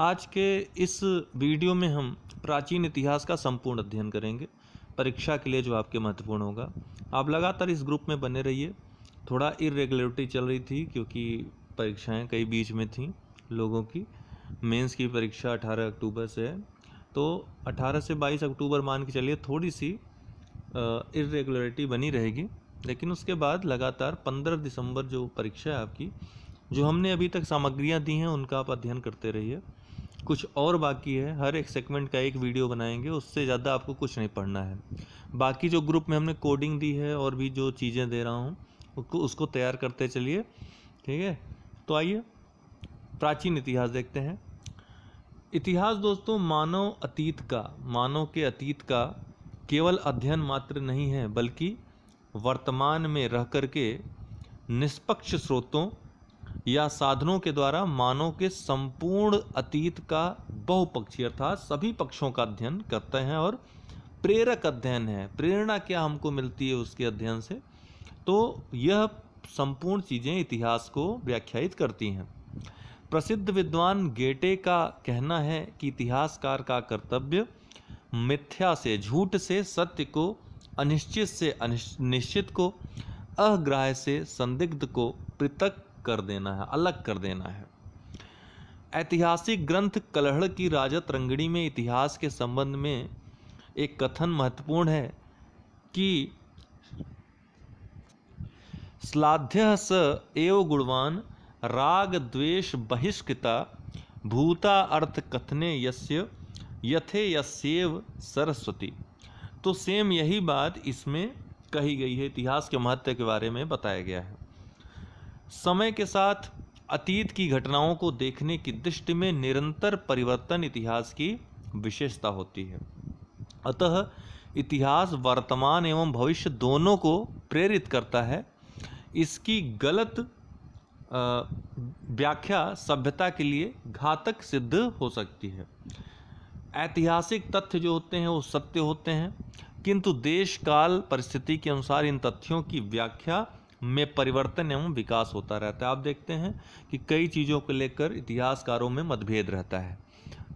आज के इस वीडियो में हम प्राचीन इतिहास का संपूर्ण अध्ययन करेंगे परीक्षा के लिए जो आपके महत्वपूर्ण होगा आप लगातार इस ग्रुप में बने रहिए थोड़ा इरेगुलरिटी चल रही थी क्योंकि परीक्षाएं कई बीच में थीं लोगों की मेंस की परीक्षा 18 अक्टूबर से है तो 18 से 22 अक्टूबर मान के चलिए थोड़ी सी इरेगुलरिटी बनी रहेगी लेकिन उसके बाद लगातार 15 दिसंबर जो परीक्षा है आपकी जो हमने अभी तक सामग्रियाँ दी हैं उनका आप अध्ययन करते रहिए कुछ और बाकी है हर एक सेगमेंट का एक वीडियो बनाएंगे उससे ज़्यादा आपको कुछ नहीं पढ़ना है बाकी जो ग्रुप में हमने कोडिंग दी है और भी जो चीज़ें दे रहा हूँ उसको उसको तैयार करते चलिए ठीक है तो आइए प्राचीन इतिहास देखते हैं इतिहास दोस्तों मानव अतीत का मानव के अतीत का केवल अध्ययन मात्र नहीं है बल्कि वर्तमान में रह कर के निष्पक्ष स्रोतों या साधनों के द्वारा मानव के संपूर्ण अतीत का बहुपक्षीय अर्थात सभी पक्षों का अध्ययन करते हैं और प्रेरक अध्ययन है प्रेरणा क्या हमको मिलती है उसके अध्ययन से तो यह संपूर्ण चीज़ें इतिहास को व्याख्यायित करती हैं प्रसिद्ध विद्वान गेटे का कहना है कि इतिहासकार का कर्तव्य मिथ्या से झूठ से सत्य को अनिश्चित से अनिश्चित को अग्राह्य से संदिग्ध को पृथक कर देना है अलग कर देना है ऐतिहासिक ग्रंथ कलहड़ की राजत रंगड़ी में इतिहास के संबंध में एक कथन महत्वपूर्ण है कि श्लाध्य स एव गुणवान राग द्वेष बहिष्कृता भूता अर्थ कथने यस्य यथे यस्यव सरस्वती तो सेम यही बात इसमें कही गई है इतिहास के महत्व के बारे में बताया गया है समय के साथ अतीत की घटनाओं को देखने की दृष्टि में निरंतर परिवर्तन इतिहास की विशेषता होती है अतः इतिहास वर्तमान एवं भविष्य दोनों को प्रेरित करता है इसकी गलत व्याख्या सभ्यता के लिए घातक सिद्ध हो सकती है ऐतिहासिक तथ्य जो होते हैं वो सत्य होते हैं किंतु देश काल परिस्थिति के अनुसार इन तथ्यों की व्याख्या में परिवर्तन एवं विकास होता रहता है आप देखते हैं कि कई चीज़ों को लेकर इतिहासकारों में मतभेद रहता है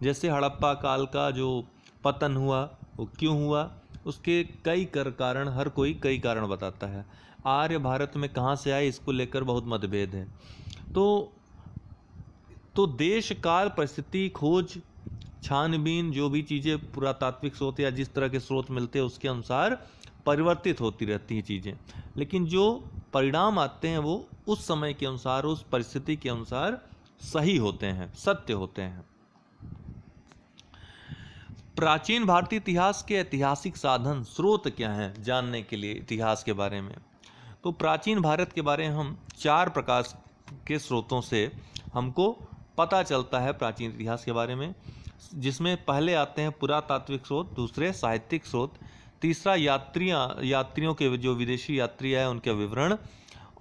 जैसे हड़प्पा काल का जो पतन हुआ वो क्यों हुआ उसके कई कर कारण हर कोई कई कारण बताता है आर्य भारत में कहाँ से आए इसको लेकर बहुत मतभेद है तो तो देश काल परिस्थिति खोज छानबीन जो भी चीज़ें पुरातात्विक स्रोत या जिस तरह के स्रोत मिलते हैं उसके अनुसार परिवर्तित होती रहती हैं चीज़ें लेकिन जो परिणाम आते हैं वो उस समय के अनुसार उस परिस्थिति के अनुसार सही होते हैं सत्य होते हैं प्राचीन भारतीय इतिहास के ऐतिहासिक साधन स्रोत क्या हैं जानने के लिए इतिहास के बारे में तो प्राचीन भारत के बारे में हम चार प्रकार के स्रोतों से हमको पता चलता है प्राचीन इतिहास के बारे में जिसमें पहले आते हैं पुरातात्विक स्रोत दूसरे साहित्यिक स्रोत तीसरा यात्रियाँ यात्रियों के जो विदेशी यात्री है उनके विवरण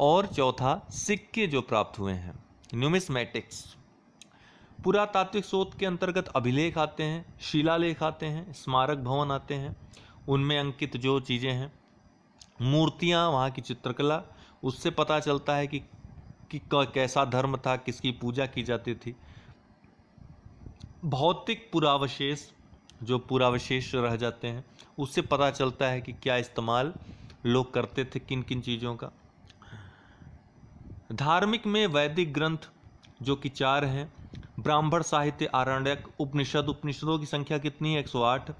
और चौथा सिक्के जो प्राप्त हुए हैं न्यूमिसमेटिक्स पुरातात्विक स्रोत के अंतर्गत अभिलेख आते हैं शिलालेख आते हैं स्मारक भवन आते हैं उनमें अंकित जो चीज़ें हैं मूर्तियाँ वहाँ की चित्रकला उससे पता चलता है कि, कि कैसा धर्म था किसकी पूजा की जाती थी भौतिक पुरावशेष जो पुरावशेष रह जाते हैं उससे पता चलता है कि क्या इस्तेमाल लोग करते थे किन किन चीज़ों का धार्मिक में वैदिक ग्रंथ जो कि चार हैं ब्राह्मण साहित्य आरण्यक उपनिषद उपनिषदों की संख्या कितनी है एक सौ आठ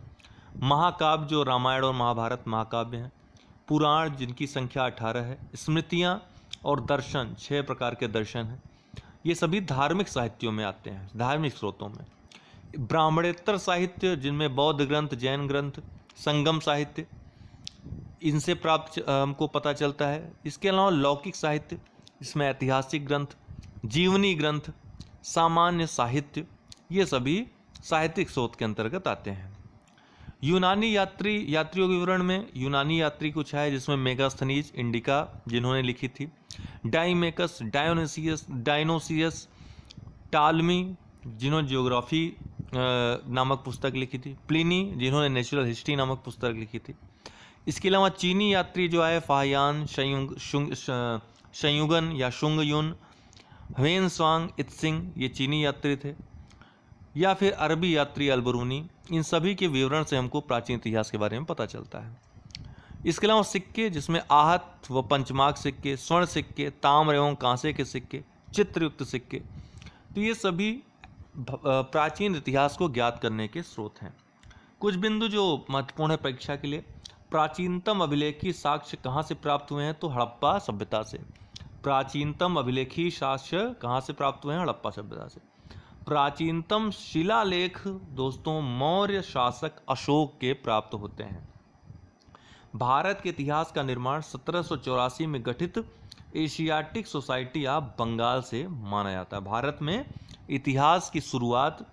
महाकाव्य जो रामायण और महाभारत महाकाव्य हैं पुराण जिनकी संख्या अठारह है स्मृतियाँ और दर्शन छः प्रकार के दर्शन हैं ये सभी धार्मिक साहित्यों में आते हैं धार्मिक स्रोतों में ब्राह्मणेतर साहित्य जिनमें बौद्ध ग्रंथ जैन ग्रंथ संगम साहित्य इनसे प्राप्त हमको पता चलता है इसके अलावा लौकिक साहित्य इसमें ऐतिहासिक ग्रंथ जीवनी ग्रंथ सामान्य साहित्य ये सभी साहित्यिक स्रोत के अंतर्गत आते हैं यूनानी यात्री यात्रियों के विवरण में यूनानी यात्री कुछ है जिसमें मेगास्थनीज इंडिका जिन्होंने लिखी थी डाइमेकस डायोनेसियस डायनोसियस टालमी जिन्होंने जियोग्राफी नामक पुस्तक लिखी थी प्लिनी जिन्होंने नेचुरल हिस्ट्री नामक पुस्तक लिखी थी इसके अलावा चीनी यात्री जो है फाहयान शयुंग शुंग शयुगन या शुंग युन हवेन स्वांग सिंह ये चीनी यात्री थे या फिर अरबी यात्री अलबरूनी इन सभी के विवरण से हमको प्राचीन इतिहास के बारे में पता चलता है इसके अलावा सिक्के जिसमें आहत व पंचमाग सिक्के स्वर्ण सिक्के ताम्र एवं कांसे के सिक्के चित्रयुक्त सिक्के तो ये सभी प्राचीन इतिहास को ज्ञात करने के स्रोत हैं कुछ बिंदु जो महत्वपूर्ण है परीक्षा के लिए प्राचीनतम अभिलेखी साक्ष्य कहाँ से प्राप्त हुए हैं तो हड़प्पा सभ्यता से प्राचीनतम अभिलेखी साक्ष्य कहाँ से प्राप्त हुए हैं हड़प्पा सभ्यता से प्राचीनतम शिलालेख दोस्तों मौर्य शासक अशोक के प्राप्त होते हैं भारत के इतिहास का निर्माण सत्रह में गठित एशियाटिक सोसाइटी ऑफ बंगाल से माना जाता है भारत में इतिहास की शुरुआत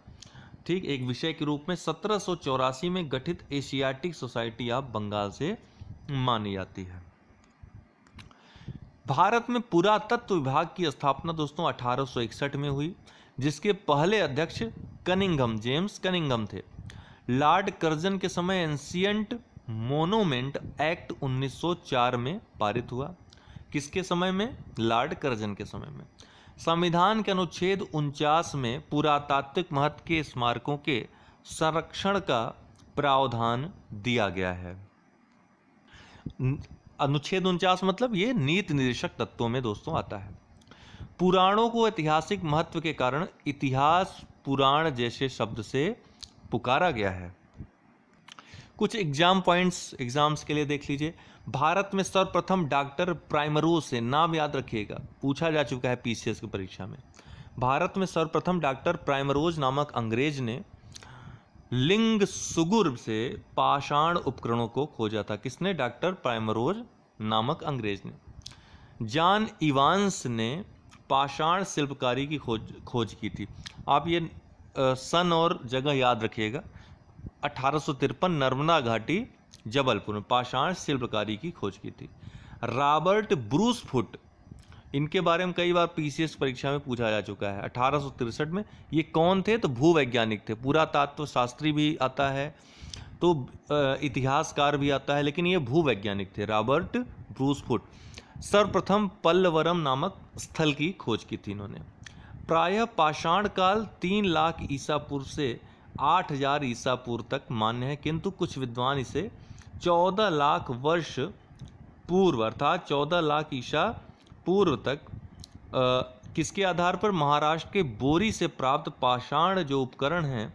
ठीक एक विषय के रूप में सत्रह में गठित एशियाटिक सोसाइटी ऑफ बंगाल से मानी जाती है भारत में पुरातत्व विभाग की स्थापना दोस्तों 1861 में हुई जिसके पहले अध्यक्ष कनिंगम जेम्स कनिंगम थे लॉर्ड कर्जन के समय एंशियंट मोनोमेंट एक्ट 1904 में पारित हुआ किसके समय में लॉर्ड कर्जन के समय में संविधान के अनुच्छेद उनचास में पुरातात्विक महत्व के स्मारकों के संरक्षण का प्रावधान दिया गया है अनुच्छेद उनचास मतलब ये नीति निदेशक तत्वों में दोस्तों आता है पुराणों को ऐतिहासिक महत्व के कारण इतिहास पुराण जैसे शब्द से पुकारा गया है कुछ एग्जाम पॉइंट्स एग्जाम्स के लिए देख लीजिए भारत में सर्वप्रथम डॉक्टर प्राइमरो से नाम याद रखिएगा पूछा जा चुका है पीसीएस की परीक्षा में भारत में सर्वप्रथम डॉक्टर प्राइमरोज नामक अंग्रेज ने लिंग सुगुर से पाषाण उपकरणों को खोजा था किसने डॉक्टर प्राइमरोज नामक अंग्रेज ने जॉन इवांस ने पाषाण शिल्पकारी की खोज खोज की थी आप ये आ, सन और जगह याद रखिएगा अठारह नर्मदा घाटी जबलपुर में पाषाण शिल्पकारी की खोज की थी रॉबर्ट ब्रूस फुट इनके बारे में कई बार पीसीएस परीक्षा में पूछा जा चुका है अठारह में ये कौन थे तो भूवैज्ञानिक थे पूरा शास्त्री भी आता है तो इतिहासकार भी आता है लेकिन ये भूवैज्ञानिक थे रॉबर्ट ब्रूस फुट सर्वप्रथम पल्लवरम नामक स्थल की खोज की थी इन्होंने प्रायः पाषाण काल तीन लाख ईसा पूर्व से आठ हजार ईसा पूर्व तक मान्य है किंतु कुछ विद्वान इसे चौदह लाख वर्ष पूर्व अर्थात चौदह लाख ईसा पूर्व तक आ, किसके आधार पर महाराष्ट्र के बोरी से प्राप्त पाषाण जो उपकरण हैं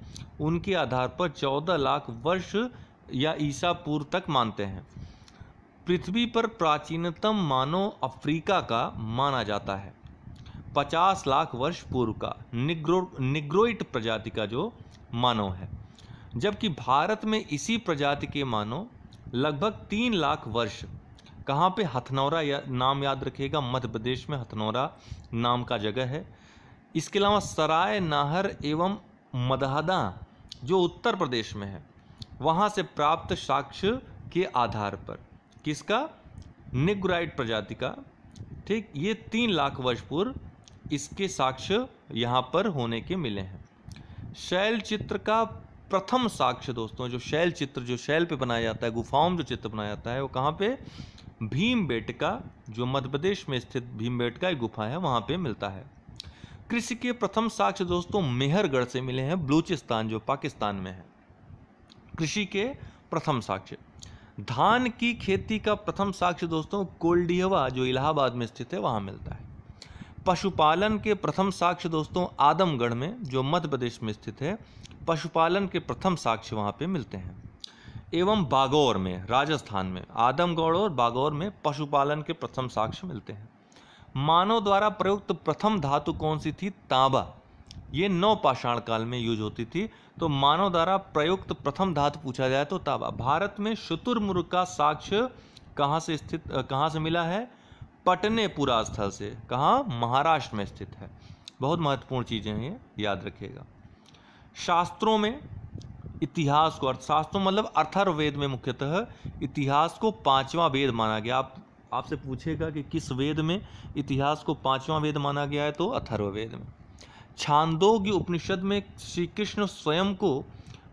उनके आधार पर चौदह लाख वर्ष या ईसा पूर्व तक मानते हैं पृथ्वी पर प्राचीनतम मानव अफ्रीका का माना जाता है पचास लाख वर्ष पूर्व का निग्रो निग्रोइट प्रजाति का जो मानव है जबकि भारत में इसी प्रजाति के मानव लगभग तीन लाख वर्ष कहाँ पे हथनौरा या, नाम याद रखिएगा मध्य प्रदेश में हथनौरा नाम का जगह है इसके अलावा सराय नाहर एवं मदहदा जो उत्तर प्रदेश में है वहाँ से प्राप्त साक्ष्य के आधार पर किसका निग्राइट प्रजाति का ठीक ये तीन लाख वर्ष पूर्व इसके साक्ष्य यहाँ पर होने के मिले हैं शैल चित्र का प्रथम साक्ष्य दोस्तों जो शैल चित्र जो शैल पे बनाया जाता है गुफाओं में जो चित्र बनाया जाता है वो कहाँ पे भीम बेटका जो मध्य प्रदेश में स्थित भीम बेटका एक गुफा है वहाँ पे मिलता है कृषि के प्रथम साक्ष्य दोस्तों मेहरगढ़ से मिले हैं बलूचिस्तान जो पाकिस्तान में है कृषि के प्रथम साक्ष्य धान की खेती का प्रथम साक्ष्य दोस्तों कोल्डिहवा जो इलाहाबाद में स्थित है वहाँ मिलता है पशुपालन के प्रथम साक्ष्य दोस्तों आदमगढ़ में जो मध्य प्रदेश में स्थित है पशुपालन के प्रथम साक्ष्य वहाँ पे मिलते हैं एवं बागौर में राजस्थान में आदमगढ़ और बागौर में पशुपालन के प्रथम साक्ष्य मिलते हैं मानव द्वारा प्रयुक्त प्रथम धातु कौन सी थी तांबा ये नौ पाषाण काल में यूज होती थी तो मानव द्वारा प्रयुक्त प्रथम धातु पूछा जाए तो तांबा भारत में शुतुरमुर्ग का साक्ष्य कहाँ से स्थित कहाँ से मिला है पटने पुरा स्थल से कहाँ महाराष्ट्र में स्थित है बहुत महत्वपूर्ण चीज़ें हैं याद रखिएगा शास्त्रों में इतिहास को अर्थशास्त्रों मतलब अर्थर्वेद में मुख्यतः इतिहास को पांचवा वेद माना गया आप आपसे पूछेगा कि किस वेद में इतिहास को पांचवा वेद माना गया है तो अथर्ववेद में छांदोग्य उपनिषद में श्री कृष्ण स्वयं को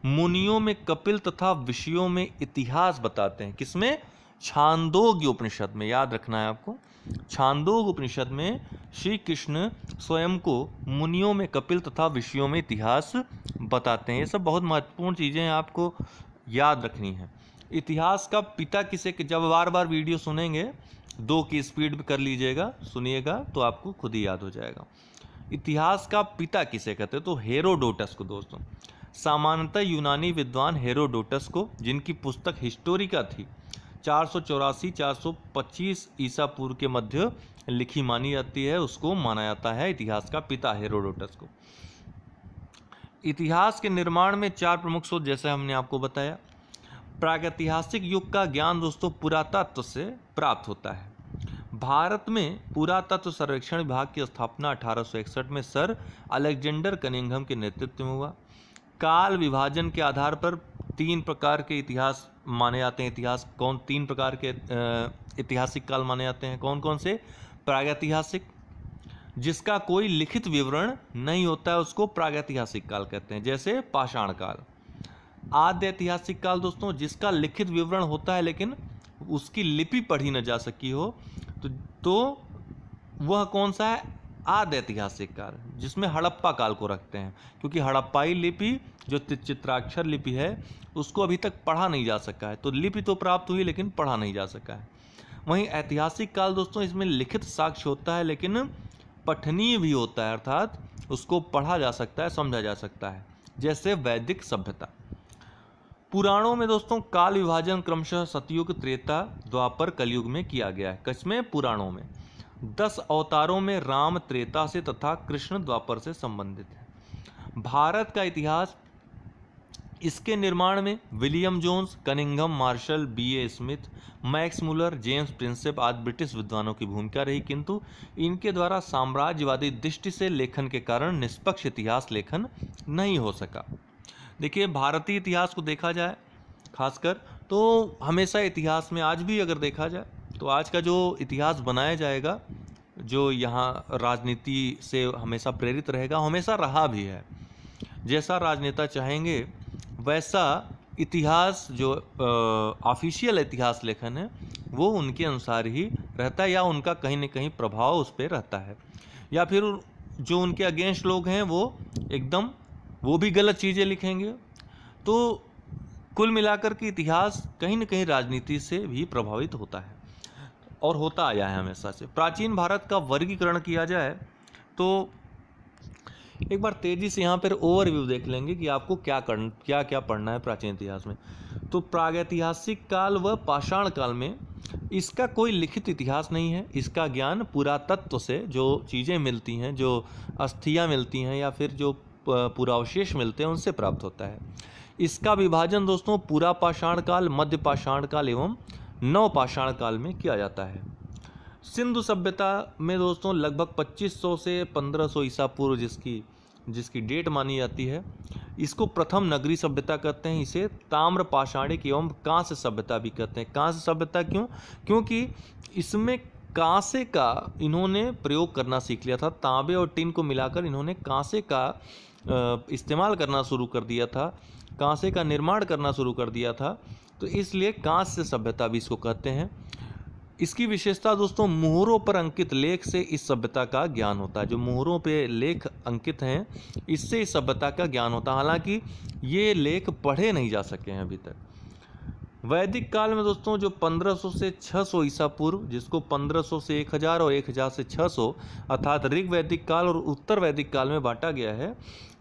मुनियों में कपिल तथा विषयों में इतिहास बताते हैं किसमें छांदोग्य उपनिषद में याद रखना है आपको छांदोग उपनिषद में श्री कृष्ण स्वयं को मुनियों में कपिल तथा विषयों में इतिहास बताते हैं ये सब बहुत महत्वपूर्ण चीज़ें आपको याद रखनी है इतिहास का पिता किसे के जब बार बार वीडियो सुनेंगे दो की स्पीड भी कर लीजिएगा सुनिएगा तो आपको खुद ही याद हो जाएगा इतिहास का पिता किसे कहते हैं तो हेरोडोटस को दोस्तों सामान्यतः यूनानी विद्वान हेरोडोटस को जिनकी पुस्तक हिस्टोरिका थी चार सौ चौरासी चार सौ पच्चीस ईसा पूर्व के मध्य लिखी मानी जाती है उसको माना जाता है इतिहास का पिता हेरोडोटस को इतिहास के निर्माण में चार प्रमुख स्रोत जैसे हमने आपको बताया प्रागैतिहासिक युग का ज्ञान दोस्तों पुरातत्व से प्राप्त होता है भारत में पुरातत्व सर्वेक्षण विभाग की स्थापना अठारह में सर अलेक्जेंडर कनिंघम के नेतृत्व में हुआ काल विभाजन के आधार पर तीन प्रकार के इतिहास माने जाते हैं इतिहास कौन तीन प्रकार के ऐतिहासिक काल माने जाते हैं कौन कौन से प्रागैतिहासिक जिसका कोई लिखित विवरण नहीं होता है उसको प्रागैतिहासिक काल कहते हैं जैसे पाषाण काल आद्य ऐतिहासिक काल दोस्तों जिसका लिखित विवरण होता है लेकिन उसकी लिपि पढ़ी न जा सकी हो तो, तो वह कौन सा है आद्य ऐतिहासिक काल जिसमें हड़प्पा काल को रखते हैं क्योंकि हड़प्पाई लिपि जो चित्राक्षर लिपि है उसको अभी तक पढ़ा नहीं जा सका है तो लिपि तो प्राप्त हुई लेकिन पढ़ा नहीं जा सका है वहीं ऐतिहासिक काल दोस्तों इसमें लिखित साक्ष्य होता है लेकिन पठनीय भी होता है अर्थात उसको पढ़ा जा सकता है समझा जा सकता है जैसे वैदिक सभ्यता पुराणों में दोस्तों काल विभाजन क्रमशः सतयुग त्रेता द्वापर कलयुग में किया गया है कच्छ में पुराणों में दस अवतारों में राम त्रेता से तथा कृष्ण द्वापर से संबंधित है भारत का इतिहास इसके निर्माण में William Jones Cunningham Marshall B A Smith Max Muller James Prinsep आदि ब्रिटिश विद्वानों की भूमिका रही किंतु इनके द्वारा साम्राज्यवादी दृष्टि से लेखन के कारण निष्पक्ष इतिहास लेखन नहीं हो सका देखिए भारतीय इतिहास को देखा जाए खासकर तो हमेशा इतिहास में आज भी अगर देखा जाए तो आज का जो इतिहास बनाया जाएगा जो यहाँ राजनीति से हमेशा प्रेरित रहेगा हमेशा रहा भी है जैसा राजनेता चाहेंगे वैसा इतिहास जो ऑफिशियल इतिहास लेखन है वो उनके अनुसार ही रहता है या उनका कहीं ना कहीं प्रभाव उस पर रहता है या फिर जो उनके अगेंस्ट लोग हैं वो एकदम वो भी गलत चीज़ें लिखेंगे तो कुल मिलाकर के इतिहास कहीं ना कहीं राजनीति से भी प्रभावित होता है और होता आया है हमेशा से प्राचीन भारत का वर्गीकरण किया जाए तो एक बार तेज़ी से यहाँ पर ओवरव्यू देख लेंगे कि आपको क्या कर क्या क्या पढ़ना है प्राचीन इतिहास में तो प्रागैतिहासिक काल व पाषाण काल में इसका कोई लिखित इतिहास नहीं है इसका ज्ञान पुरातत्व से जो चीज़ें मिलती हैं जो अस्थियाँ मिलती हैं या फिर जो पुरावशेष मिलते हैं उनसे प्राप्त होता है इसका विभाजन दोस्तों पूरा पाषाण काल मध्य पाषाण काल एवं नव पाषाण काल में किया जाता है सिंधु सभ्यता में दोस्तों लगभग 2500 से 1500 ईसा पूर्व जिसकी जिसकी डेट मानी जाती है इसको प्रथम नगरी सभ्यता कहते हैं इसे ताम्र पाषाणिक एवं कांस्य सभ्यता भी कहते हैं कांस्य सभ्यता क्यों क्योंकि इसमें कांसे का इन्होंने प्रयोग करना सीख लिया था तांबे और टिन को मिलाकर इन्होंने कांसे का इस्तेमाल करना शुरू कर दिया था कांसे का निर्माण करना शुरू कर दिया था तो इसलिए कांस्य सभ्यता भी इसको कहते हैं इसकी विशेषता दोस्तों मोहरों पर अंकित लेख से इस सभ्यता का ज्ञान होता है जो मोहरों पे लेख अंकित हैं इससे इस सभ्यता का ज्ञान होता है हालांकि ये लेख पढ़े नहीं जा सके हैं अभी तक वैदिक काल में दोस्तों जो 1500 से 600 ईसा पूर्व जिसको 1500 से 1000 और 1000 से 600 अर्थात ऋग वैदिक काल और उत्तर वैदिक काल में बांटा गया है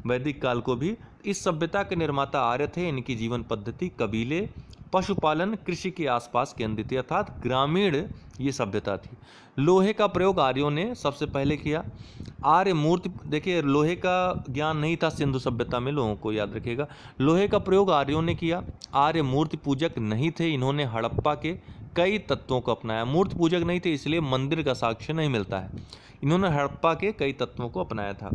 वैदिक काल को भी इस सभ्यता के निर्माता आर्य थे इनकी जीवन पद्धति कबीले पशुपालन कृषि के आसपास केंद्रित थी अर्थात ग्रामीण ये सभ्यता थी लोहे का प्रयोग आर्यों ने सबसे पहले किया आर्य मूर्ति देखिए लोहे का ज्ञान नहीं था सिंधु सभ्यता में लोगों को याद रखिएगा लोहे का प्रयोग आर्यों ने किया आर्य मूर्ति पूजक नहीं थे इन्होंने हड़प्पा के कई तत्वों को अपनाया मूर्ति पूजक नहीं थे इसलिए मंदिर का साक्ष्य नहीं मिलता है इन्होंने हड़प्पा के कई तत्वों को अपनाया था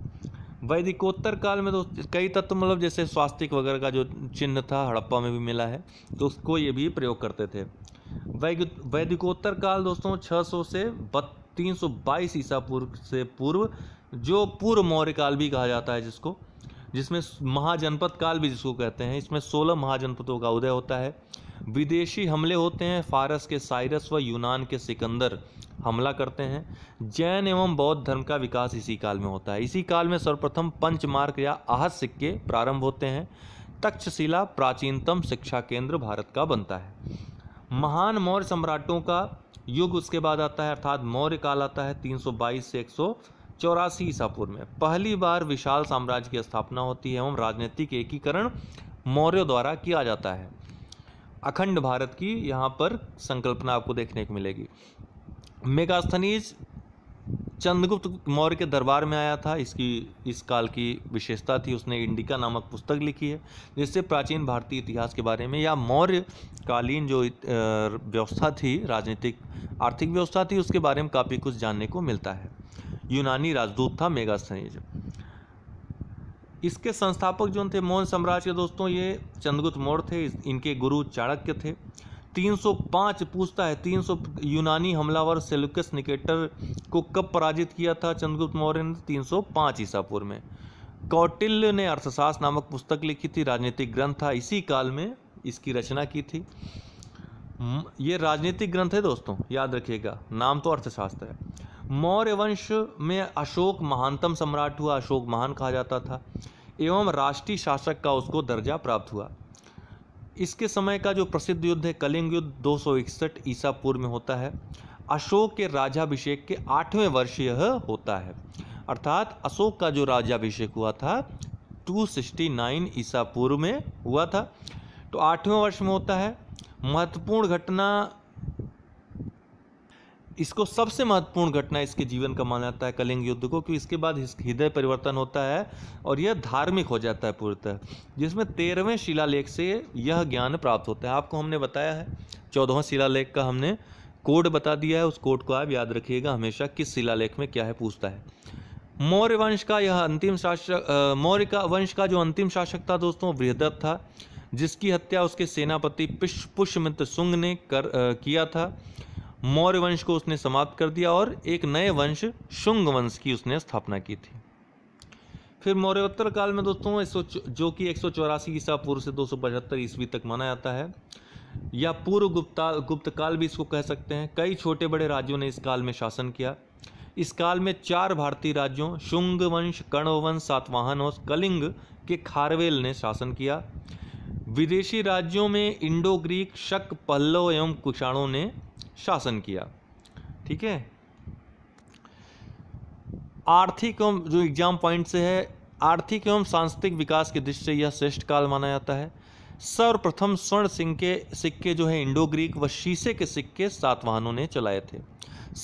वैदिकोत्तर काल में तो कई तत्व मतलब जैसे स्वास्तिक वगैरह का जो चिन्ह था हड़प्पा में भी मिला है तो उसको ये भी प्रयोग करते थे वैदिकोत्तर काल दोस्तों 600 से तीन सौ बाईस ईसा पूर्व से पूर्व जो पूर्व मौर्य काल भी कहा जाता है जिसको जिसमें महाजनपद काल भी जिसको कहते हैं इसमें सोलह महाजनपदों का उदय होता है विदेशी हमले होते हैं फारस के साइरस व यूनान के सिकंदर हमला करते हैं जैन एवं बौद्ध धर्म का विकास इसी काल में होता है इसी काल में सर्वप्रथम पंचमार्क या आहत सिक्के प्रारंभ होते हैं तक्षशिला प्राचीनतम शिक्षा केंद्र भारत का बनता है महान मौर्य सम्राटों का युग उसके बाद आता है अर्थात मौर्य काल आता है 322 से एक चौरासी ईसा पूर्व में पहली बार विशाल साम्राज्य की स्थापना होती है एवं राजनीतिक एकीकरण मौर्य द्वारा किया जाता है अखंड भारत की यहाँ पर संकल्पना आपको देखने को मिलेगी मेगास्थनीज चंद्रगुप्त मौर्य के दरबार में आया था इसकी इस काल की विशेषता थी उसने इंडिका नामक पुस्तक लिखी है जिससे प्राचीन भारतीय इतिहास के बारे में या मौर्य कालीन जो व्यवस्था थी राजनीतिक आर्थिक व्यवस्था थी उसके बारे में काफ़ी कुछ जानने को मिलता है यूनानी राजदूत था मेगास्थनीज इसके संस्थापक जो थे मौर्य साम्राज्य के दोस्तों ये चंद्रगुप्त मौर्य थे इनके गुरु चाणक्य थे 305 पूछता है 300 यूनानी हमलावर सेलुकस निकेटर को कब पराजित किया था चंद्रगुप्त मौर्य ने 305 ईसापुर में कौटिल्य ने अर्थशास्त्र नामक पुस्तक लिखी थी राजनीतिक ग्रंथ था इसी काल में इसकी रचना की थी ये राजनीतिक ग्रंथ है दोस्तों याद रखिएगा नाम तो अर्थशास्त्र है मौर्य वंश में अशोक महानतम सम्राट हुआ अशोक महान कहा जाता था एवं राष्ट्रीय शासक का उसको दर्जा प्राप्त हुआ इसके समय का जो प्रसिद्ध युद्ध है कलिंग युद्ध दो सौ इकसठ ईसा पूर्व में होता है अशोक के राजाभिषेक के आठवें वर्ष यह होता है अर्थात अशोक का जो राजाभिषेक हुआ था 269 ईसा पूर्व में हुआ था तो आठवें वर्ष में होता है महत्वपूर्ण घटना इसको सबसे महत्वपूर्ण घटना इसके जीवन का माना जाता है कलिंग युद्ध को क्योंकि इसके बाद हृदय परिवर्तन होता है और यह धार्मिक हो जाता है पूर्णतः जिसमें तेरहवें शिलालेख से यह ज्ञान प्राप्त होता है आपको हमने बताया है चौदहवें शिलालेख का हमने कोड बता दिया है उस कोड को आप याद रखिएगा हमेशा किस शिलालेख में क्या है पूछता है मौर्य वंश का यह अंतिम शासक मौर्य का वंश का जो अंतिम शासक था दोस्तों वृहदत्त था जिसकी हत्या उसके सेनापति पुष्यमित्र सुंग ने कर आ, किया था मौर्य वंश को उसने समाप्त कर दिया और एक नए वंश शुंग वंश की उसने स्थापना की थी फिर मौर्योत्तर काल में दोस्तों जो कि एक सौ चौरासी ईसा पूर्व से दो सौ पचहत्तर ईस्वी तक माना जाता है या पूर्व गुप्ता गुप्त काल भी इसको कह सकते हैं कई छोटे बड़े राज्यों ने इस काल में शासन किया इस काल में चार भारतीय राज्यों शुंग वंश कर्णवंश सातवाहन और कलिंग के खारवेल ने शासन किया विदेशी राज्यों में इंडो ग्रीक शक पल्लव एवं कुषाणों ने शासन किया ठीक है आर्थिक एवं जो एग्जाम पॉइंट से है आर्थिक एवं सांस्कृतिक विकास की दृष्टि से यह श्रेष्ठ काल माना जाता है सर्वप्रथम स्वर्ण सिंह के सिक्के जो है इंडो ग्रीक व शीशे के सिक्के सातवाहनों ने चलाए थे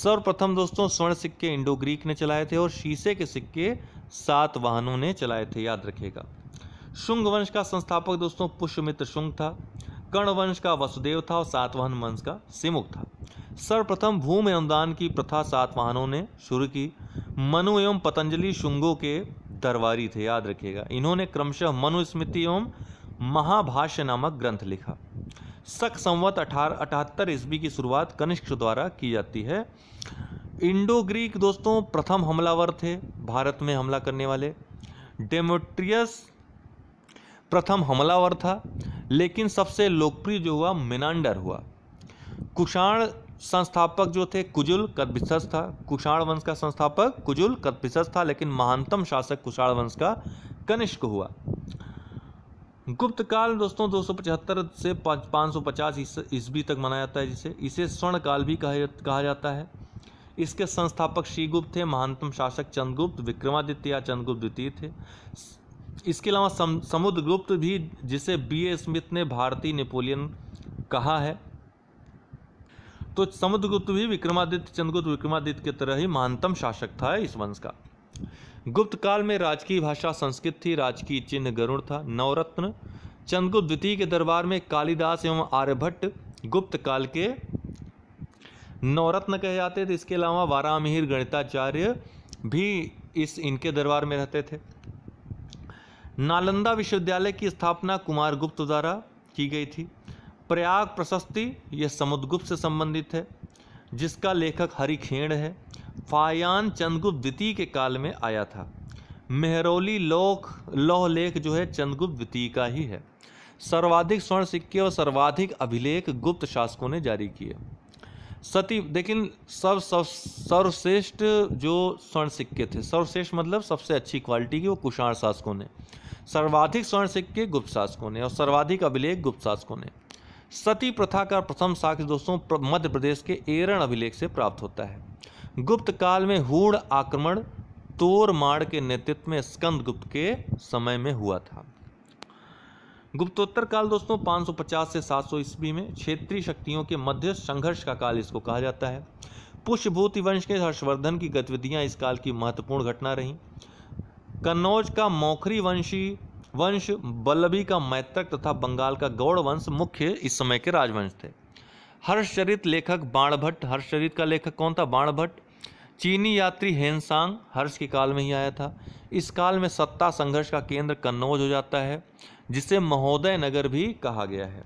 सर्वप्रथम दोस्तों स्वर्ण सिक्के इंडो ग्रीक ने चलाए थे और शीशे के सिक्के सात वाहनों ने चलाए थे याद रखेगा शुंग वंश का संस्थापक दोस्तों पुष्यमित्र शुंग था कर्ण वंश का वसुदेव था और सातवाहन वंश का सिमुख था सर्वप्रथम भूमि अनुदान की प्रथा सातवाहनों ने शुरू की मनु एवं पतंजलि शुंगों के दरबारी थे याद रखिएगा इन्होंने क्रमशः मनुस्मृति एवं महाभाष्य नामक ग्रंथ लिखा सक संवत अठारह अठहत्तर ईस्वी की शुरुआत कनिष्क द्वारा की जाती है इंडो ग्रीक दोस्तों प्रथम हमलावर थे भारत में हमला करने वाले डेमोट्रियस प्रथम हमलावर था लेकिन सबसे लोकप्रिय जो हुआ मिनांडर हुआ कुषाण संस्थापक जो थे कुजुल कदपिशस था कुषाण वंश का संस्थापक कुजुल कदपिशस था लेकिन महानतम शासक कुषाण वंश का कनिष्क हुआ गुप्त काल दोस्तों दो से पाँच ईस्वी तक मनाया जाता है जिसे इसे स्वर्ण काल भी कहा कहा जाता है इसके संस्थापक श्रीगुप्त थे महानतम शासक चंद्रगुप्त विक्रमादित्य या चंद्रगुप्त द्वितीय थे इसके अलावा सम, समुद्रगुप्त भी जिसे बी ए स्मिथ ने भारतीय नेपोलियन कहा है तो समुद्रगुप्त भी विक्रमादित्य चंद्रगुप्त विक्रमादित्य की तरह ही महानतम शासक था इस वंश का गुप्त काल में राजकीय भाषा संस्कृत थी राजकीय चिन्ह गरुण था नवरत्न चंद्रगुप्त द्वितीय के दरबार में कालिदास एवं आर्यभट्ट गुप्त काल के नवरत्न कहे जाते थे इसके अलावा वारामिहिर गणिताचार्य भी इस इनके दरबार में रहते थे नालंदा विश्वविद्यालय की स्थापना कुमार गुप्त द्वारा की गई थी प्रयाग प्रशस्ति यह समुद्रगुप्त से संबंधित है जिसका लेखक हरिखेण है फायान चंद्रगुप्त द्वितीय के काल में आया था मेहरौली लोक लौह लेख जो है चंद्रगुप्त द्वितीय का ही है सर्वाधिक स्वर्ण सिक्के और सर्वाधिक अभिलेख गुप्त शासकों ने जारी किए सती लेकिन सब सब सर्वश्रेष्ठ जो स्वर्ण सिक्के थे सर्वश्रेष्ठ मतलब सबसे अच्छी क्वालिटी की वो कुषाण शासकों ने सर्वाधिक स्वर्ण सिक्के गुप्त शासकों ने और सर्वाधिक अभिलेख गुप्त शासकों ने सती प्रथा का प्रथम साक्ष्य दोस्तों मध्य प्रदेश के एरण अभिलेख से प्राप्त होता है गुप्त काल में हूण आक्रमण तोरमाड़ के नेतृत्व में स्कंद गुप्त के समय में हुआ था गुप्तोत्तर काल दोस्तों 550 से 700 सौ ईस्वी में क्षेत्रीय शक्तियों के मध्य संघर्ष का काल इसको कहा जाता है पुष्यभूति वंश के हर्षवर्धन की गतिविधियां इस काल की महत्वपूर्ण घटना रहीं कन्नौज का मौखरी वंशी वंश बल्लभी का मैत्रक तथा बंगाल का गौड़ वंश मुख्य इस समय के राजवंश थे हर्षचरित लेखक बाणभट्ट हर्षचरित का लेखक कौन था बाणभट्ट चीनी यात्री हेनसांग हर्ष के काल में ही आया था इस काल में सत्ता संघर्ष का केंद्र कन्नौज हो जाता है जिसे महोदय नगर भी कहा गया है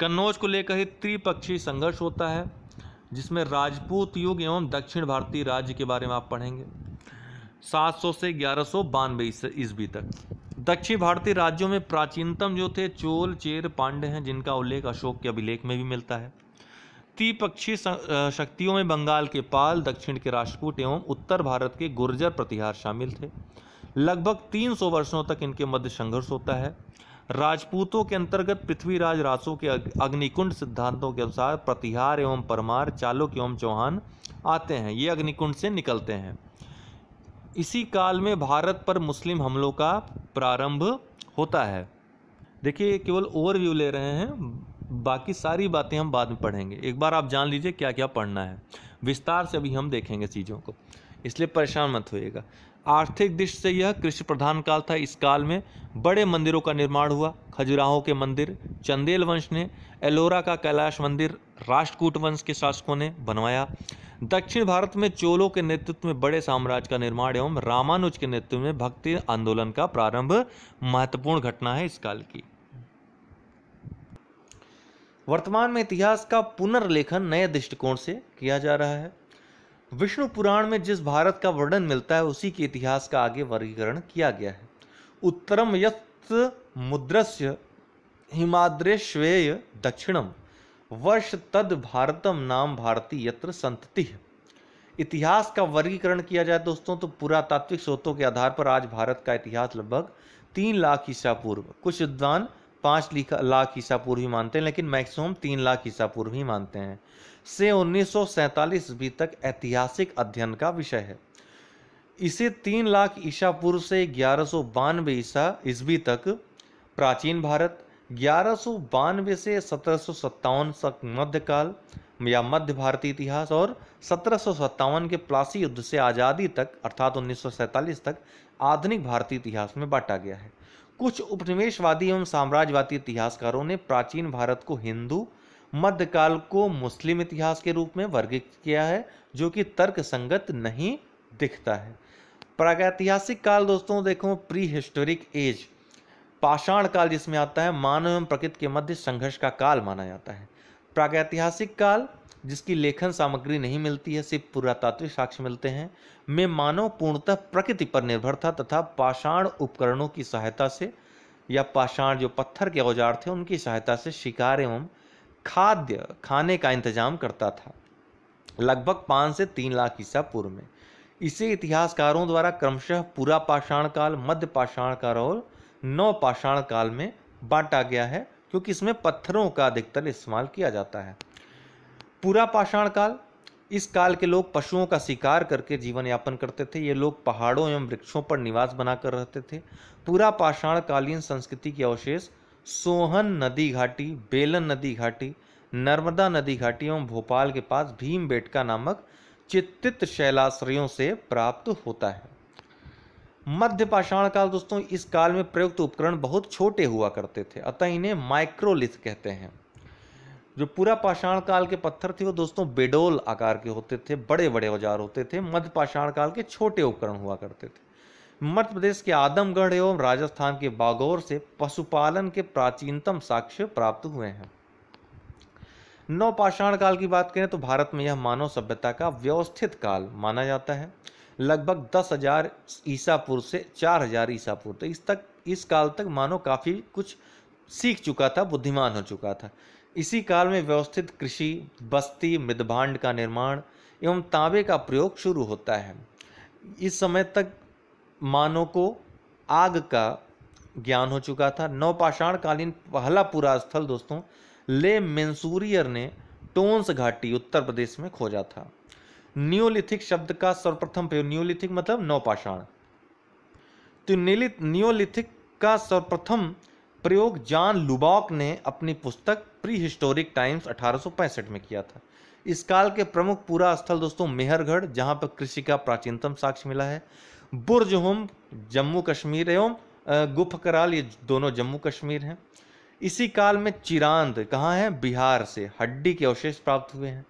कन्नौज को लेकर ही त्रिपक्षीय संघर्ष होता है जिसमें राजपूत युग एवं दक्षिण भारतीय राज्य के बारे में आप पढ़ेंगे सात सौ से ग्यारह सौ बानवे ईस्वी तक दक्षिण भारतीय राज्यों में प्राचीनतम जो थे चोल चेर पांडे हैं जिनका उल्लेख अशोक के अभिलेख में भी मिलता है त्रिपक्षीय शक्तियों में बंगाल के पाल दक्षिण के राजपूत एवं उत्तर भारत के गुर्जर प्रतिहार शामिल थे लगभग 300 वर्षों तक इनके मध्य संघर्ष होता है राजपूतों के अंतर्गत पृथ्वीराज रासों के अग्निकुंड सिद्धांतों के अनुसार प्रतिहार एवं परमार चालुक एवं चौहान आते हैं ये अग्निकुंड से निकलते हैं इसी काल में भारत पर मुस्लिम हमलों का प्रारंभ होता है देखिए केवल ओवरव्यू ले रहे हैं बाकी सारी बातें हम बाद में पढ़ेंगे एक बार आप जान लीजिए क्या क्या पढ़ना है विस्तार से अभी हम देखेंगे चीज़ों को इसलिए परेशान मत होइएगा आर्थिक दृष्टि से यह कृषि प्रधान काल था इस काल में बड़े मंदिरों का निर्माण हुआ खजुराहो के मंदिर चंदेल वंश ने एलोरा का कैलाश मंदिर राष्ट्रकूट वंश के शासकों ने बनवाया दक्षिण भारत में चोलों के नेतृत्व में बड़े साम्राज्य का निर्माण एवं रामानुज के नेतृत्व में भक्ति आंदोलन का प्रारंभ महत्वपूर्ण घटना है इस काल की वर्तमान में इतिहास का पुनर्लेखन नए दृष्टिकोण से किया जा रहा है विष्णु पुराण में जिस भारत का वर्णन मिलता है उसी के इतिहास का आगे वर्गीकरण किया गया है उत्तरम मुद्रस्य हिमाद्रेश्वेय दक्षिणम वर्ष तद भारतम नाम भारती यत्र संतति इतिहास का वर्गीकरण किया जाए दोस्तों तो पुरातात्विक स्रोतों के आधार पर आज भारत का इतिहास लगभग तीन लाख ईसा पूर्व कुछ विद्वान पाँच लाख ईसा पूर्व ही मानते हैं लेकिन मैक्सिमम तीन लाख ईसा पूर्व ही मानते हैं से उन्नीस ईस्वी तक ऐतिहासिक अध्ययन का विषय है इसे तीन लाख ईसा पूर्व से ग्यारह सौ बानवे ईसा ईस्वी तक प्राचीन भारत ग्यारह सौ बानवे से सत्रह सौ सत्तावन तक मध्यकाल या मध्य भारतीय इतिहास और सत्रह सौ सत्तावन के प्लासी युद्ध से आज़ादी तक अर्थात उन्नीस सौ सैंतालीस तक आधुनिक भारतीय इतिहास में बांटा गया है कुछ उपनिवेशवादी एवं साम्राज्यवादी इतिहासकारों ने प्राचीन भारत को हिंदू मध्यकाल को मुस्लिम इतिहास के रूप में वर्गीकृत किया है जो कि तर्क संगत नहीं दिखता है प्रागैतिहासिक काल दोस्तों देखो प्री हिस्टोरिक एज पाषाण काल जिसमें आता है मानव एवं प्रकृति के मध्य संघर्ष का काल माना जाता है प्रागैतिहासिक काल जिसकी लेखन सामग्री नहीं मिलती है सिर्फ पुरातात्विक साक्ष्य मिलते हैं में मानव पूर्णतः प्रकृति पर निर्भर था तथा पाषाण उपकरणों की सहायता से या पाषाण जो पत्थर के औजार थे उनकी सहायता से शिकार एवं खाद्य खाने का इंतजाम करता था लगभग पाँच से तीन लाख ईसा पूर्व में इसे इतिहासकारों द्वारा क्रमशः पूरा पाषाण काल मध्य पाषाण काल और नौ पाषाण काल में बांटा गया है क्योंकि इसमें पत्थरों का अधिकतर इस्तेमाल किया जाता है पूरा पाषाण काल इस काल के लोग पशुओं का शिकार करके जीवन यापन करते थे ये लोग पहाड़ों एवं वृक्षों पर निवास बनाकर रहते थे पूरा पाषाण कालीन संस्कृति के अवशेष सोहन नदी घाटी बेलन नदी घाटी नर्मदा नदी घाटी एवं भोपाल के पास भीम बेटका नामक चित्तित शैलाश्रयों से प्राप्त होता है मध्य पाषाण काल दोस्तों इस काल में प्रयुक्त उपकरण बहुत छोटे हुआ करते थे अतः इन्हें माइक्रोलिथ कहते हैं जो पूरा पाषाण काल के पत्थर थे वो दोस्तों बेडोल आकार के होते थे बड़े बड़े औजार होते थे मध्य पाषाण काल के छोटे उपकरण हुआ करते थे मध्य प्रदेश के आदमगढ़ एवं राजस्थान के बागौर से पशुपालन के प्राचीनतम साक्ष्य प्राप्त हुए हैं नवपाषाण काल की बात करें तो भारत में यह मानव सभ्यता का व्यवस्थित काल माना जाता है लगभग दस हजार ईसा पूर्व से चार हजार ईसा पूर्व तक इस तक इस काल तक मानव काफ़ी कुछ सीख चुका था बुद्धिमान हो चुका था इसी काल में व्यवस्थित कृषि बस्ती मृदभांड का निर्माण एवं तांबे का प्रयोग शुरू होता है इस समय तक मानव को आग का ज्ञान हो चुका था कालीन पहला पूरा स्थल दोस्तों ले मेंसूरियर ने टोन्स घाटी उत्तर प्रदेश में खोजा था न्योलिथिक शब्द का सर्वप्रथम प्रयोग न्योलिथिक मतलब नवपाषाण तो नीलित न्योलिथिक का सर्वप्रथम प्रयोग जॉन लुबॉक ने अपनी पुस्तक प्री हिस्टोरिक टाइम्स अठारह में किया था इस काल के प्रमुख पूरा स्थल दोस्तों मेहरगढ़ जहां पर कृषि का प्राचीनतम साक्ष्य मिला है बुर्ज हम जम्मू कश्मीर एवं गुफ कराल ये दोनों जम्मू कश्मीर हैं इसी काल में चिरांद कहाँ है बिहार से हड्डी के अवशेष प्राप्त हुए हैं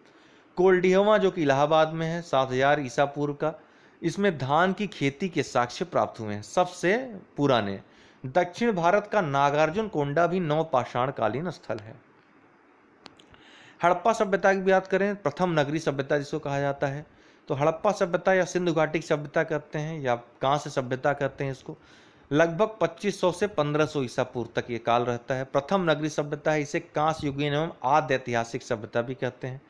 कोल्डिहवा जो कि इलाहाबाद में है सात हजार ईसा पूर्व का इसमें धान की खेती के साक्ष्य प्राप्त हुए हैं सबसे पुराने दक्षिण भारत का नागार्जुन कोंडा भी नौ पाषाणकालीन स्थल है हड़प्पा सभ्यता की बात करें प्रथम नगरी सभ्यता जिसको कहा जाता है तो हड़प्पा सभ्यता या सिंधु घाटी की सभ्यता कहते हैं या कहाँ से सभ्यता कहते हैं इसको लगभग 2500 से 1500 सौ ईसा पूर्व तक ये काल रहता है प्रथम नगरी सभ्यता है इसे कांस युगीन एवं आद्य ऐतिहासिक सभ्यता भी कहते हैं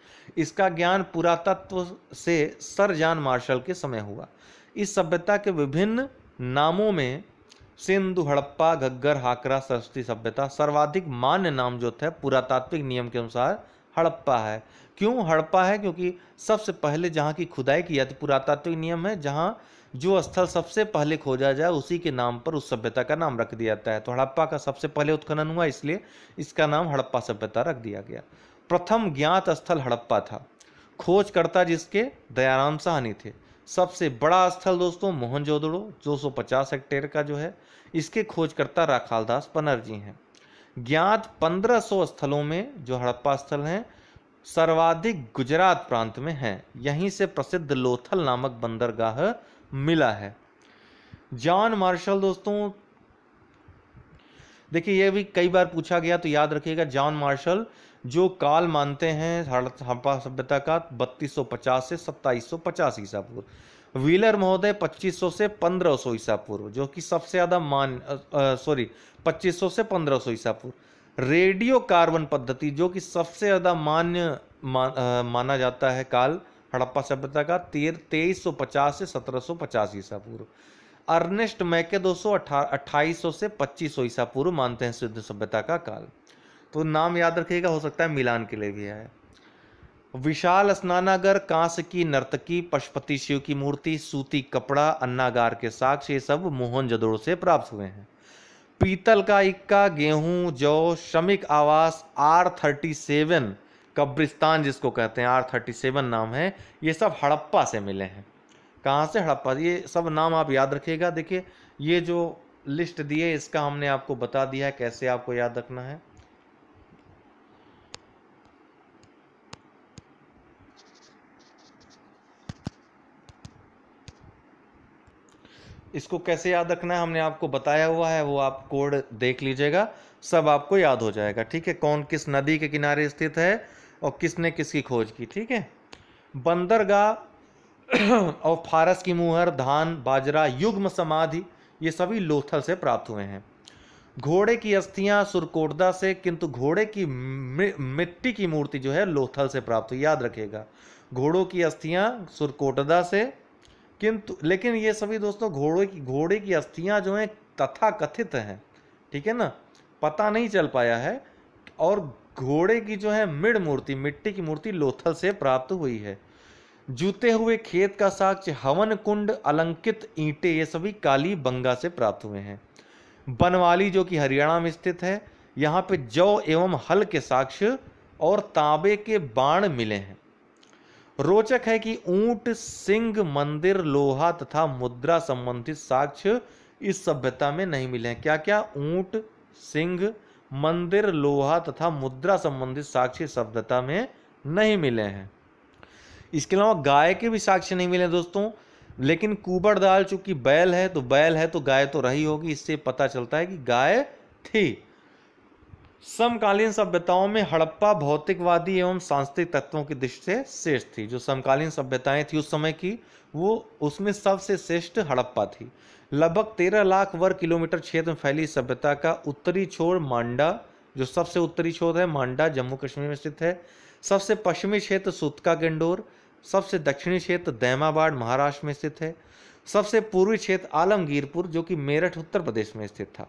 इसका ज्ञान पुरातत्व से सर जान मार्शल के समय हुआ इस सभ्यता के विभिन्न नामों में सिंधु हड़प्पा घग्गर हाकरा सरस्वती सभ्यता सर्वाधिक मान्य नाम जो थे पुरातात्विक नियम के अनुसार हड़प्पा है क्यों हड़प्पा है क्योंकि सबसे पहले जहाँ की खुदाई की जाती पुरातात्विक नियम है जहाँ जो स्थल सबसे पहले खोजा जाए उसी के नाम पर उस सभ्यता का नाम रख दिया जाता है तो हड़प्पा का सबसे पहले उत्खनन हुआ इसलिए इसका नाम हड़प्पा सभ्यता रख दिया गया प्रथम ज्ञात स्थल हड़प्पा था खोजकर्ता जिसके दयाराम साहनी थे सबसे बड़ा स्थल दोस्तों मोहनजोदड़ो 250 हेक्टेयर का जो है इसके खोजकर्ता राखालदास पनर्जी हैं ज्ञात 1500 स्थलों में जो हड़प्पा स्थल हैं सर्वाधिक गुजरात प्रांत में हैं यहीं से प्रसिद्ध लोथल नामक बंदरगाह मिला है जॉन मार्शल दोस्तों देखिए यह भी कई बार पूछा गया तो याद रखिएगा जॉन मार्शल जो काल मानते हैं हड़प्पा सभ्यता का 3250 से 2750 ईसा पूर्व व्हीलर महोदय 2500 से 1500 ईसा पूर्व जो कि सबसे ज़्यादा मान सॉरी 2500 से 1500 ईसा पूर्व रेडियो कार्बन पद्धति जो कि सबसे ज़्यादा मान्य मा, आ, माना जाता है काल हड़प्पा सभ्यता का तेर तेईस सौ पचास से सत्रह सौ पचास ईसा पूर्व अर्नेस्ट मैके दो सौ अट्ठाईस सौ से पच्चीस सौ ईसा पूर्व मानते हैं सिद्ध सभ्यता का काल तो नाम याद रखिएगा हो सकता है मिलान के लिए भी है विशाल स्नानागर कांस की नर्तकी पशुपति शिव की मूर्ति सूती कपड़ा अन्नागार के साक्ष ये सब मोहन जदोड़ से प्राप्त हुए हैं पीतल का इक्का गेहूं जौ श्रमिक आवास आर थर्टी सेवन कब्रिस्तान जिसको कहते हैं आर थर्टी सेवन नाम है ये सब हड़प्पा से मिले हैं कहाँ से हड़प्पा ये सब नाम आप याद रखिएगा देखिए ये जो लिस्ट दिए इसका हमने आपको बता दिया है कैसे आपको याद रखना है इसको कैसे याद रखना है हमने आपको बताया हुआ है वो आप कोड देख लीजिएगा सब आपको याद हो जाएगा ठीक है कौन किस नदी के किनारे स्थित है और किसने किसकी खोज की ठीक है बंदरगाह और फारस की मुहर धान बाजरा युग्म समाधि ये सभी लोथल से प्राप्त हुए हैं घोड़े की अस्थियां सुरकोटदा से किंतु घोड़े की मिट्टी की मूर्ति जो है लोथल से प्राप्त हुई याद रखेगा घोड़ों की अस्थियां सुरकोटदा से किंतु लेकिन ये सभी दोस्तों घोड़े की घोड़े की अस्थियाँ जो हैं तथा कथित हैं ठीक है ना पता नहीं चल पाया है और घोड़े की जो है मिड़ मूर्ति मिट्टी की मूर्ति लोथल से प्राप्त हुई है जूते हुए खेत का साक्ष्य हवन कुंड अलंकित ईंटे ये सभी काली बंगा से प्राप्त हुए हैं बनवाली जो कि हरियाणा में स्थित है यहाँ पे जौ एवं हल के साक्ष्य और तांबे के बाण मिले हैं रोचक है कि ऊंट सिंह मंदिर लोहा तथा मुद्रा संबंधित साक्ष्य इस सभ्यता में नहीं मिले हैं क्या क्या ऊंट सिंह मंदिर लोहा तथा मुद्रा संबंधित साक्ष्य सभ्यता में नहीं मिले हैं इसके अलावा गाय के भी साक्ष्य नहीं मिले दोस्तों लेकिन कुबड़ दाल चूंकि बैल है तो बैल है तो गाय तो रही होगी इससे पता चलता है कि गाय थी समकालीन सभ्यताओं में हड़प्पा भौतिकवादी एवं सांस्कृतिक तत्वों की दृष्टि से श्रेष्ठ थी जो समकालीन सभ्यताएं थी उस समय की वो उसमें सबसे श्रेष्ठ हड़प्पा थी लगभग तेरह लाख वर्ग किलोमीटर क्षेत्र में फैली सभ्यता का उत्तरी छोर मांडा जो सबसे उत्तरी छोर है मांडा जम्मू कश्मीर में स्थित है सबसे पश्चिमी क्षेत्र सुतका गंडोर सबसे दक्षिणी क्षेत्र दैमाबाड़ महाराष्ट्र में स्थित है सबसे पूर्वी क्षेत्र आलमगीरपुर जो कि मेरठ उत्तर प्रदेश में स्थित था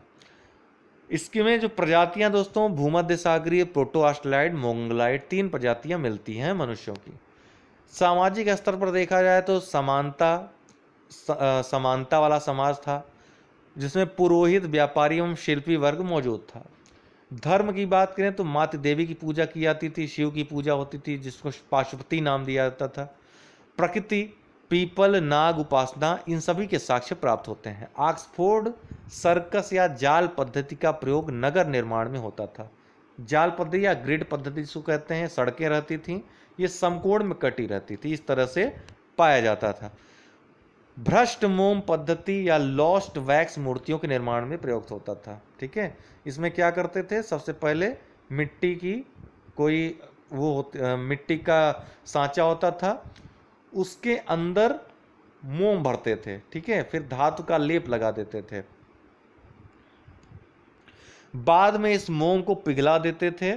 इसके में जो प्रजातियां दोस्तों भूमध्य सागरीय प्रोटोआस्टलाइड मोंगलाइड तीन प्रजातियां मिलती हैं मनुष्यों की सामाजिक स्तर पर देखा जाए तो समानता समानता वाला समाज था जिसमें पुरोहित व्यापारी एवं शिल्पी वर्ग मौजूद था धर्म की बात करें तो माता देवी की पूजा की जाती थी शिव की पूजा होती थी जिसको पाशुपति नाम दिया जाता था प्रकृति पीपल नाग उपासना इन सभी के साक्ष्य प्राप्त होते हैं ऑक्सफोर्ड सर्कस या जाल पद्धति का प्रयोग नगर निर्माण में होता था जाल पद्धति या ग्रिड पद्धति जिसको कहते हैं सड़कें रहती थीं ये समकोण में कटी रहती थी इस तरह से पाया जाता था भ्रष्ट मोम पद्धति या लॉस्ट वैक्स मूर्तियों के निर्माण में प्रयुक्त होता था ठीक है इसमें क्या करते थे सबसे पहले मिट्टी की कोई वो मिट्टी का सांचा होता था उसके अंदर मोम भरते थे ठीक है फिर धातु का लेप लगा देते थे बाद में इस मोम को पिघला देते थे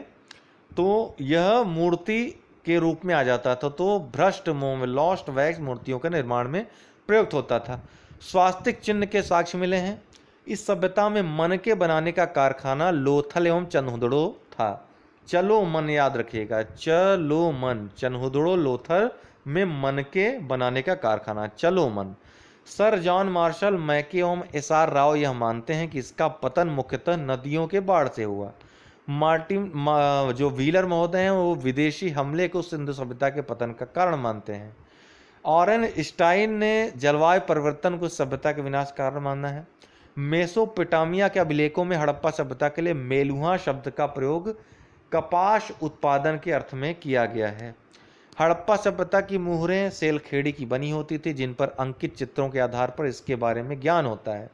तो यह मूर्ति के रूप में आ जाता था तो भ्रष्ट मोम लॉस्ट वैक्स मूर्तियों के निर्माण में प्रयुक्त होता था स्वास्तिक चिन्ह के साक्ष्य मिले हैं इस सभ्यता में मन के बनाने का कारखाना लोथल एवं चन्हुदड़ो था चलो मन याद रखिएगा चलो मन चन्हुदड़ो लोथल में मन के बनाने का कारखाना चलो मन सर जॉन मार्शल मैके ओम एस आर राव यह मानते हैं कि इसका पतन मुख्यतः नदियों के बाढ़ से हुआ मार्टिन मा, जो व्हीलर महोदय हैं वो विदेशी हमले को सिंधु सभ्यता के पतन का कारण मानते हैं ऑरन स्टाइन ने जलवायु परिवर्तन को सभ्यता के विनाश कारण माना है मेसोपिटामिया के अभिलेखों में हड़प्पा सभ्यता के लिए मेलुहा शब्द का प्रयोग कपास उत्पादन के अर्थ में किया गया है हड़प्पा सभ्यता की मुहरें सेलखेड़ी की बनी होती थी जिन पर अंकित चित्रों के आधार पर इसके बारे में ज्ञान होता है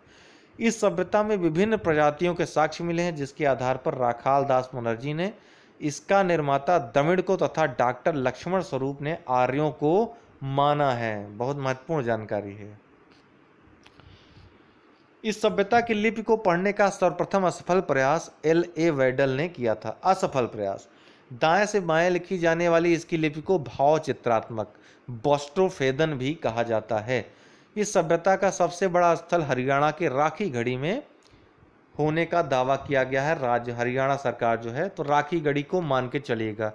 इस सभ्यता में विभिन्न प्रजातियों के साक्ष्य मिले हैं जिसके आधार पर राखाल दास मुनर्जी ने इसका निर्माता दमिड़ को तथा डॉक्टर लक्ष्मण स्वरूप ने आर्यों को माना है बहुत महत्वपूर्ण जानकारी है इस सभ्यता की लिपि को पढ़ने का सर्वप्रथम असफल प्रयास एल ए वेडल ने किया था असफल प्रयास दाएं से बाएं लिखी जाने वाली इसकी लिपि को भाव चित्रात्मक बॉस्ट्रोफेदन भी कहा जाता है इस सभ्यता का सबसे बड़ा स्थल हरियाणा के राखी घड़ी में होने का दावा किया गया है राज्य हरियाणा सरकार जो है तो राखी घड़ी को मान के चलेगा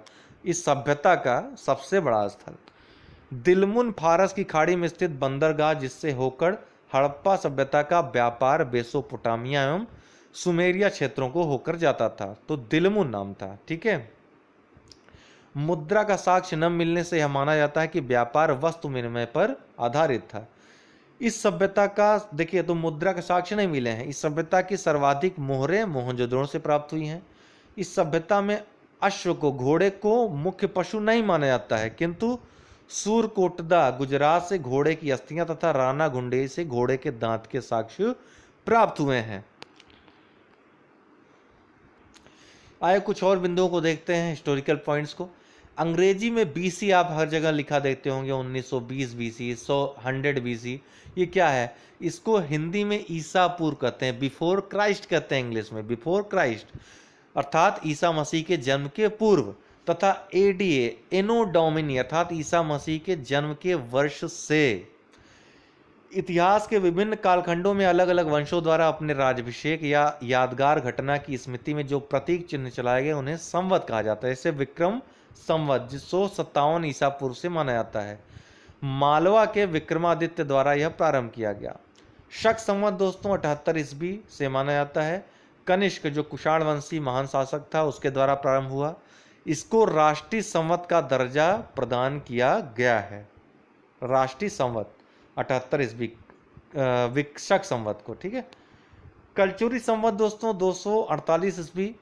इस सभ्यता का सबसे बड़ा स्थल दिलमुन फारस की खाड़ी में स्थित बंदरगाह जिससे होकर हड़प्पा सभ्यता का व्यापार बेसोपोटामिया एवं सुमेरिया क्षेत्रों को होकर जाता था तो दिलमुन नाम था ठीक है मुद्रा का साक्ष्य न मिलने से यह माना जाता है कि व्यापार वस्तु विनिमय पर आधारित था इस सभ्यता का देखिए तो मुद्रा के साक्ष्य नहीं मिले हैं इस सभ्यता की सर्वाधिक मोहरे मोहनजोदड़ों से प्राप्त हुई हैं इस सभ्यता में अश्व को घोड़े को मुख्य पशु नहीं माना जाता है किंतु सूरकोटदा गुजरात से घोड़े की अस्थियां तथा राना घुंडे से घोड़े के दांत के साक्ष्य प्राप्त हुए हैं आए कुछ और बिंदुओं को देखते हैं हिस्टोरिकल पॉइंट्स को अंग्रेजी में बीसी आप हर जगह लिखा देखते होंगे 1920 बीसी 100 100 बीसी ये क्या है इसको हिंदी में ईसा पूर्व कहते हैं बिफोर क्राइस्ट कहते हैं इंग्लिश में बिफोर क्राइस्ट अर्थात ईसा मसीह के जन्म के पूर्व तथा ए डी एनो डोमिनी अर्थात ईसा मसीह के जन्म के वर्ष से इतिहास के विभिन्न कालखंडों में अलग अलग वंशों द्वारा अपने राजभिषेक या यादगार घटना की स्मृति में जो प्रतीक चिन्ह चलाए गए उन्हें संवत कहा जाता है जैसे विक्रम संवत सौ सत्तावन ईसा पूर्व से माना जाता है मालवा के विक्रमादित्य द्वारा यह प्रारंभ किया गया शक संवत दोस्तों अठहत्तर ईस्वी से माना जाता है कनिष्क जो कुषाण वंशी महान शासक था उसके द्वारा प्रारंभ हुआ इसको राष्ट्रीय संवत का दर्जा प्रदान किया गया है राष्ट्रीय संवत अठहत्तर ईस्वी विक्षक संवत को ठीक है कलचुरी संवत दोस्तों 248 ईस्वी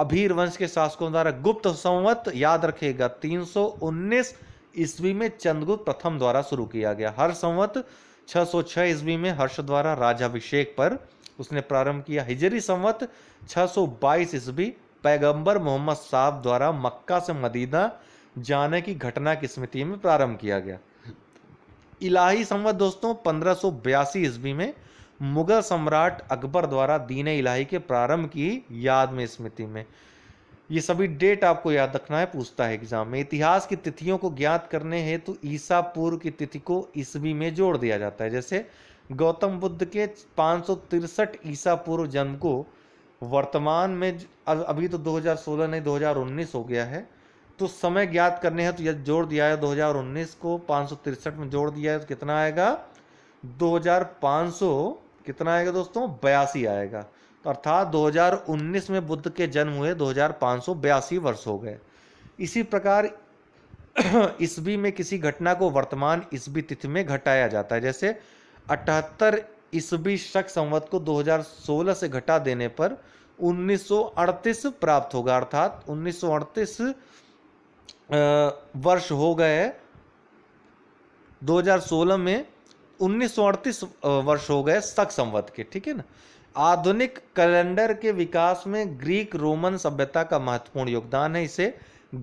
अभीर वंश के शासकों द्वारा गुप्त संवत याद रखेगा 319 ईस्वी में चंद्रगुप्त प्रथम द्वारा शुरू किया गया हर संवत 606 ईस्वी में हर्ष द्वारा राजाभिषेक पर उसने प्रारंभ किया हिजरी संवत 622 ईस्वी पैगंबर मोहम्मद साहब द्वारा मक्का से मदीना जाने की घटना की स्मृति में प्रारंभ किया गया इलाही संवत दोस्तों पंद्रह ईस्वी में मुग़ल सम्राट अकबर द्वारा दीन इलाही के प्रारंभ की याद में स्मृति में ये सभी डेट आपको याद रखना है पूछता है एग्जाम में इतिहास की तिथियों को ज्ञात करने हेतु तो ईसा पूर्व की तिथि को ईस्वी में जोड़ दिया जाता है जैसे गौतम बुद्ध के पाँच ईसा पूर्व जन्म को वर्तमान में अभी तो 2016 नहीं 2019 हो गया है तो समय ज्ञात करने हैं तो यह जोड़ दिया है 2019 को पाँच में जोड़ दिया है तो कितना आएगा दो कितना आएगा दोस्तों बयासी आएगा तो अर्थात 2019 में बुद्ध के जन्म हुए दो वर्ष हो गए इसी प्रकार ईस्वी में किसी घटना को वर्तमान ईस्वी तिथि में घटाया जाता है जैसे अठहत्तर ईस्वी शक संवत को 2016 से घटा देने पर 1938 प्राप्त होगा अर्थात 1938 वर्ष हो गए 2016 में उन्नीस वर्ष हो गए शक संवत के ठीक है ना आधुनिक कैलेंडर के विकास में ग्रीक रोमन सभ्यता का महत्वपूर्ण योगदान है इसे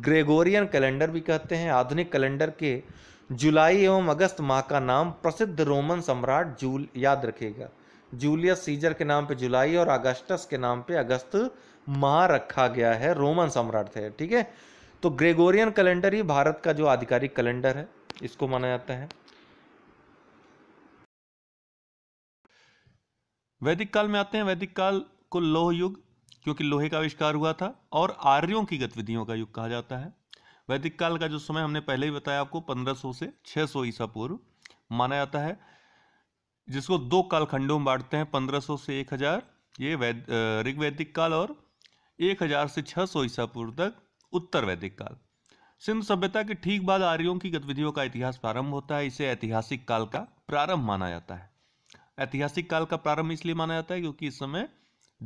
ग्रेगोरियन कैलेंडर भी कहते हैं आधुनिक कैलेंडर के जुलाई एवं अगस्त माह का नाम प्रसिद्ध रोमन सम्राट जूल याद रखेगा जूलियस सीजर के नाम पे जुलाई और अगस्टस के नाम पे अगस्त माह रखा गया है रोमन सम्राट थे ठीक है तो ग्रेगोरियन कैलेंडर ही भारत का जो आधिकारिक कैलेंडर है इसको माना जाता है वैदिक काल में आते हैं वैदिक काल को लोह युग क्योंकि लोहे का आविष्कार हुआ था और आर्यों की गतिविधियों का युग कहा जाता है वैदिक काल का जो समय हमने पहले ही बताया आपको 1500 से 600 ईसा पूर्व माना जाता है जिसको दो कालखंडों में बांटते हैं 1500 से 1000 ये वैद ऋग्वैदिक काल और 1000 से 600 ईसा पूर्व तक उत्तर वैदिक काल सिंधु सभ्यता के ठीक बाद आर्यों की गतिविधियों का इतिहास प्रारंभ होता है इसे ऐतिहासिक काल का प्रारंभ माना जाता है ऐतिहासिक काल का प्रारंभ इसलिए माना जाता है क्योंकि इस समय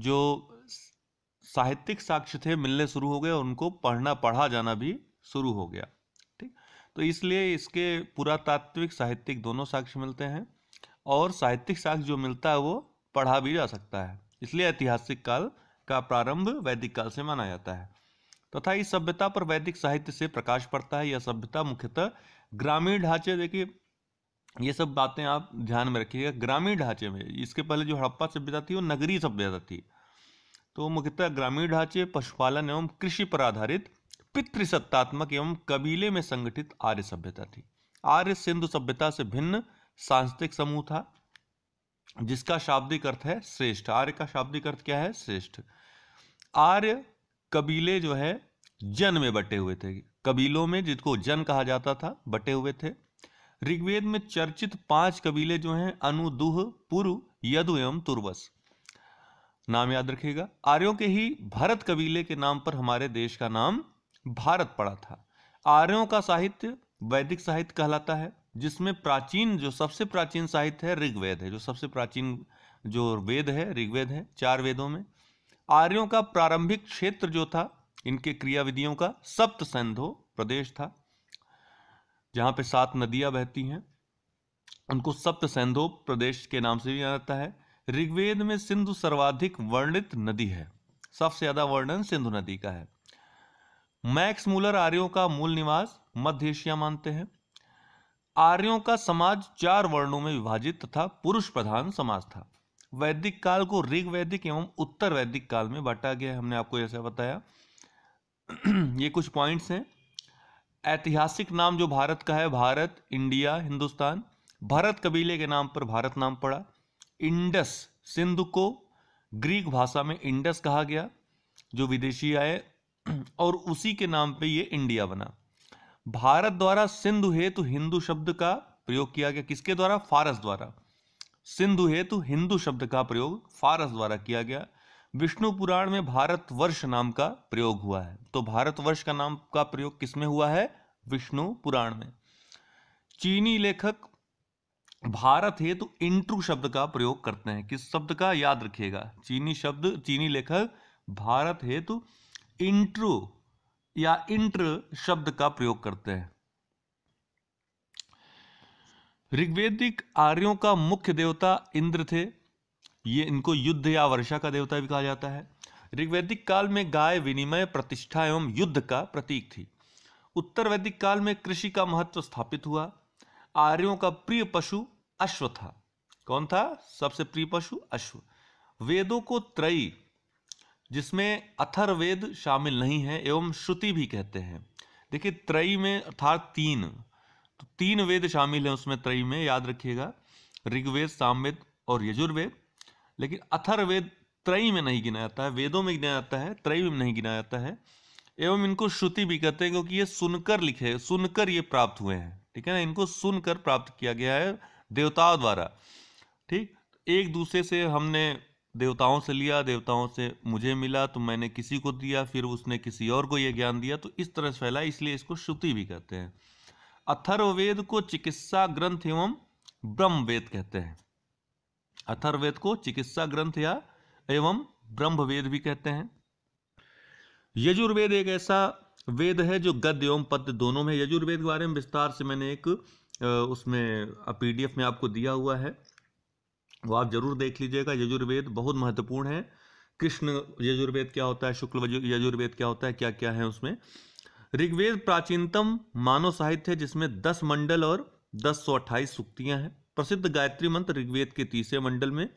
जो साहित्यिक साक्ष्य थे मिलने शुरू हो गए और उनको पढ़ना पढ़ा जाना भी शुरू हो गया ठीक तो इसलिए इसके पुरातात्विक साहित्यिक दोनों साक्ष्य मिलते हैं और साहित्यिक साक्ष्य जो मिलता है वो पढ़ा भी जा सकता है इसलिए ऐतिहासिक काल का प्रारंभ वैदिक काल से माना जाता है तथा इस सभ्यता पर वैदिक साहित्य से प्रकाश पड़ता है यह सभ्यता मुख्यतः ग्रामीण ढांचे देखिए ये सब बातें आप ध्यान में रखिएगा ग्रामीण ढांचे में इसके पहले जो हड़प्पा सभ्यता थी वो नगरीय सभ्यता थी तो मुख्यतः ग्रामीण ढांचे पशुपालन एवं कृषि पर आधारित पितृसत्तात्मक एवं कबीले में संगठित आर्य सभ्यता थी आर्य सिंधु सभ्यता से भिन्न सांस्कृतिक समूह था जिसका शाब्दिक अर्थ है श्रेष्ठ आर्य का शाब्दिक अर्थ क्या है श्रेष्ठ आर्य कबीले जो है जन में बटे हुए थे कबीलों में जिसको जन कहा जाता था बटे हुए थे ऋग्वेद में चर्चित पांच कबीले जो हैं अनुदुह पुरु यदु एवं तुर्वस नाम याद रखिएगा आर्यों के ही भरत कबीले के नाम पर हमारे देश का नाम भारत पड़ा था आर्यों का साहित्य वैदिक साहित्य कहलाता है जिसमें प्राचीन जो सबसे प्राचीन साहित्य है ऋग्वेद है जो सबसे प्राचीन जो वेद है ऋग्वेद है चार वेदों में आर्यों का प्रारंभिक क्षेत्र जो था इनके क्रियाविधियों का सप्त संधो प्रदेश था जहाँ पे सात नदियाँ बहती हैं उनको सप्त सैंधोप प्रदेश के नाम से भी जाना जाता है ऋग्वेद में सिंधु सर्वाधिक वर्णित नदी है सबसे ज़्यादा वर्णन सिंधु नदी का है मैक्स मूलर आर्यों का मूल निवास मध्य एशिया मानते हैं आर्यों का समाज चार वर्णों में विभाजित तथा पुरुष प्रधान समाज था वैदिक काल को ऋग वैदिक एवं उत्तर वैदिक काल में बांटा गया हमने आपको जैसा बताया ये कुछ पॉइंट्स हैं ऐतिहासिक नाम जो भारत का है भारत इंडिया हिंदुस्तान भरत कबीले के नाम पर भारत नाम पड़ा इंडस सिंधु को ग्रीक भाषा में इंडस कहा गया जो विदेशी आए और उसी के नाम पे ये इंडिया बना भारत द्वारा सिंधु हेतु हिंदू शब्द का प्रयोग किया गया किसके द्वारा फारस द्वारा सिंधु हेतु हिंदू शब्द का प्रयोग फारस द्वारा किया गया विष्णु पुराण में भारतवर्ष नाम का प्रयोग हुआ है तो भारतवर्ष का नाम का प्रयोग किसमें हुआ है विष्णु पुराण में चीनी लेखक भारत हेतु तो इंट्रू शब्द का प्रयोग करते हैं किस शब्द का याद रखिएगा चीनी शब्द चीनी लेखक भारत हेतु तो इंट्रू या इंट्र शब्द का प्रयोग करते हैं ऋग्वेदिक आर्यों का मुख्य देवता इंद्र थे ये इनको युद्ध या वर्षा का देवता भी कहा जाता है ऋग्वैदिक काल में गाय विनिमय प्रतिष्ठा एवं युद्ध का प्रतीक थी उत्तर वैदिक काल में कृषि का महत्व स्थापित हुआ आर्यों का प्रिय पशु अश्व था कौन था सबसे प्रिय पशु अश्व वेदों को त्रयी जिसमें अथर्वेद शामिल नहीं है एवं श्रुति भी कहते हैं देखिए त्रयी में अर्थात तीन तो तीन वेद शामिल हैं उसमें त्रयी में याद रखिएगा ऋग्वेद सामवेद और यजुर्वेद लेकिन अथर्वेद त्रयी में नहीं गिना जाता है वेदों में गिनाया जाता है त्रयी में नहीं गिना जाता है एवं इनको श्रुति भी कहते हैं क्योंकि ये सुनकर लिखे सुनकर ये प्राप्त हुए हैं ठीक है ना इनको सुनकर प्राप्त किया गया है देवताओं द्वारा ठीक एक दूसरे से हमने देवताओं से लिया देवताओं से मुझे मिला तो मैंने किसी को दिया फिर उसने किसी और को यह ज्ञान दिया तो इस तरह से फैला इसलिए इसको श्रुति भी कहते हैं अथर्ववेद को चिकित्सा ग्रंथ एवं ब्रह्मवेद कहते हैं अथर्वेद को चिकित्सा ग्रंथ या एवं ब्रह्मवेद भी कहते हैं यजुर्वेद एक ऐसा वेद है जो गद्य एवं पद्य दोनों में यजुर्वेद के बारे में विस्तार से मैंने एक उसमें पीडीएफ में आपको दिया हुआ है वो आप जरूर देख लीजिएगा यजुर्वेद बहुत महत्वपूर्ण है कृष्ण यजुर्वेद क्या होता है शुक्ल यजुर्वेद क्या होता है क्या क्या है उसमें ऋग्वेद प्राचीनतम मानव साहित्य है जिसमें दस मंडल और दस सौ अट्ठाईस सुक्तियां हैं प्रसिद्ध गायत्री मंत्र ऋग्वेद के तीसरे मंडल में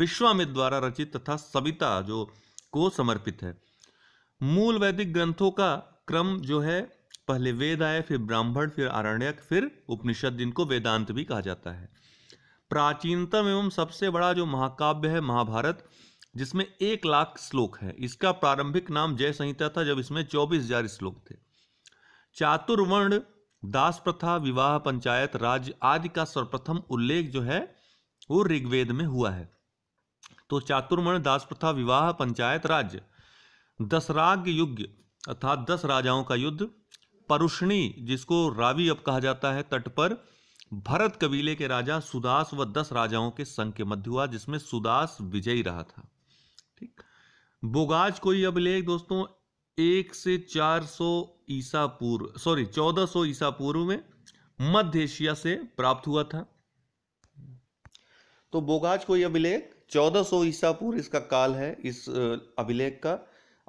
विश्वामित द्वारा रचित तथा सविता जो को समर्पित है मूल वैदिक ग्रंथों का क्रम जो है पहले वेद आए फिर ब्राह्मण फिर आरण्यक फिर उपनिषद जिनको वेदांत भी कहा जाता है प्राचीनतम एवं सबसे बड़ा जो महाकाव्य है महाभारत जिसमें एक लाख श्लोक है इसका प्रारंभिक नाम जय संहिता था जब इसमें चौबीस हजार श्लोक थे चातुर्वर्ण दास प्रथा विवाह पंचायत राज्य आदि का सर्वप्रथम उल्लेख जो है वो ऋग्वेद में हुआ है तो चातुर्मण दास प्रथा विवाह पंचायत राज्य दसराग युग अर्थात दस राजाओं का युद्ध परुष्णी जिसको रावी अब कहा जाता है तट पर भरत कबीले के राजा सुदास व दस राजाओं के संघ के मध्य हुआ जिसमें सुदास विजयी रहा था ठीक बोगाज कोई लेख दोस्तों एक से चार सौ ईसा पूर्व सॉरी 1400 ईसा पूर्व में मध्य एशिया से प्राप्त हुआ था तो बोगाज को यह अभिलेख 1400 ईसा पूर्व इसका काल है इस अभिलेख का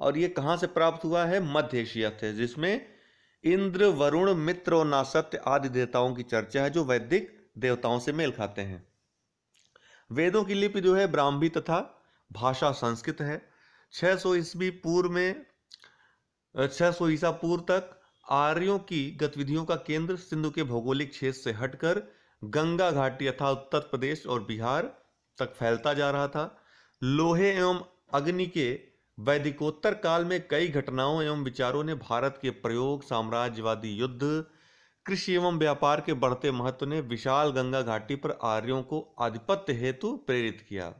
और यह कहां से प्राप्त हुआ है मध्य एशिया से जिसमें इंद्र वरुण मित्र और नासत्य आदि देवताओं की चर्चा है जो वैदिक देवताओं से मेल खाते हैं वेदों की लिपि जो है ब्राह्मी तथा भाषा संस्कृत है 600 सौ ईस्वी पूर्व में छह सौ ईसा पूर्व तक आर्यों की गतिविधियों का केंद्र सिंधु के भौगोलिक क्षेत्र से हटकर गंगा घाटी यथा उत्तर प्रदेश और बिहार तक फैलता जा रहा था लोहे एवं अग्नि के वैदिकोत्तर काल में कई घटनाओं एवं विचारों ने भारत के प्रयोग साम्राज्यवादी युद्ध कृषि एवं व्यापार के बढ़ते महत्व ने विशाल गंगा घाटी पर आर्यों को आधिपत्य हेतु प्रेरित किया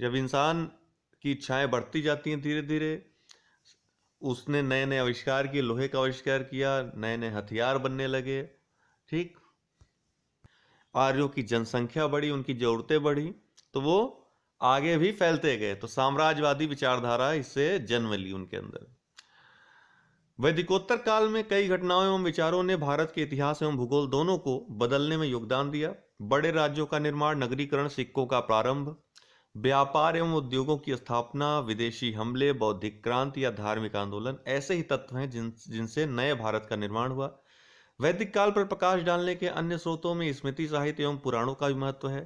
जब इंसान की इच्छाएं बढ़ती जाती हैं धीरे धीरे उसने नए नए आविष्कार किए लोहे का आविष्कार किया नए नए हथियार बनने लगे ठीक आर्यों की जनसंख्या बढ़ी उनकी ज़रूरतें बढ़ी तो वो आगे भी फैलते गए तो साम्राज्यवादी विचारधारा इससे जन्म ली उनके अंदर वैदिकोत्तर काल में कई घटनाओं एवं विचारों ने भारत के इतिहास एवं भूगोल दोनों को बदलने में योगदान दिया बड़े राज्यों का निर्माण नगरीकरण सिक्कों का प्रारंभ व्यापार एवं उद्योगों की स्थापना विदेशी हमले बौद्धिक क्रांति या धार्मिक आंदोलन ऐसे ही तत्व हैं जिन जिनसे नए भारत का निर्माण हुआ वैदिक काल पर प्रकाश डालने के अन्य स्रोतों में स्मृति साहित्य एवं पुराणों का भी महत्व है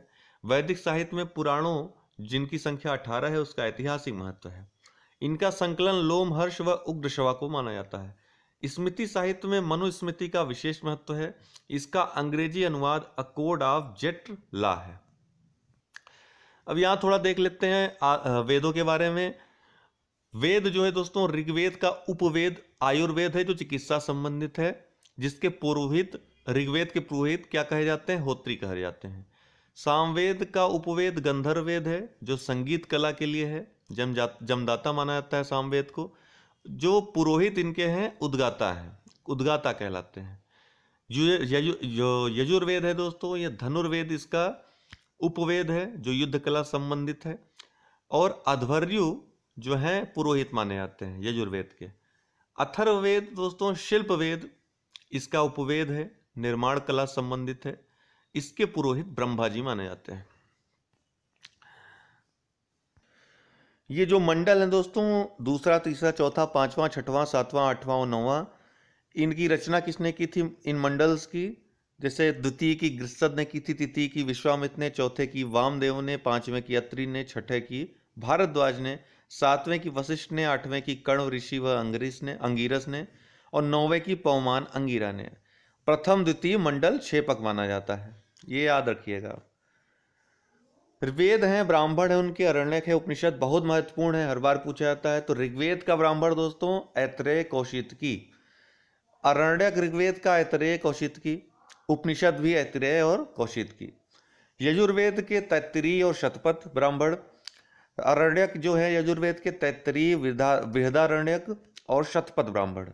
वैदिक साहित्य में पुराणों जिनकी संख्या अठारह है उसका ऐतिहासिक महत्व है इनका संकलन लोमहर्ष व उग्र शवा को माना जाता है स्मृति साहित्य में मनुस्मृति का विशेष महत्व है इसका अंग्रेजी अनुवाद a code of jet law है अब यहाँ थोड़ा देख लेते हैं वेदों के बारे में वेद जो है दोस्तों ऋग्वेद का उपवेद आयुर्वेद है जो चिकित्सा संबंधित है जिसके पुरोहित ऋग्वेद के पुरोहित क्या कहे जाते हैं होत्री कहे जाते हैं सामवेद का उपवेद गंधर्वेद है जो संगीत कला के लिए है जम जमदाता माना जाता है सामवेद को जो पुरोहित इनके हैं उद्गाता है उद्गाता कहलाते हैं यजुर्वेद है दोस्तों ये धनुर्वेद इसका उपवेद है जो युद्ध कला संबंधित है और अध्वर्यु जो हैं पुरोहित माने जाते हैं यजुर्वेद के अथर्ववेद दोस्तों शिल्प वेद इसका उपवेद है निर्माण कला संबंधित है इसके पुरोहित ब्रह्मा जी माने जाते हैं ये जो मंडल है दोस्तों दूसरा तीसरा चौथा पांचवा छठवां सातवां आठवां और नौवां इनकी रचना किसने की थी इन मंडल्स की जैसे द्वितीय की गृहस्थ ने की थी तृतीय की विश्वामित्र ने चौथे की वामदेव ने पांचवें की अत्रि ने छठे की भारद्वाज ने सातवें की वशिष्ठ ने आठवें की कर्ण ऋषि व अंग्रिस ने अंगीरस ने और नौवें की पवमान अंगीरा ने प्रथम द्वितीय मंडल क्षेपक माना जाता है ये याद रखिएगा ऋग्वेद हैं ब्राह्मण है उनके अरण्यक है उपनिषद बहुत महत्वपूर्ण है हर बार पूछा जाता है तो ऋग्वेद का ब्राह्मण दोस्तों ऐतरेय कौशित की अरण्यक ऋग्वेद का ऐत्रेय कौशित की उपनिषद भी ऐतिरेय और कौशित की यजुर्वेद के तैतरी और शतपथ ब्राह्मण अरण्यक जो है यजुर्वेद के तैतरी बृहदारण्यक और शतपथ ब्राह्मण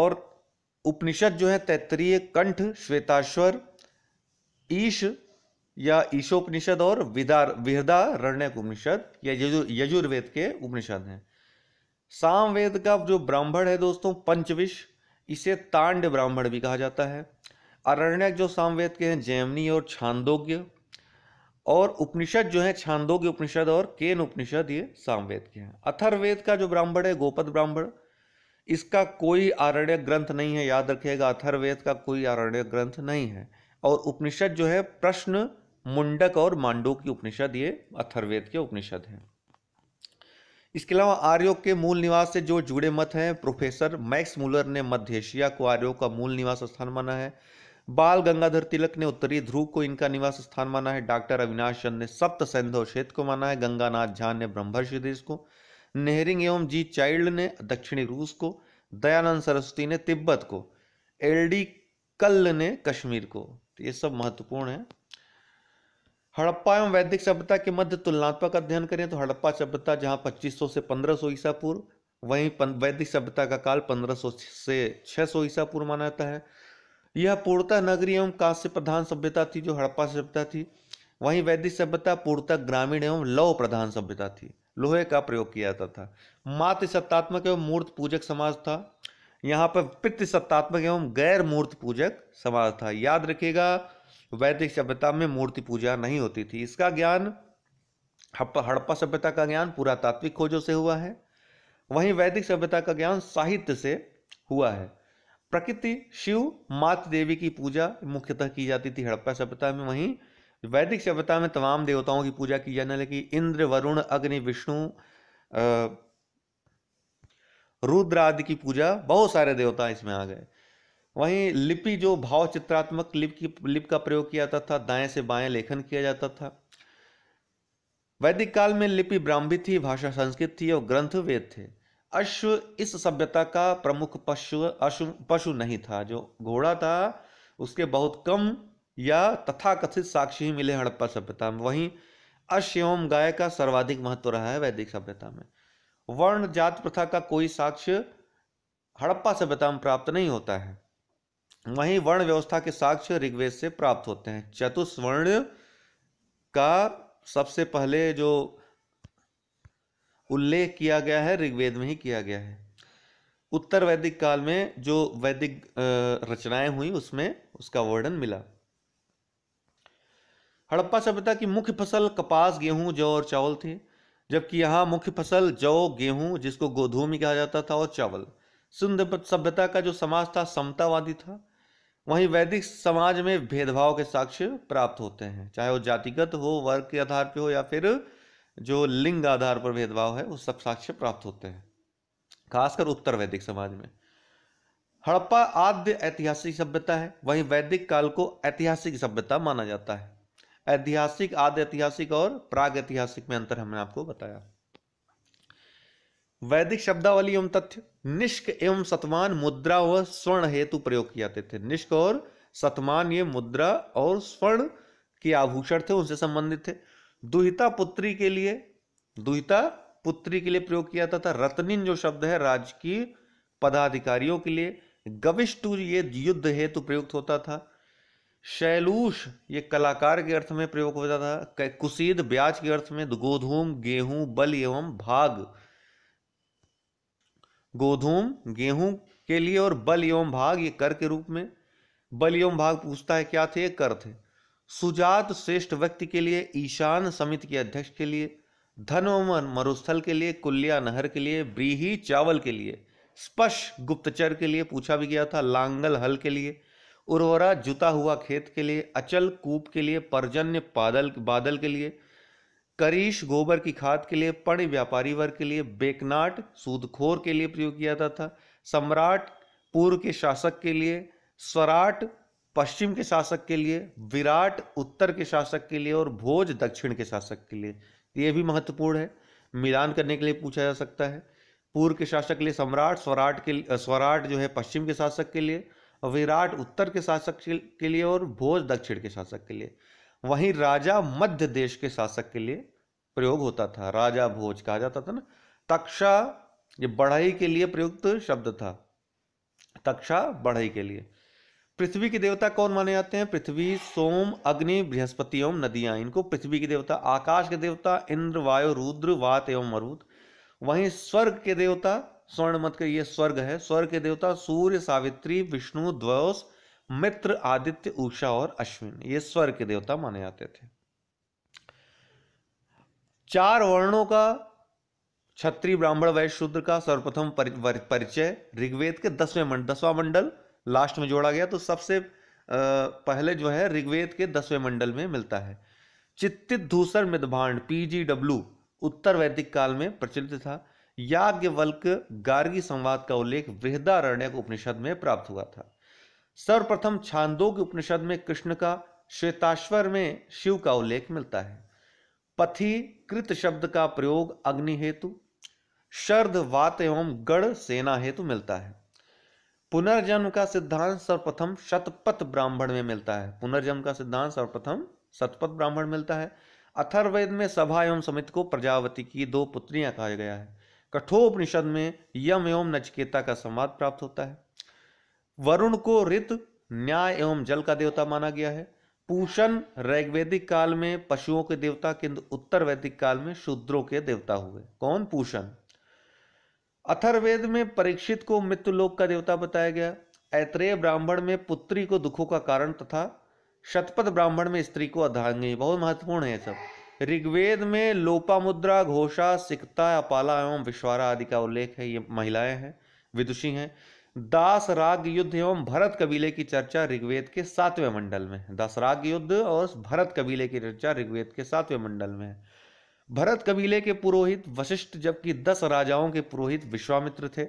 और उपनिषद जो है तैतरीय कंठ श्वेताश्वर ईश या ईशोपनिषद और विदार विहदारण्यक उपनिषद या यजु, यजुर्वेद के उपनिषद हैं सामवेद का जो ब्राह्मण है दोस्तों पंचविश इसे तांड ब्राह्मण भी कहा जाता है अरण्यक जो सामवेद के हैं जैमनी और छांदोग्य और उपनिषद जो है छांदोग्य उपनिषद और केन उपनिषद ये सामवेद के हैं अथर्वेद का जो ब्राह्मण है गोपद ब्राह्मण इसका कोई आरण्य ग्रंथ नहीं है याद रखिएगा अथर्वेद का कोई आरण्य ग्रंथ नहीं है और उपनिषद जो है प्रश्न मुंडक और मांडो की उपनिषद ये अथर्वेद के उपनिषद हैं इसके अलावा आर्यों के मूल निवास से जो जुड़े मत हैं प्रोफेसर मैक्स मूलर ने मध्य एशिया को आर्यों का मूल निवास स्थान माना है बाल गंगाधर तिलक ने उत्तरी ध्रुव को इनका निवास स्थान माना है डॉक्टर अविनाश चंद ने सप्त सैंधव क्षेत्र को माना है गंगानाथ झा ने ब्रह्मर्षि देश को नेहरिंग एवं जी चाइल्ड ने दक्षिणी रूस को दयानंद सरस्वती ने तिब्बत को एल डी कल ने कश्मीर को तो ये सब महत्वपूर्ण है हड़प्पा एवं वैदिक सभ्यता के मध्य तुलनात्मक अध्ययन करें तो हड़प्पा सभ्यता जहां 2500 से 1500 ईसा पूर्व वहीं वैदिक सभ्यता का काल 1500 से 600 ईसा पूर्व माना जाता है यह पूर्णतः नगरीय एवं कांस्य प्रधान सभ्यता थी जो हड़प्पा सभ्यता थी वहीं वैदिक सभ्यता पूर्णतः ग्रामीण एवं लव प्रधान सभ्यता थी लोहे का प्रयोग किया जाता था मातृ सत्तात्मक एवं मूर्त पूजक समाज था यहाँ पर पितृ सत्तात्मक एवं गैर मूर्त पूजक समाज था याद रखिएगा वैदिक सभ्यता में मूर्ति पूजा नहीं होती थी इसका ज्ञान हड़प्पा सभ्यता का ज्ञान पुरातात्विक खोजों से हुआ है वहीं वैदिक सभ्यता का ज्ञान साहित्य से हुआ है प्रकृति शिव मात देवी की पूजा मुख्यतः की जाती थी हड़प्पा सभ्यता में वहीं वैदिक सभ्यता में तमाम देवताओं की पूजा की जाने लगी इंद्र वरुण अग्नि विष्णु रुद्र आदि की पूजा बहुत सारे देवता इसमें आ गए वहीं लिपि जो भाव चित्रात्मक लिप की लिप का प्रयोग किया जाता था दाएं से बाएं लेखन किया जाता था वैदिक काल में लिपि ब्राह्मी थी भाषा संस्कृत थी और ग्रंथ वेद थे अश्व इस सभ्यता का प्रमुख पशु अश्व पशु नहीं था जो घोड़ा था उसके बहुत कम या तथाकथित साक्षी ही मिले हड़प्पा सभ्यता में वहीं अश्व एवं गाय का सर्वाधिक महत्व रहा है वैदिक सभ्यता में वर्ण जात प्रथा का कोई साक्ष्य हड़प्पा सभ्यता में प्राप्त नहीं होता है वहीं वर्ण व्यवस्था के साक्ष्य ऋग्वेद से प्राप्त होते हैं चतुस्वर्ण का सबसे पहले जो उल्लेख किया गया है ऋग्वेद में ही किया गया है उत्तर वैदिक काल में जो वैदिक रचनाएं हुई उसमें उसका वर्णन मिला हड़प्पा सभ्यता की मुख्य फसल कपास गेहूं जौ और चावल थी जबकि यहाँ मुख्य फसल जौ गेहूं जिसको गोधूमी कहा जाता था और चावल सिंध सभ्यता का जो समाज था समतावादी था वहीं वैदिक समाज में भेदभाव के साक्ष्य प्राप्त होते हैं चाहे वो जातिगत हो वर्ग के आधार पर हो या फिर जो लिंग आधार पर भेदभाव है वो सब साक्ष्य प्राप्त होते हैं खासकर उत्तर वैदिक समाज में हड़प्पा आद्य ऐतिहासिक सभ्यता है वहीं वैदिक काल को ऐतिहासिक सभ्यता माना जाता है ऐतिहासिक आद्य ऐतिहासिक और प्राग ऐतिहासिक में अंतर हमने आपको बताया वैदिक शब्दावली एवं तथ्य निष्क एवं सतमान मुद्रा व स्वर्ण हेतु प्रयोग किए जाते थे निष्क और सतमान ये मुद्रा और स्वर्ण के आभूषण थे उनसे संबंधित थे दुहिता पुत्री के लिए दुहिता पुत्री के लिए प्रयोग किया जाता था रत्निन जो शब्द है राजकीय पदाधिकारियों के लिए गविष्टु ये युद्ध हेतु प्रयुक्त होता था शैलूष ये कलाकार के अर्थ में प्रयोग होता था कुशीद ब्याज के अर्थ में गोधूम गेहूं बल एवं भाग गोधूम गेहूं के लिए और बल एवं भाग ये कर के रूप में बल एवं भाग पूछता है क्या थे ये कर थे सुजात श्रेष्ठ व्यक्ति के लिए ईशान समिति के अध्यक्ष के लिए धन एवं मरुस्थल के लिए कुल्या नहर के लिए ब्रीही चावल के लिए स्पर्श गुप्तचर के लिए पूछा भी गया था लांगल हल के लिए उर्वरा जुता हुआ खेत के लिए अचल कूप के लिए पर्जन्य पादल बादल के लिए करीश गोबर की खाद के लिए पर्ण व्यापारी वर्ग के लिए बेकनाट सूदखोर के लिए प्रयोग किया जाता था सम्राट पूर्व के शासक के लिए स्वराट पश्चिम के शासक के लिए विराट उत्तर के शासक के लिए और भोज दक्षिण के शासक के लिए ये भी महत्वपूर्ण है मिलान करने के लिए पूछा जा सकता है पूर्व के शासक के लिए सम्राट स्वराट के स्वराट जो है पश्चिम के शासक के लिए विराट उत्तर के शासक के लिए और भोज दक्षिण के शासक के लिए वहीं राजा मध्य देश के शासक के लिए प्रयोग होता था राजा भोज कहा जाता था ना तक्षा ये बढ़ई के लिए प्रयुक्त शब्द था तक्षा बढ़ई के लिए पृथ्वी के देवता कौन माने जाते हैं पृथ्वी सोम अग्नि बृहस्पति एवं नदियां इनको पृथ्वी के देवता आकाश के देवता इंद्र वायु रुद्र वात एवं मरुद वहीं स्वर्ग के देवता स्वर्ण मत के ये स्वर्ग है स्वर्ग के देवता सूर्य सावित्री विष्णु द्वोस मित्र आदित्य उषा और अश्विन ये स्वर के देवता माने जाते थे चार वर्णों का क्षत्रिय ब्राह्मण वैश्य शूद्र का सर्वप्रथम परिचय ऋग्वेद के दसवें मंडल दसवां मंडल लास्ट में जोड़ा गया तो सबसे पहले जो है ऋग्वेद के दसवें मंडल में मिलता है चित्तित धूसर मृदभांड पीजीडब्ल्यू उत्तर वैदिक काल में प्रचलित था याज्ञवल्क गार्गी संवाद का उल्लेख वृहदारण्यक उपनिषद में प्राप्त हुआ था सर्वप्रथम छांदोग उपनिषद में कृष्ण का श्वेताश्वर में शिव का उल्लेख मिलता है पथि कृत शब्द का प्रयोग अग्नि हेतु शर्द वात एवं गढ़ सेना हेतु मिलता है पुनर्जन्म का सिद्धांत सर्वप्रथम शतपथ ब्राह्मण में मिलता है पुनर्जन्म का सिद्धांत सर्वप्रथम शतपथ ब्राह्मण मिलता है अथर्वेद में सभा एवं समित को प्रजावती की दो पुत्रियां कहा गया है कठोपनिषद में यम एवं नचकेता का संवाद प्राप्त होता है वरुण को ऋत न्याय एवं जल का देवता माना गया है पूषण ऋग्वेदिक काल में पशुओं के देवता किंतु उत्तर वैदिक काल में शूद्रों के देवता हुए कौन पूषण अथर्वेद में परीक्षित को मृत्युलोक का देवता बताया गया ऐत्रेय ब्राह्मण में पुत्री को दुखों का कारण तथा शतपथ ब्राह्मण में स्त्री को अधांगी बहुत महत्वपूर्ण है सब ऋग्वेद में लोपा मुद्रा घोषा सिकता अपाला एवं विश्वारा आदि का उल्लेख है ये महिलाएं हैं विदुषी हैं दास राग युद्ध एवं भरत कबीले की चर्चा ऋग्वेद के सातवें मंडल में दास राग युद्ध और भरत कबीले की चर्चा ऋग्वेद के सातवें मंडल में है भरत कबीले के पुरोहित वशिष्ठ जबकि दस राजाओं के पुरोहित विश्वामित्र थे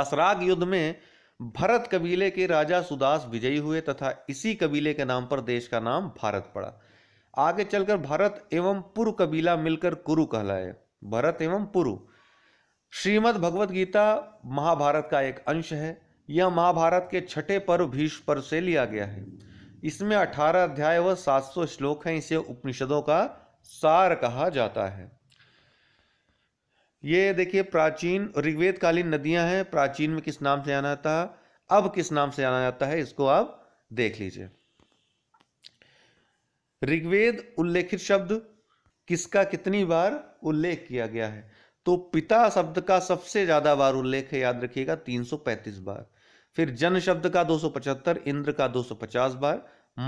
दसराग युद्ध में भरत कबीले के राजा सुदास विजयी हुए तथा इसी कबीले के नाम पर देश का नाम भारत पड़ा आगे चलकर भरत एवं पुरु कबीला मिलकर कुरु कहलाए भरत एवं पुरु श्रीमद् भगवत गीता महाभारत का एक अंश है यह महाभारत के छठे पर्व भीष्म पर्व से लिया गया है इसमें अठारह अध्याय व सात सौ श्लोक हैं इसे उपनिषदों का सार कहा जाता है ये देखिए प्राचीन ऋग्वेदकालीन नदियां हैं प्राचीन में किस नाम से जाना जाता है अब किस नाम से जाना जाता है इसको आप देख लीजिए ऋग्वेद उल्लेखित शब्द किसका कितनी बार उल्लेख किया गया है तो पिता शब्द का सबसे ज्यादा बार उल्लेख है याद रखिएगा 335 बार फिर जन शब्द का 275 इंद्र का 250 बार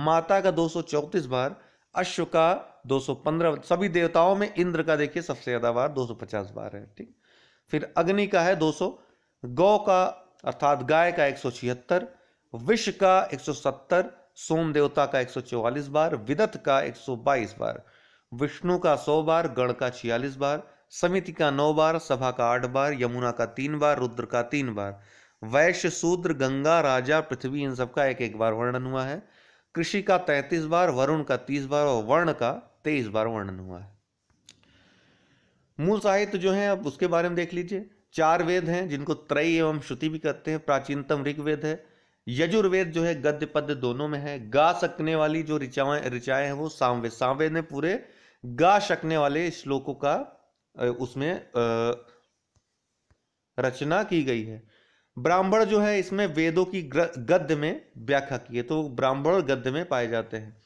माता का 234 बार अश्व का 215 सभी देवताओं में इंद्र का देखिए सबसे ज्यादा बार 250 बार है ठीक फिर अग्नि का है 200 गौ का अर्थात गाय का एक विष का एक सोम देवता का 144 बार विदत का 122 बार विष्णु का 100 बार गण का 46 बार समिति का नौ बार सभा का आठ बार यमुना का तीन बार रुद्र का तीन बार वैश्य शूद्र गंगा राजा पृथ्वी इन सबका एक एक बार वर्णन हुआ है कृषि का तैतीस बार वरुण का तीस बार और वर्ण का तेईस बार वर्णन हुआ है मूल साहित्य जो है अब उसके बारे में देख लीजिए चार वेद हैं जिनको त्रय एवं श्रुति भी कहते हैं प्राचीनतम ऋग्वेद है यजुर्वेद जो है गद्य पद्य दोनों में है गा सकने वाली जो ऋचाएं ऋचाएं हैं वो सामवेद सामवेद ने पूरे गा सकने वाले श्लोकों का उसमें रचना की गई है ब्राह्मण जो है इसमें वेदों की गद्य में व्याख्या की है तो ब्राह्मण गद्य में पाए जाते हैं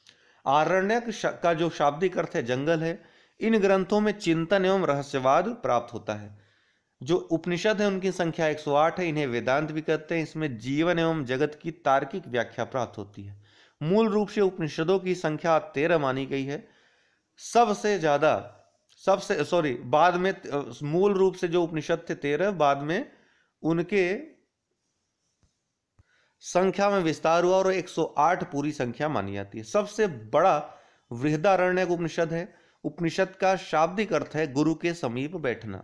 आरण्यक का जो शाब्दिक अर्थ है जंगल है इन ग्रंथों में चिंतन एवं रहस्यवाद प्राप्त होता है जो उपनिषद है उनकी संख्या 108 है इन्हें वेदांत भी कहते हैं इसमें जीवन एवं जगत की तार्किक व्याख्या प्राप्त होती है मूल रूप से उपनिषदों की संख्या तेरह मानी गई है सबसे ज़्यादा सबसे सॉरी बाद में मूल रूप से जो उपनिषद थे तेरह बाद में उनके संख्या में विस्तार हुआ और 108 पूरी संख्या मानी जाती है सबसे बड़ा वृहदारण्य उपनिषद है उपनिषद का शाब्दिक अर्थ है गुरु के समीप बैठना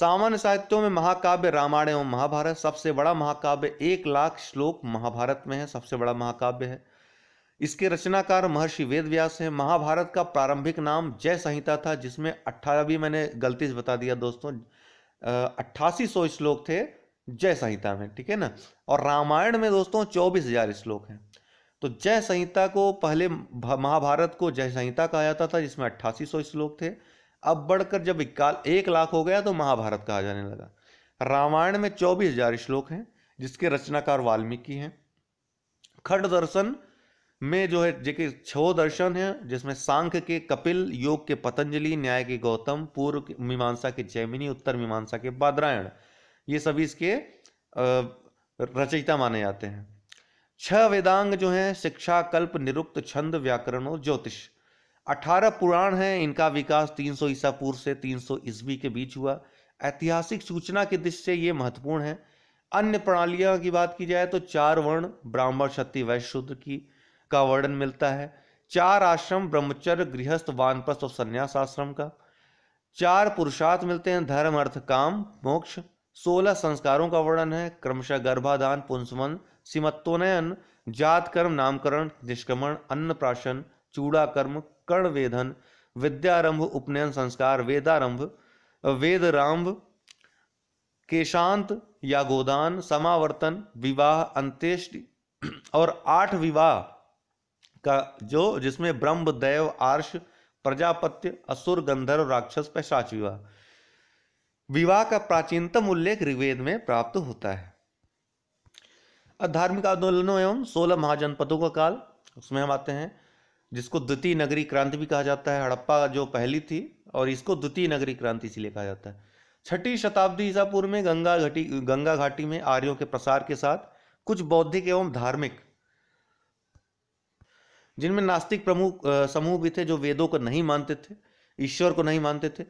सामान्य साहित्यों में महाकाव्य रामायण एवं महाभारत सबसे बड़ा महाकाव्य एक लाख श्लोक महाभारत में है सबसे बड़ा महाकाव्य है इसके रचनाकार महर्षि वेदव्यास हैं महाभारत का प्रारंभिक नाम जय संहिता था जिसमें भी मैंने गलती से बता दिया दोस्तों अट्ठासी सौ श्लोक थे जय संहिता में ठीक है ना और रामायण में दोस्तों चौबीस हजार श्लोक हैं तो जय संहिता को पहले महाभारत को जय संहिता कहा जाता था जिसमें अट्ठासी सौ श्लोक थे अब बढ़कर जब इक्याल एक लाख हो गया तो महाभारत कहा जाने लगा रामायण में चौबीस हजार श्लोक हैं जिसके रचनाकार वाल्मीकि हैं खंड दर्शन में जो है जेके छो दर्शन है जिसमें सांख्य के कपिल योग के पतंजलि न्याय के गौतम पूर्व मीमांसा के जैमिनी उत्तर मीमांसा के बादरायण ये सभी इसके रचयिता माने जाते हैं छह वेदांग जो हैं शिक्षा कल्प निरुक्त छंद व्याकरण और ज्योतिष अठारह पुराण हैं इनका विकास 300 ईसा पूर्व से 300 ईस्वी के बीच हुआ ऐतिहासिक सूचना की दृष्टि से ये महत्वपूर्ण है अन्य प्रणालियों की बात की जाए तो चार वर्ण ब्राह्मण क्षति वैश्य शूद्र की का वर्णन मिलता है चार आश्रम ब्रह्मचर्य गृहस्थ वानप्रस्थ और संन्यास आश्रम का चार पुरुषार्थ मिलते हैं धर्म अर्थ काम मोक्ष सोलह संस्कारों का वर्णन है क्रमशः गर्भाधान पुंसवन सीमत्तोनयन जात कर्म नामकरण निष्क्रमण अन्न प्राशन चूड़ा कर्म कर्ण वेधन विद्यारंभ उपनयन संस्कार वेदारंभ वेदरांभ केशांत या गोदान समावर्तन विवाह अंत्येष्टि और आठ विवाह का जो जिसमें ब्रह्म दैव आर्ष प्रजापत्य असुर गंधर्व राक्षस पैशाच विवाह विवाह का प्राचीनतम उल्लेख ऋग्वेद में प्राप्त होता है धार्मिक आंदोलनों एवं सोलह महाजनपदों का काल उसमें हम आते हैं जिसको द्वितीय नगरी क्रांति भी कहा जाता है हड़प्पा जो पहली थी और इसको द्वितीय नगरी क्रांति इसलिए कहा जाता है छठी शताब्दी ईसापुर में गंगा घाटी गंगा घाटी में आर्यों के प्रसार के साथ कुछ बौद्धिक एवं धार्मिक जिनमें नास्तिक प्रमुख समूह भी थे जो वेदों को नहीं मानते थे ईश्वर को नहीं मानते थे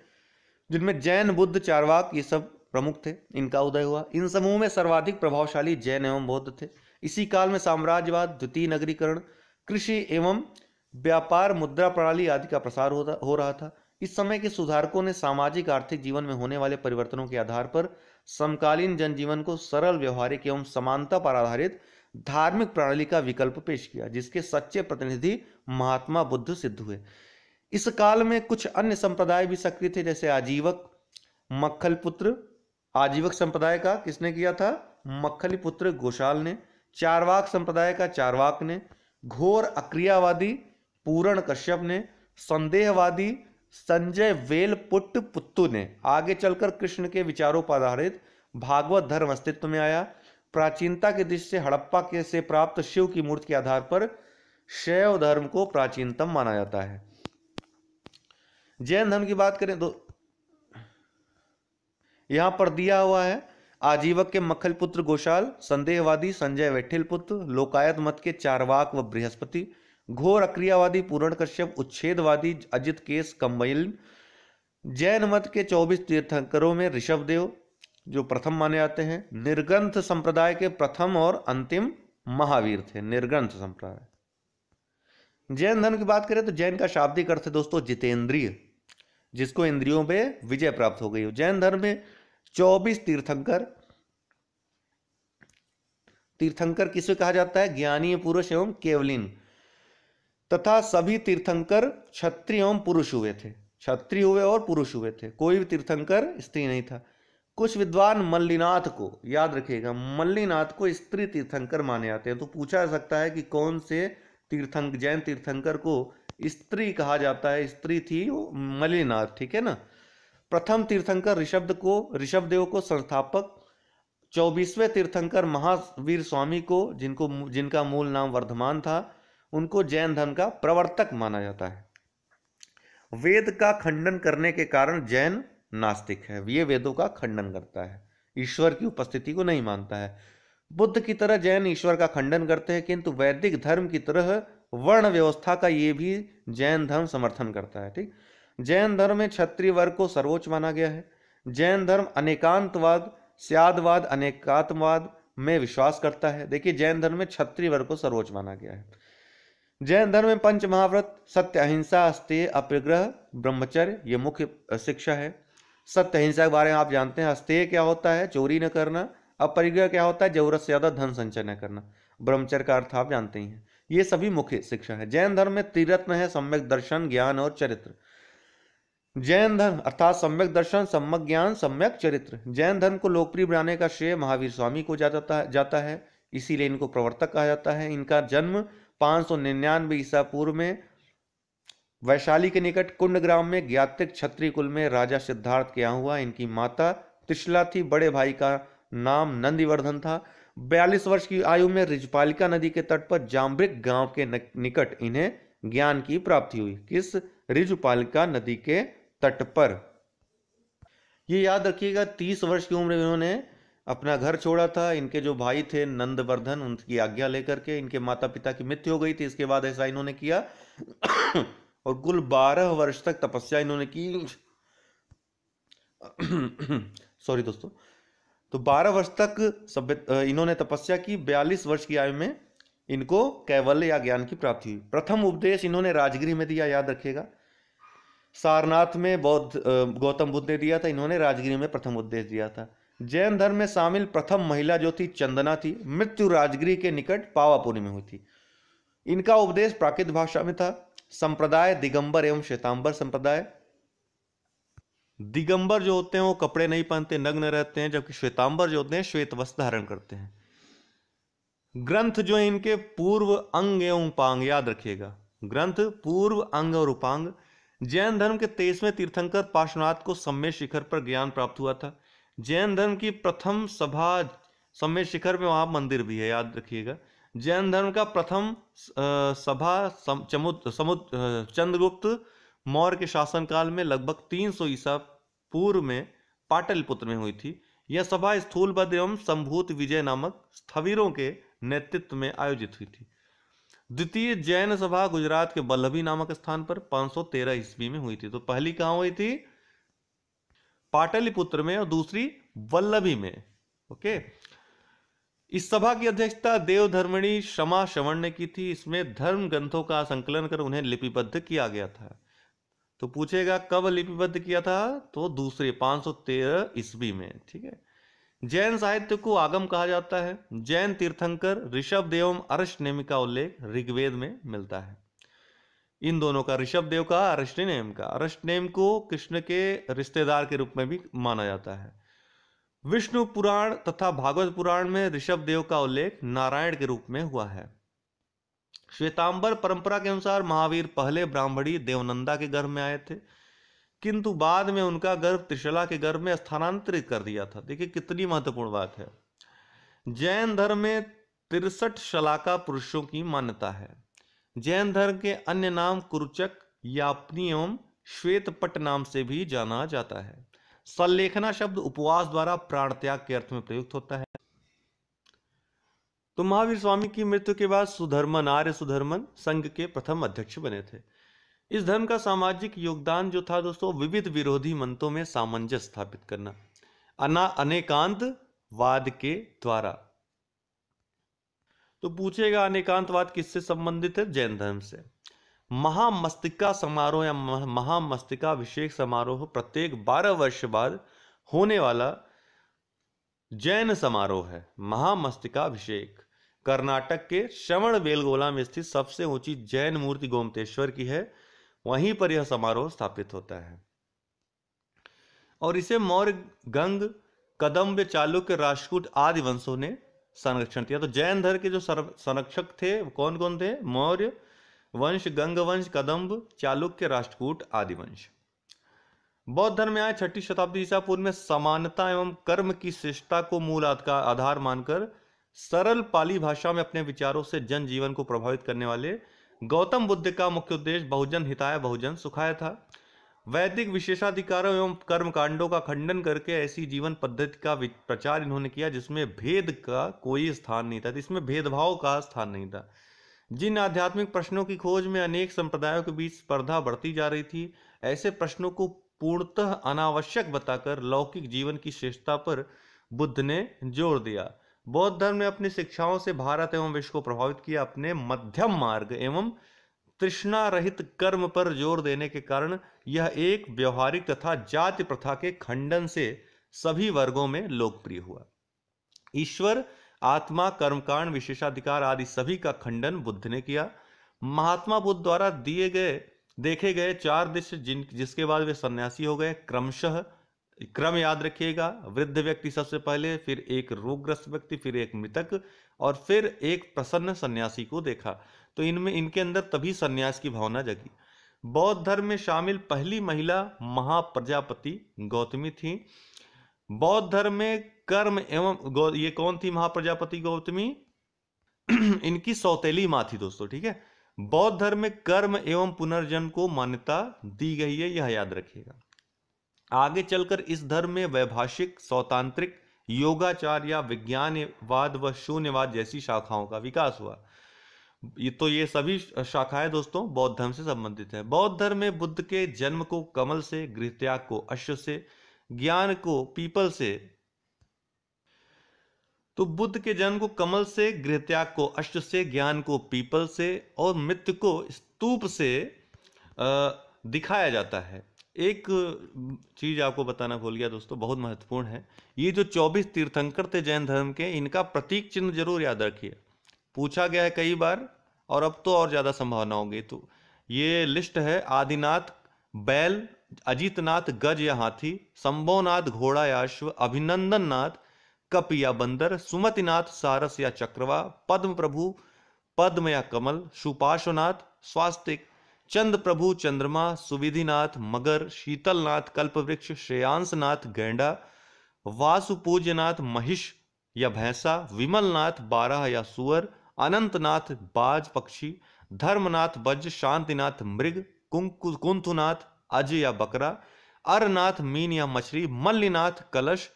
जिनमें जैन बुद्ध चारवाक ये सब प्रमुख थे इनका उदय हुआ इन समूह में सर्वाधिक प्रभावशाली जैन एवं बौद्ध थे इसी काल में साम्राज्यवाद द्वितीय नगरीकरण कृषि एवं व्यापार मुद्रा प्रणाली आदि का प्रसार हो रहा था इस समय के सुधारकों ने सामाजिक आर्थिक जीवन में होने वाले परिवर्तनों के आधार पर समकालीन जनजीवन को सरल व्यवहारिक एवं समानता पर आधारित धार्मिक प्रणाली का विकल्प पेश किया जिसके सच्चे प्रतिनिधि महात्मा बुद्ध सिद्ध हुए इस काल में कुछ अन्य संप्रदाय भी सक्रिय थे जैसे आजीवक मक्खल पुत्र आजीवक संप्रदाय का किसने किया था मक्खली पुत्र गोशाल ने चारवाक संप्रदाय का चारवाक ने घोर अक्रियावादी पूरण कश्यप ने संदेहवादी संजय वेलपुट पुत्तु ने आगे चलकर कृष्ण के विचारों पर आधारित भागवत धर्म अस्तित्व में आया प्राचीनता के दृष्टि से हड़प्पा के से प्राप्त शिव की मूर्ति के आधार पर शैव धर्म को प्राचीनतम माना जाता है जैन धर्म की बात करें तो यहां पर दिया हुआ है आजीवक के मक्खल पुत्र गोशाल संदेहवादी संजय वैठिल पुत्र लोकायत मत के चारवाक व बृहस्पति घोर अक्रियावादी पूर्ण कश्यप उच्छेदवादी अजित केस कम्बइल जैन मत के 24 तीर्थंकरों में ऋषभदेव जो प्रथम माने जाते हैं निर्गंथ संप्रदाय के प्रथम और अंतिम महावीर थे निर्गंथ संप्रदाय जैन धर्म की बात करें तो जैन का शाब्दिक अर्थ है दोस्तों जितेंद्रिय जिसको इंद्रियों पे विजय प्राप्त हो गई हो जैन धर्म में चौबीस तीर्थंकर तीर्थंकर किसे कहा जाता है ज्ञानीय पुरुष एवं केवलिन तथा सभी तीर्थंकर क्षत्रिय एवं पुरुष हुए थे क्षत्रिय हुए और पुरुष हुए थे कोई भी तीर्थंकर स्त्री नहीं था कुछ विद्वान मल्लीनाथ को याद रखिएगा मल्लीनाथ को स्त्री तीर्थंकर माने जाते हैं तो पूछा जा सकता है कि कौन से तीर्थंक जैन तीर्थंकर को स्त्री कहा जाता है स्त्री थी मल्लीनाथ ठीक है ना प्रथम तीर्थंकर ऋषभ को ऋषभदेव को संस्थापक चौबीसवें तीर्थंकर महावीर स्वामी को जिनको जिनका मूल नाम वर्धमान था उनको जैन धर्म का प्रवर्तक माना जाता है वेद का खंडन करने के कारण जैन नास्तिक है ये वेदों का खंडन करता है ईश्वर की उपस्थिति को नहीं मानता है बुद्ध की तरह जैन ईश्वर का खंडन करते हैं किंतु वैदिक धर्म की तरह वर्ण व्यवस्था का ये भी जैन धर्म समर्थन करता है ठीक जैन धर्म में क्षत्रिय वर्ग को सर्वोच्च माना गया है जैन धर्म अनेकांतवाद स्यादवाद अनेकात्मवाद में विश्वास करता है देखिए जैन धर्म में क्षत्रिय वर्ग को सर्वोच्च माना गया है जैन धर्म में पंच महाव्रत सत्य अहिंसा अस्त्य अप्रग्रह ब्रह्मचर्य ये मुख्य शिक्षा है सत्य अहिंसा के बारे में आप जानते हैं अस्तेय क्या होता है चोरी न करना अपरिग्रह क्या होता है जरूरत से ज़्यादा धन संचय न करना ब्रह्मचर्य का अर्थ आप जानते ही हैं ये सभी मुख्य शिक्षा है जैन धर्म में त्रिरत्न है सम्यक दर्शन ज्ञान और चरित्र जैन धर्म अर्थात सम्यक दर्शन सम्यक ज्ञान सम्यक चरित्र जैन धर्म को लोकप्रिय बनाने का श्रेय महावीर स्वामी को जाता जाता है इसीलिए इनको प्रवर्तक कहा जाता है इनका जन्म पाँच सौ निन्यानवे ईसा पूर्व में वैशाली के निकट कुंड ग्राम में ज्ञातिक क्षत्रिय कुल में राजा सिद्धार्थ के यहाँ हुआ इनकी माता त्रिशला थी बड़े भाई का नाम नंदीवर्धन था बयालीस वर्ष की आयु में रिजपालिका नदी के तट पर जाम्ब्रिक गांव के निकट इन्हें ज्ञान की प्राप्ति हुई किस रिजपालिका नदी के तट पर ये याद रखिएगा तीस वर्ष की उम्र में इन्होंने अपना घर छोड़ा था इनके जो भाई थे नंदवर्धन उनकी आज्ञा लेकर के इनके माता पिता की मृत्यु हो गई थी इसके बाद ऐसा इन्होंने किया और कुल बारह वर्ष तक तपस्या इन्होंने की सॉरी दोस्तों तो बारह वर्ष तक सभ्य इन्होंने तपस्या की बयालीस वर्ष की आयु में इनको कैवल्य या ज्ञान की प्राप्ति हुई प्रथम उपदेश इन्होंने राजगिरी में दिया याद रखेगा सारनाथ में बौद्ध गौतम बुद्ध ने दिया था इन्होंने राजगिरी में प्रथम उपदेश दिया था जैन धर्म में शामिल प्रथम महिला जो थी चंदना थी मृत्यु राजगिरी के निकट पावापुरी में हुई थी इनका उपदेश प्राकृत भाषा में था संप्रदाय दिगंबर एवं श्वेतांबर संप्रदाय दिगंबर जो होते हैं वो कपड़े नहीं पहनते नग्न रहते हैं जबकि श्वेतांबर जो होते हैं श्वेत वस्त्र धारण करते हैं ग्रंथ जो है इनके पूर्व अंग एवं उपांग याद रखिएगा ग्रंथ पूर्व अंग और उपांग जैन धर्म के तेईसवें तीर्थंकर पार्श्वनाथ को सम्य शिखर पर ज्ञान प्राप्त हुआ था जैन धर्म की प्रथम सभा सम्य शिखर में वहां मंदिर भी है याद रखिएगा जैन धर्म का प्रथम सभा समुद चंद्रगुप्त मौर्य के शासनकाल में लगभग 300 ईसा पूर्व में पाटलिपुत्र में हुई थी यह सभा स्थूलबद्ध एवं संभूत विजय नामक स्थवीरों के नेतृत्व में आयोजित हुई थी द्वितीय जैन सभा गुजरात के बल्लभी नामक स्थान पर 513 ईस्वी में हुई थी तो पहली कहाँ हुई थी पाटलिपुत्र में और दूसरी वल्लभी में ओके इस सभा की अध्यक्षता देवधर्मिणी शमा श्रवण ने की थी इसमें धर्म ग्रंथों का संकलन कर उन्हें लिपिबद्ध किया गया था तो पूछेगा कब लिपिबद्ध किया था तो दूसरे 513 ईस्वी में ठीक है जैन साहित्य को आगम कहा जाता है जैन तीर्थंकर ऋषभ देव अरश नेम का उल्लेख ऋग्वेद में मिलता है इन दोनों का ऋषभ देव का अरष्टनेम का अरष्टनेम को कृष्ण के रिश्तेदार के रूप में भी माना जाता है विष्णु पुराण तथा भागवत पुराण में ऋषभ देव का उल्लेख नारायण के रूप में हुआ है श्वेतांबर परंपरा के अनुसार महावीर पहले ब्राह्मणी देवनंदा के गर्भ में आए थे किंतु बाद में उनका गर्भ त्रिशला के गर्भ में स्थानांतरित कर दिया था देखिए कितनी महत्वपूर्ण बात है जैन धर्म में तिरसठ शलाका पुरुषों की मान्यता है जैन धर्म के अन्य नाम कुरुचक यापनी एवं श्वेतपट नाम से भी जाना जाता है संलेखना शब्द उपवास द्वारा प्राण त्याग के अर्थ में प्रयुक्त होता है तो महावीर स्वामी की मृत्यु के बाद सुधर्मन आर्य सुधर्मन संघ के प्रथम अध्यक्ष बने थे इस धर्म का सामाजिक योगदान जो था दोस्तों विविध विरोधी मंतों में सामंजस्य स्थापित करना अना अनेकांत वाद के द्वारा तो पूछेगा अनेकांतवाद किससे संबंधित है जैन धर्म से महामस्तिका समारोह या महामस्तिका अभिषेक समारोह प्रत्येक 12 वर्ष बाद होने वाला जैन समारोह है महामस्तिका अभिषेक कर्नाटक के श्रवण बेलगोला में स्थित सबसे ऊंची जैन मूर्ति गोमतेश्वर की है वहीं पर यह समारोह स्थापित होता है और इसे मौर्य गंग कदम्ब चालुक्य राजकूट आदि वंशों ने संरक्षण किया तो जैन धर्म के जो संरक्षक थे कौन कौन थे मौर्य वंश गंगवंश कदम्ब चालुक्य राष्ट्रकूट आदि वंश बौद्ध धर्म में आए छठी शताब्दी ईसा पूर्व में समानता एवं कर्म की श्रेष्ठता को मूल आधार मानकर सरल पाली भाषा में अपने विचारों से जन जीवन को प्रभावित करने वाले गौतम बुद्ध का मुख्य उद्देश्य बहुजन हिताय बहुजन सुखाय था वैदिक विशेषाधिकारों एवं कर्म कांडों का खंडन करके ऐसी जीवन पद्धति का प्रचार इन्होंने किया जिसमें भेद का कोई स्थान नहीं था इसमें भेदभाव का स्थान नहीं था जिन आध्यात्मिक प्रश्नों की खोज में अनेक संप्रदायों के बीच स्पर्धा बढ़ती जा रही थी ऐसे प्रश्नों को पूर्णतः अनावश्यक बताकर लौकिक जीवन की श्रेष्ठता पर बुद्ध ने जोर दिया बौद्ध धर्म ने अपनी शिक्षाओं से भारत एवं विश्व को प्रभावित किया अपने मध्यम मार्ग एवं तृष्णा रहित कर्म पर जोर देने के कारण यह एक व्यवहारिक तथा जाति प्रथा के खंडन से सभी वर्गों में लोकप्रिय हुआ ईश्वर आत्मा कर्मकांड विशेषाधिकार आदि सभी का खंडन बुद्ध ने किया महात्मा बुद्ध द्वारा दिए गए देखे गए चार दृश्य जिन जिसके बाद वे सन्यासी हो गए क्रमशः क्रम याद रखिएगा वृद्ध व्यक्ति सबसे पहले फिर एक रोगग्रस्त व्यक्ति फिर एक मृतक और फिर एक प्रसन्न सन्यासी को देखा तो इनमें इनके अंदर तभी सन्यास की भावना जगी बौद्ध धर्म में शामिल पहली महिला महाप्रजापति गौतमी थी बौद्ध धर्म में कर्म एवं ये कौन थी महाप्रजापति गौतमी इनकी सौतेली माँ थी दोस्तों ठीक है बौद्ध धर्म में कर्म एवं पुनर्जन्म को मान्यता दी गई है यह याद रखिएगा आगे चलकर इस धर्म में वैभाषिक सौतांत्रिक योगाचार या विज्ञानवाद व शून्यवाद जैसी शाखाओं का विकास हुआ ये तो ये सभी शाखाएं दोस्तों बौद्ध धर्म से संबंधित है बौद्ध धर्म में बुद्ध के जन्म को कमल से गृहत्याग को अश्व से ज्ञान को पीपल से तो बुद्ध के जन्म को कमल से त्याग को अष्ट से ज्ञान को पीपल से और मृत्यु को स्तूप से दिखाया जाता है एक चीज आपको बताना भूल गया दोस्तों बहुत महत्वपूर्ण है ये जो 24 तीर्थंकर थे जैन धर्म के इनका प्रतीक चिन्ह जरूर याद रखिए पूछा गया है कई बार और अब तो और ज़्यादा संभावना होगी तो ये लिस्ट है आदिनाथ बैल अजीतनाथ गज या हाथी संभवनाथ घोड़ा या अश्व अभिनंदन नाथ कप या बंदर सुमतिनाथ सारस या चक्रवा पद्म प्रभु पद्म या कमल सुपार्श्वनाथ स्वास्तिक चंद प्रभु चंद्रमा सुविधिनाथ मगर शीतलनाथ कल्पवृक्ष श्रेयांसनाथ गैंडा वासुपूज्यनाथ महिष या भैंसा विमलनाथ बारह या सुअर अनंतनाथ बाज पक्षी धर्मनाथ बज शांतिनाथ मृग कुंथुनाथ अज या बकरा अरनाथ मीन या मछली मल्लीनाथ कलश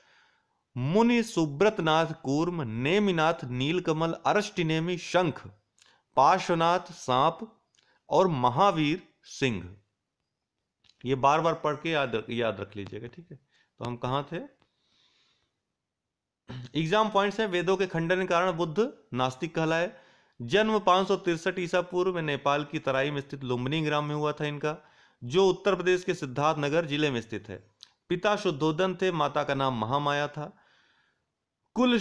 मुनि सुब्रतनाथ कूर्म नेमिनाथ नीलकमल अरष्टिनेमी शंख पार्श्वनाथ सांप और महावीर सिंह ये बार बार पढ़ के याद याद रख लीजिएगा ठीक है तो हम कहाँ थे एग्जाम पॉइंट्स हैं वेदों के खंडन के कारण बुद्ध नास्तिक कहलाए जन्म तिरसठ ईसा पूर्व में नेपाल की तराई में स्थित लुम्बनी ग्राम में हुआ था इनका जो उत्तर प्रदेश के सिद्धार्थनगर जिले में स्थित है पिता शुद्धोदन थे माता का नाम महामाया था कुल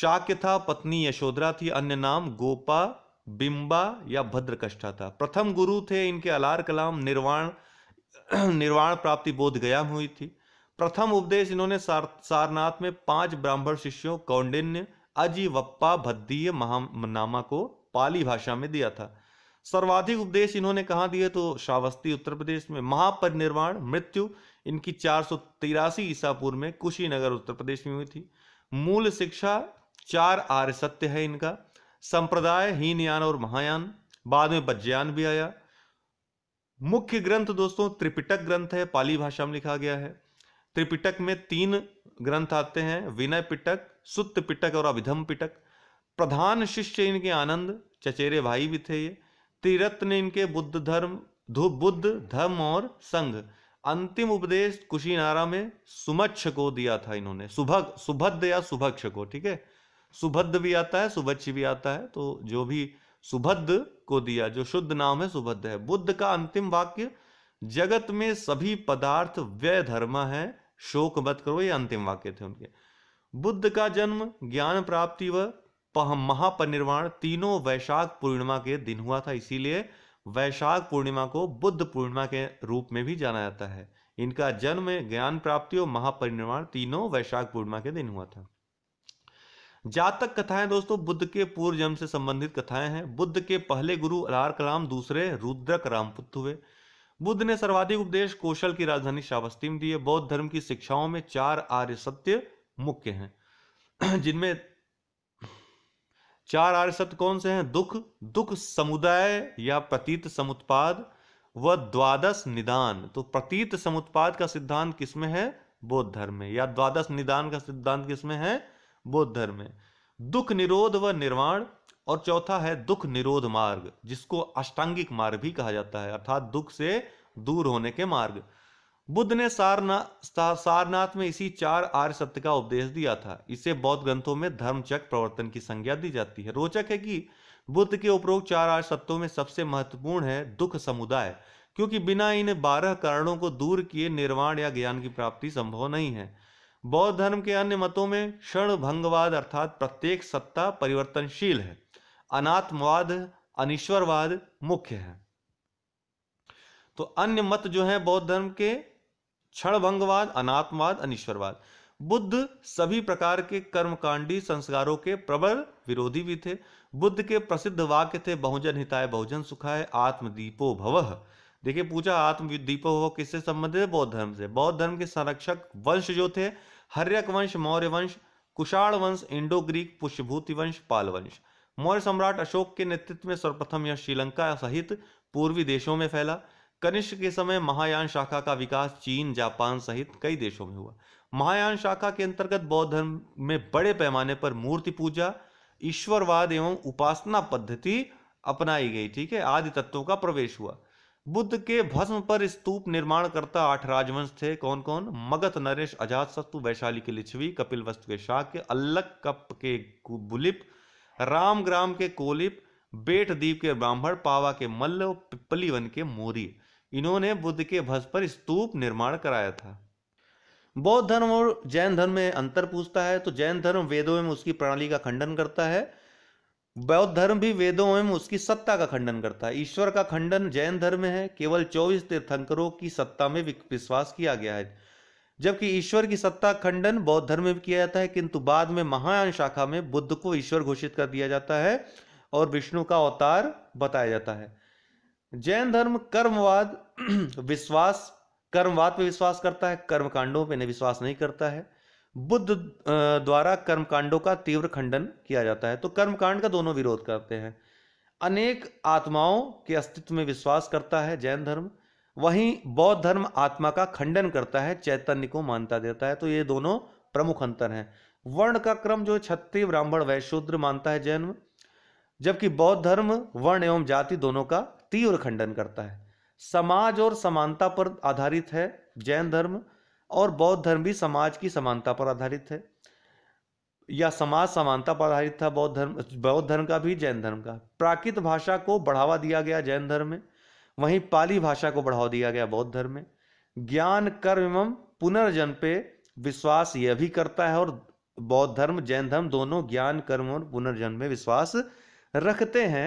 शाक्य था पत्नी यशोधरा थी अन्य नाम गोपा बिंबा या भद्रकष्ठा था प्रथम गुरु थे इनके अलार कलाम निर्वाण निर्वाण प्राप्ति बोध गया हुई थी प्रथम उपदेश इन्होंने सार, सारनाथ में पांच ब्राह्मण शिष्यों कौंडिन्य अजीवप्पा भद्दीय महानामा को पाली भाषा में दिया था सर्वाधिक उपदेश इन्होंने कहा दिए तो श्रावस्ती उत्तर प्रदेश में महापरिनिर्वाण मृत्यु इनकी चार सौ तिरासी ईसापुर में कुशीनगर उत्तर प्रदेश में हुई थी मूल शिक्षा चार आर्य सत्य है इनका संप्रदाय हीनयान और महायान बाद में बज्जयान भी आया मुख्य ग्रंथ दोस्तों त्रिपिटक ग्रंथ है पाली भाषा में लिखा गया है त्रिपिटक में तीन ग्रंथ आते हैं विनय पिटक सुत पिटक और अभिधम पिटक प्रधान शिष्य इनके आनंद चचेरे भाई भी थे ये त्रिरत्न इनके बुद्ध धर्म बुद्ध धर्म और संघ अंतिम उपदेश कुशीनारा में सुमच्छ को दिया था इन्होंने सुभग सुभद्र या सुभक्ष को ठीक है सुभद्र भी आता है सुभच्छ भी आता है तो जो भी सुभद्र को दिया जो शुद्ध नाम है सुभद्र है बुद्ध का अंतिम वाक्य जगत में सभी पदार्थ व्यय धर्म है शोक मत करो ये अंतिम वाक्य थे उनके बुद्ध का जन्म ज्ञान प्राप्ति व महापरिनिर्वाण तीनों वैशाख पूर्णिमा के दिन हुआ था इसीलिए वैशाख पूर्णिमा को बुद्ध पूर्णिमा के रूप में भी जाना जाता है इनका जन्म ज्ञान प्राप्ति और महापरिनिर्वाण तीनों वैशाख पूर्णिमा के दिन हुआ था जातक कथाएं दोस्तों बुद्ध के पूर्व जन्म से संबंधित कथाएं हैं बुद्ध के पहले गुरु अलार कलाम दूसरे रुद्रक रामपुत्र हुए बुद्ध ने सर्वाधिक उपदेश कौशल की राजधानी श्रावस्ती में दिए बौद्ध धर्म की शिक्षाओं में चार आर्य सत्य मुख्य हैं जिनमें चार आर्य शब्द कौन से हैं दुख दुख समुदाय या प्रतीत समुत्पाद व द्वादश निदान तो प्रतीत समुत्पाद का सिद्धांत किसमें है बौद्ध धर्म में या द्वादश निदान का सिद्धांत किसमें है बौद्ध धर्म में दुख निरोध व निर्वाण और चौथा है दुख निरोध मार्ग जिसको अष्टांगिक मार्ग भी कहा जाता है अर्थात दुख से दूर होने के मार्ग बुद्ध ने सारना सारनाथ में इसी चार आर्य सत्य का उपदेश दिया था इसे बौद्ध ग्रंथों में धर्मचक प्रवर्तन की संज्ञा दी जाती है रोचक है कि बुद्ध के उपरोक्त चार आर्य सत्यों में सबसे महत्वपूर्ण है दुख समुदाय क्योंकि बिना इन बारह कारणों को दूर किए निर्वाण या ज्ञान की प्राप्ति संभव नहीं है बौद्ध धर्म के अन्य मतों में क्षण भंगवाद अर्थात प्रत्येक सत्ता परिवर्तनशील है अनात्मवाद अनिश्वरवाद मुख्य है तो अन्य मत जो है बौद्ध धर्म के क्षणभंगवाद अनात्मवाद अनिश्वरवाद बुद्ध सभी प्रकार के कर्मकांडी संस्कारों के प्रबल विरोधी भी थे बुद्ध के प्रसिद्ध वाक्य थे बहुजन हिताय बहुजन सुखाय आत्मदीपो भव देखिए पूछा आत्मदीपो भव किससे संबंधित है बौद्ध धर्म से बौद्ध धर्म के संरक्षक वंश जो थे हर्यक वंश मौर्य वंश कुशाण वंश इंडो ग्रीक पुष्यभूति वंश पाल वंश मौर्य सम्राट अशोक के नेतृत्व में सर्वप्रथम यह श्रीलंका सहित पूर्वी देशों में फैला कनिष्क के समय महायान शाखा का विकास चीन जापान सहित कई देशों में हुआ महायान शाखा के अंतर्गत बौद्ध धर्म में बड़े पैमाने पर मूर्ति पूजा ईश्वरवाद एवं उपासना पद्धति अपनाई गई ठीक है आदि तत्वों का प्रवेश हुआ बुद्ध के भस्म पर स्तूप निर्माणकर्ता आठ राजवंश थे कौन कौन मगध नरेश अजात शत्रु वैशाली के लिच्छवी कपिल वस्तु के शाक्य अल्लक कप के बुलिप राम ग्राम के कोलिप बेट द्वीप के ब्राह्मण पावा के मल्ल और पिप्पलीवन के मोरी इन्होंने बुद्ध के भस पर स्तूप निर्माण कराया था बौद्ध धर्म और जैन धर्म में अंतर पूछता है तो जैन धर्म वेदों में उसकी प्रणाली का खंडन करता है बौद्ध धर्म भी वेदों में उसकी सत्ता का खंडन करता है ईश्वर का खंडन जैन धर्म में है केवल 24 तीर्थंकरों की सत्ता में विश्वास किया गया है जबकि ईश्वर की सत्ता खंडन बौद्ध धर्म में किया जाता है किंतु बाद में महायान शाखा में बुद्ध को ईश्वर घोषित कर दिया जाता है और विष्णु का अवतार बताया जाता है जैन धर्म कर्मवाद विश्वास कर्मवाद पे विश्वास करता है कर्मकांडों पे नहीं विश्वास नहीं करता है बुद्ध द्वारा कर्मकांडों का तीव्र खंडन किया जाता है तो कर्मकांड का दोनों विरोध करते हैं अनेक आत्माओं के अस्तित्व में विश्वास करता है जैन धर्म वहीं बौद्ध धर्म आत्मा का खंडन करता है चैतन्य को मानता देता है तो ये दोनों प्रमुख अंतर हैं वर्ण का क्रम जो क्षत्रिय ब्राह्मण वैशूद्र मानता है जैन जबकि बौद्ध धर्म वर्ण एवं जाति दोनों का तीव्र खंडन करता है समाज और समानता पर आधारित है जैन धर्म और बौद्ध धर्म भी समाज की समानता पर आधारित है या समाज समानता पर आधारित था बौद्ध धर्म बौद्ध धर्म का भी जैन धर्म का प्राकृत भाषा को बढ़ावा दिया गया जैन धर्म में वहीं पाली भाषा को बढ़ावा दिया गया बौद्ध धर्म में ज्ञान कर्म एवं पुनर्जन पे विश्वास यह भी करता है और बौद्ध धर्म जैन धर्म दोनों ज्ञान कर्म और पुनर्जन में विश्वास रखते हैं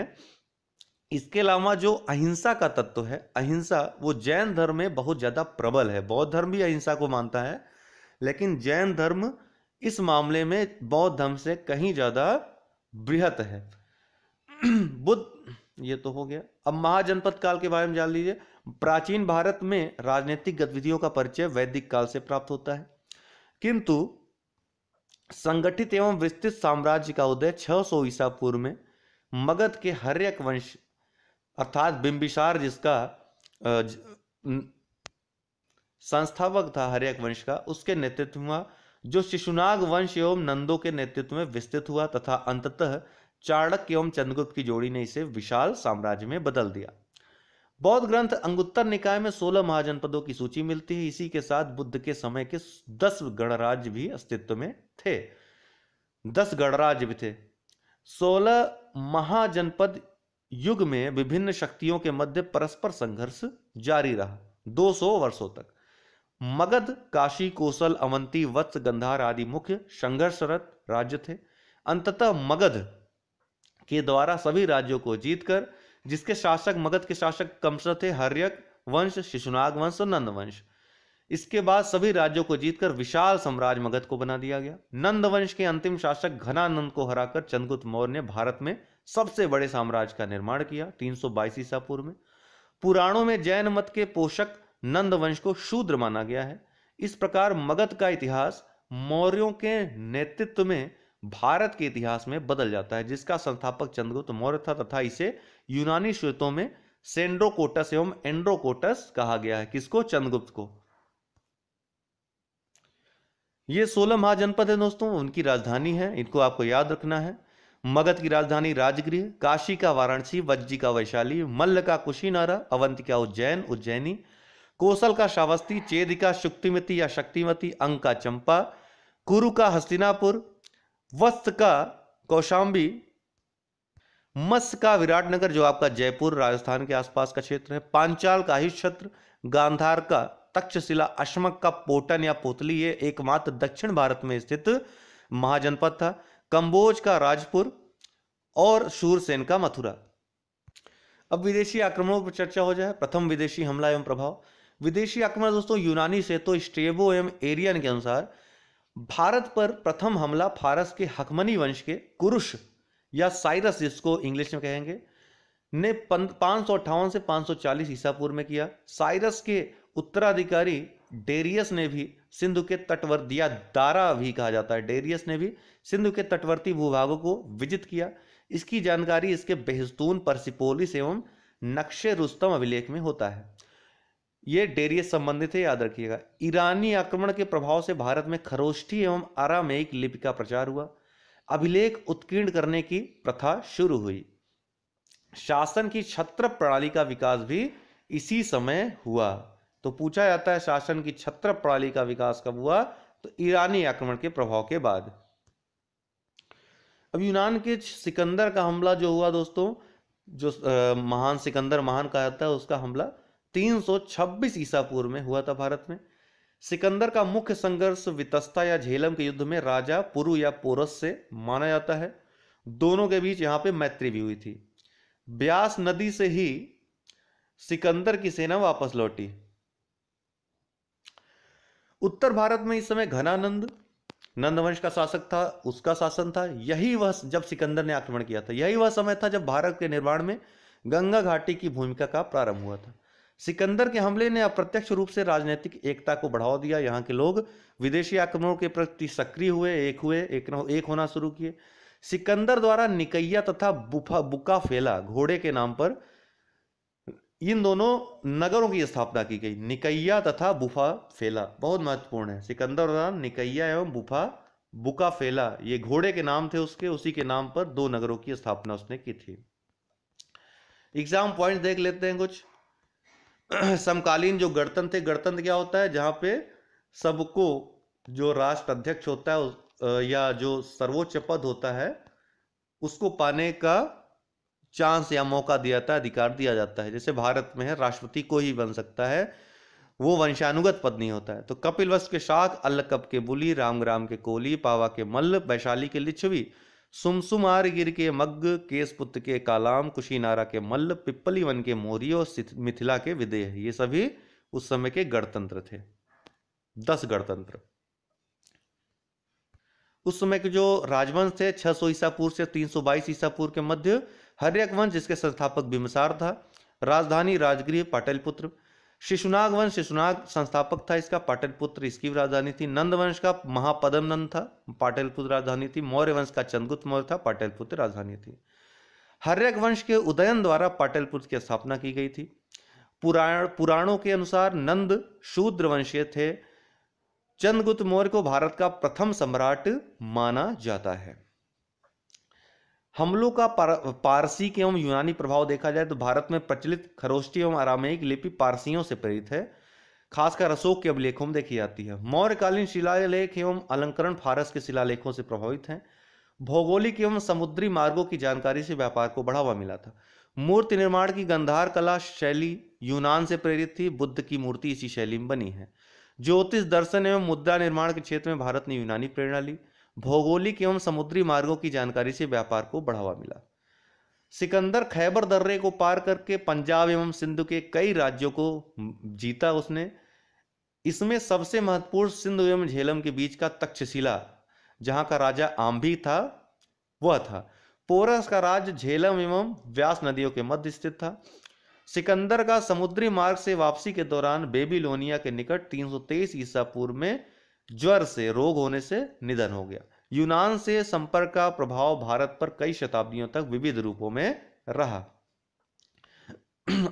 इसके अलावा जो अहिंसा का तत्व है अहिंसा वो जैन धर्म में बहुत ज़्यादा प्रबल है बौद्ध धर्म भी अहिंसा को मानता है लेकिन जैन धर्म इस मामले में बौद्ध धर्म से कहीं ज़्यादा बृहत है बुद्ध ये तो हो गया अब महाजनपद काल के बारे में जान लीजिए प्राचीन भारत में राजनीतिक गतिविधियों का परिचय वैदिक काल से प्राप्त होता है किंतु संगठित एवं विस्तृत साम्राज्य का उदय 600 ईसा पूर्व में मगध के हर्यक वंश अर्थात बिंबिसार जिसका संस्थापक था हरियक वंश का उसके नेतृत्व में जो शिशुनाग वंश एवं नंदो के नेतृत्व में विस्तृत हुआ तथा अंततः चाणक एवं चंद्रगुप्त की जोड़ी ने इसे विशाल साम्राज्य में बदल दिया बौद्ध ग्रंथ अंगुत्तर निकाय में 16 महाजनपदों की सूची मिलती है इसी के साथ बुद्ध के समय के 10 गणराज्य भी अस्तित्व में थे 10 गणराज्य भी थे 16 महाजनपद युग में विभिन्न शक्तियों के मध्य परस्पर संघर्ष जारी रहा 200 वर्षों तक मगध काशी कोसल अवंती वत्स गंधार आदि मुख्य संघर्षरत राज्य थे अंततः मगध के द्वारा सभी राज्यों को जीतकर जिसके शासक मगध के शासक कमश थे हर्यक वंश शिशुनाग वंश और नंद वंश इसके बाद सभी राज्यों को जीतकर विशाल साम्राज्य मगध को बना दिया गया नंद वंश के अंतिम शासक घनानंद को हराकर चंद्रगुप्त मौर्य ने भारत में सबसे बड़े साम्राज्य का निर्माण किया 322 ईसा पूर्व में पुराणों में जैन मत के पोषक नंद वंश को शूद्र माना गया है इस प्रकार मगध का इतिहास मौर्यों के नेतृत्व में भारत के इतिहास में बदल जाता है जिसका संस्थापक चंद्रगुप्त मौर्य था तथा इसे यूनानी श्रोतों में सेंड्रोकोटस एवं एंड्रोकोटस कहा गया है किसको चंद्रगुप्त को ये सोलह महाजनपद है दोस्तों उनकी राजधानी है इनको आपको याद रखना है मगध की राजधानी राजगृह काशी का वाराणसी वज्जी का वैशाली मल्ल का कुशीनारा अवंत का उज्जैन उज्जैनी कोसल का श्रावस्ती चेद का शुक्तिमती या शक्तिमती अंग का चंपा कुरु का हस्तिनापुर वस्त का कौशाम्बी मत्स्य का विराटनगर जो आपका जयपुर राजस्थान के आसपास का क्षेत्र है पांचाल का ही क्षेत्र गांधार का तक्षशिला अश्मक का पोटन या पोतली ये एकमात्र दक्षिण भारत में स्थित महाजनपद था कंबोज का राजपुर और शूरसेन का मथुरा अब विदेशी आक्रमणों पर चर्चा हो जाए प्रथम विदेशी हमला एवं प्रभाव विदेशी आक्रमण दोस्तों यूनानी से तो स्टेबो एवं एरियन के अनुसार भारत पर प्रथम हमला फारस के हकमनी वंश के कुरुश या साइरस जिसको इंग्लिश में कहेंगे ने पाँच सौ अट्ठावन से 540 ईसा पूर्व में किया साइरस के उत्तराधिकारी डेरियस ने भी सिंधु के तटवर्ती या दारा भी कहा जाता है डेरियस ने भी सिंधु के तटवर्ती भूभागों को विजित किया इसकी जानकारी इसके बेहस्तून परसिपोलिस एवं नक्शे रुस्तम अभिलेख में होता है ये डेरियस संबंधित है याद रखिएगा ईरानी आक्रमण के प्रभाव से भारत में खरोष्ठी एवं आरामेक लिपि का प्रचार हुआ अभिलेख उत्कीर्ण करने की प्रथा शुरू हुई शासन की छत्र प्रणाली का विकास भी इसी समय हुआ तो पूछा जाता है शासन की छत्र प्रणाली का विकास कब हुआ तो ईरानी आक्रमण के प्रभाव के बाद अब यूनान के सिकंदर का हमला जो हुआ दोस्तों जो आ, महान सिकंदर महान कहा जाता है उसका हमला 326 ईसा पूर्व में हुआ था भारत में सिकंदर का मुख्य संघर्ष वितस्ता या झेलम के युद्ध में राजा पुरु या पोरस से माना जाता है दोनों के बीच यहां पे मैत्री भी हुई थी ब्यास नदी से ही सिकंदर की सेना वापस लौटी उत्तर भारत में इस समय घनानंद नंदवंश का शासक था उसका शासन था यही वह जब सिकंदर ने आक्रमण किया था यही वह समय था जब भारत के निर्माण में गंगा घाटी की भूमिका का प्रारंभ हुआ था सिकंदर के हमले ने अप्रत्यक्ष रूप से राजनीतिक एकता को बढ़ावा दिया यहाँ के लोग विदेशी आक्रमणों के प्रति सक्रिय हुए एक हुए एक न एक होना शुरू किए सिकंदर द्वारा निकैया तथा बुफा बुका फेला घोड़े के नाम पर इन दोनों नगरों की स्थापना की गई निकैया तथा बुफा फेला बहुत महत्वपूर्ण है सिकंदर निकैया एवं बुफा बुका फेला ये घोड़े के नाम थे उसके उसी के नाम पर दो नगरों की स्थापना उसने की थी एग्जाम पॉइंट देख लेते हैं कुछ समकालीन जो गणतंत्र थे गणतंत्र क्या होता है जहां पे सबको जो राष्ट्र अध्यक्ष होता है या जो सर्वोच्च पद होता है उसको पाने का चांस या मौका दिया जाता है अधिकार दिया जाता है जैसे भारत में है राष्ट्रपति को ही बन सकता है वो वंशानुगत पद नहीं होता है तो कपिल वस्त के शाख अल्लकप के बुली राम ग्राम के कोली पावा के मल्ल वैशाली के लिच्छवी सुमसुमार गिर के मग्ग पुत्र के कालाम कुशीनारा के मल्ल पिप्पली वन के मोरी और मिथिला के विदेह ये सभी उस समय के गणतंत्र थे दस गणतंत्र उस समय के जो राजवंश थे 600 ईसा पूर्व से 322 ईसा पूर्व के मध्य हर्यक वंश जिसके संस्थापक बिमसार था राजधानी राजगृह पाटलपुत्र शिशुनाग वंश शिशुनाग संस्थापक था इसका पाटलपुत्र इसकी राजधानी थी नंद वंश का महापदम नंद था पाटलपुत्र राजधानी थी मौर्य वंश का चंद्रगुप्त मौर्य था पाटलपुत्र राजधानी थी हर्यक वंश के उदयन द्वारा पाटलपुत्र की स्थापना की गई थी पुराण पुराणों के अनुसार नंद शूद्र वंशीय थे चंद्रगुप्त मौर्य को भारत का प्रथम सम्राट माना जाता है हमलों का पारसी एवं यूनानी प्रभाव देखा जाए तो भारत में प्रचलित खरोष्टी एवं आरामयिक लिपि पारसियों से प्रेरित है खासकर अशोक के अभिलेखों में देखी जाती है मौर्यकालीन शिलालेख एवं अलंकरण फारस के शिलालेखों से प्रभावित हैं भौगोलिक एवं समुद्री मार्गों की जानकारी से व्यापार को बढ़ावा मिला था मूर्ति निर्माण की गंधार कला शैली यूनान से प्रेरित थी बुद्ध की मूर्ति इसी शैली में बनी है ज्योतिष दर्शन एवं मुद्रा निर्माण के क्षेत्र में भारत ने यूनानी प्रेरणा ली भौगोलिक एवं समुद्री मार्गों की जानकारी से व्यापार को बढ़ावा मिला सिकंदर खैबर दर्रे को पार करके पंजाब एवं सिंधु के कई राज्यों को जीता उसने इसमें सबसे महत्वपूर्ण सिंधु एवं झेलम के बीच का तक्षशिला जहाँ का राजा आम्भी था वह था पोरस का राज्य झेलम एवं व्यास नदियों के मध्य स्थित था सिकंदर का समुद्री मार्ग से वापसी के दौरान बेबीलोनिया के निकट 323 ईसा पूर्व में ज्वर से रोग होने से निधन हो गया यूनान से संपर्क का प्रभाव भारत पर कई शताब्दियों तक विविध रूपों में रहा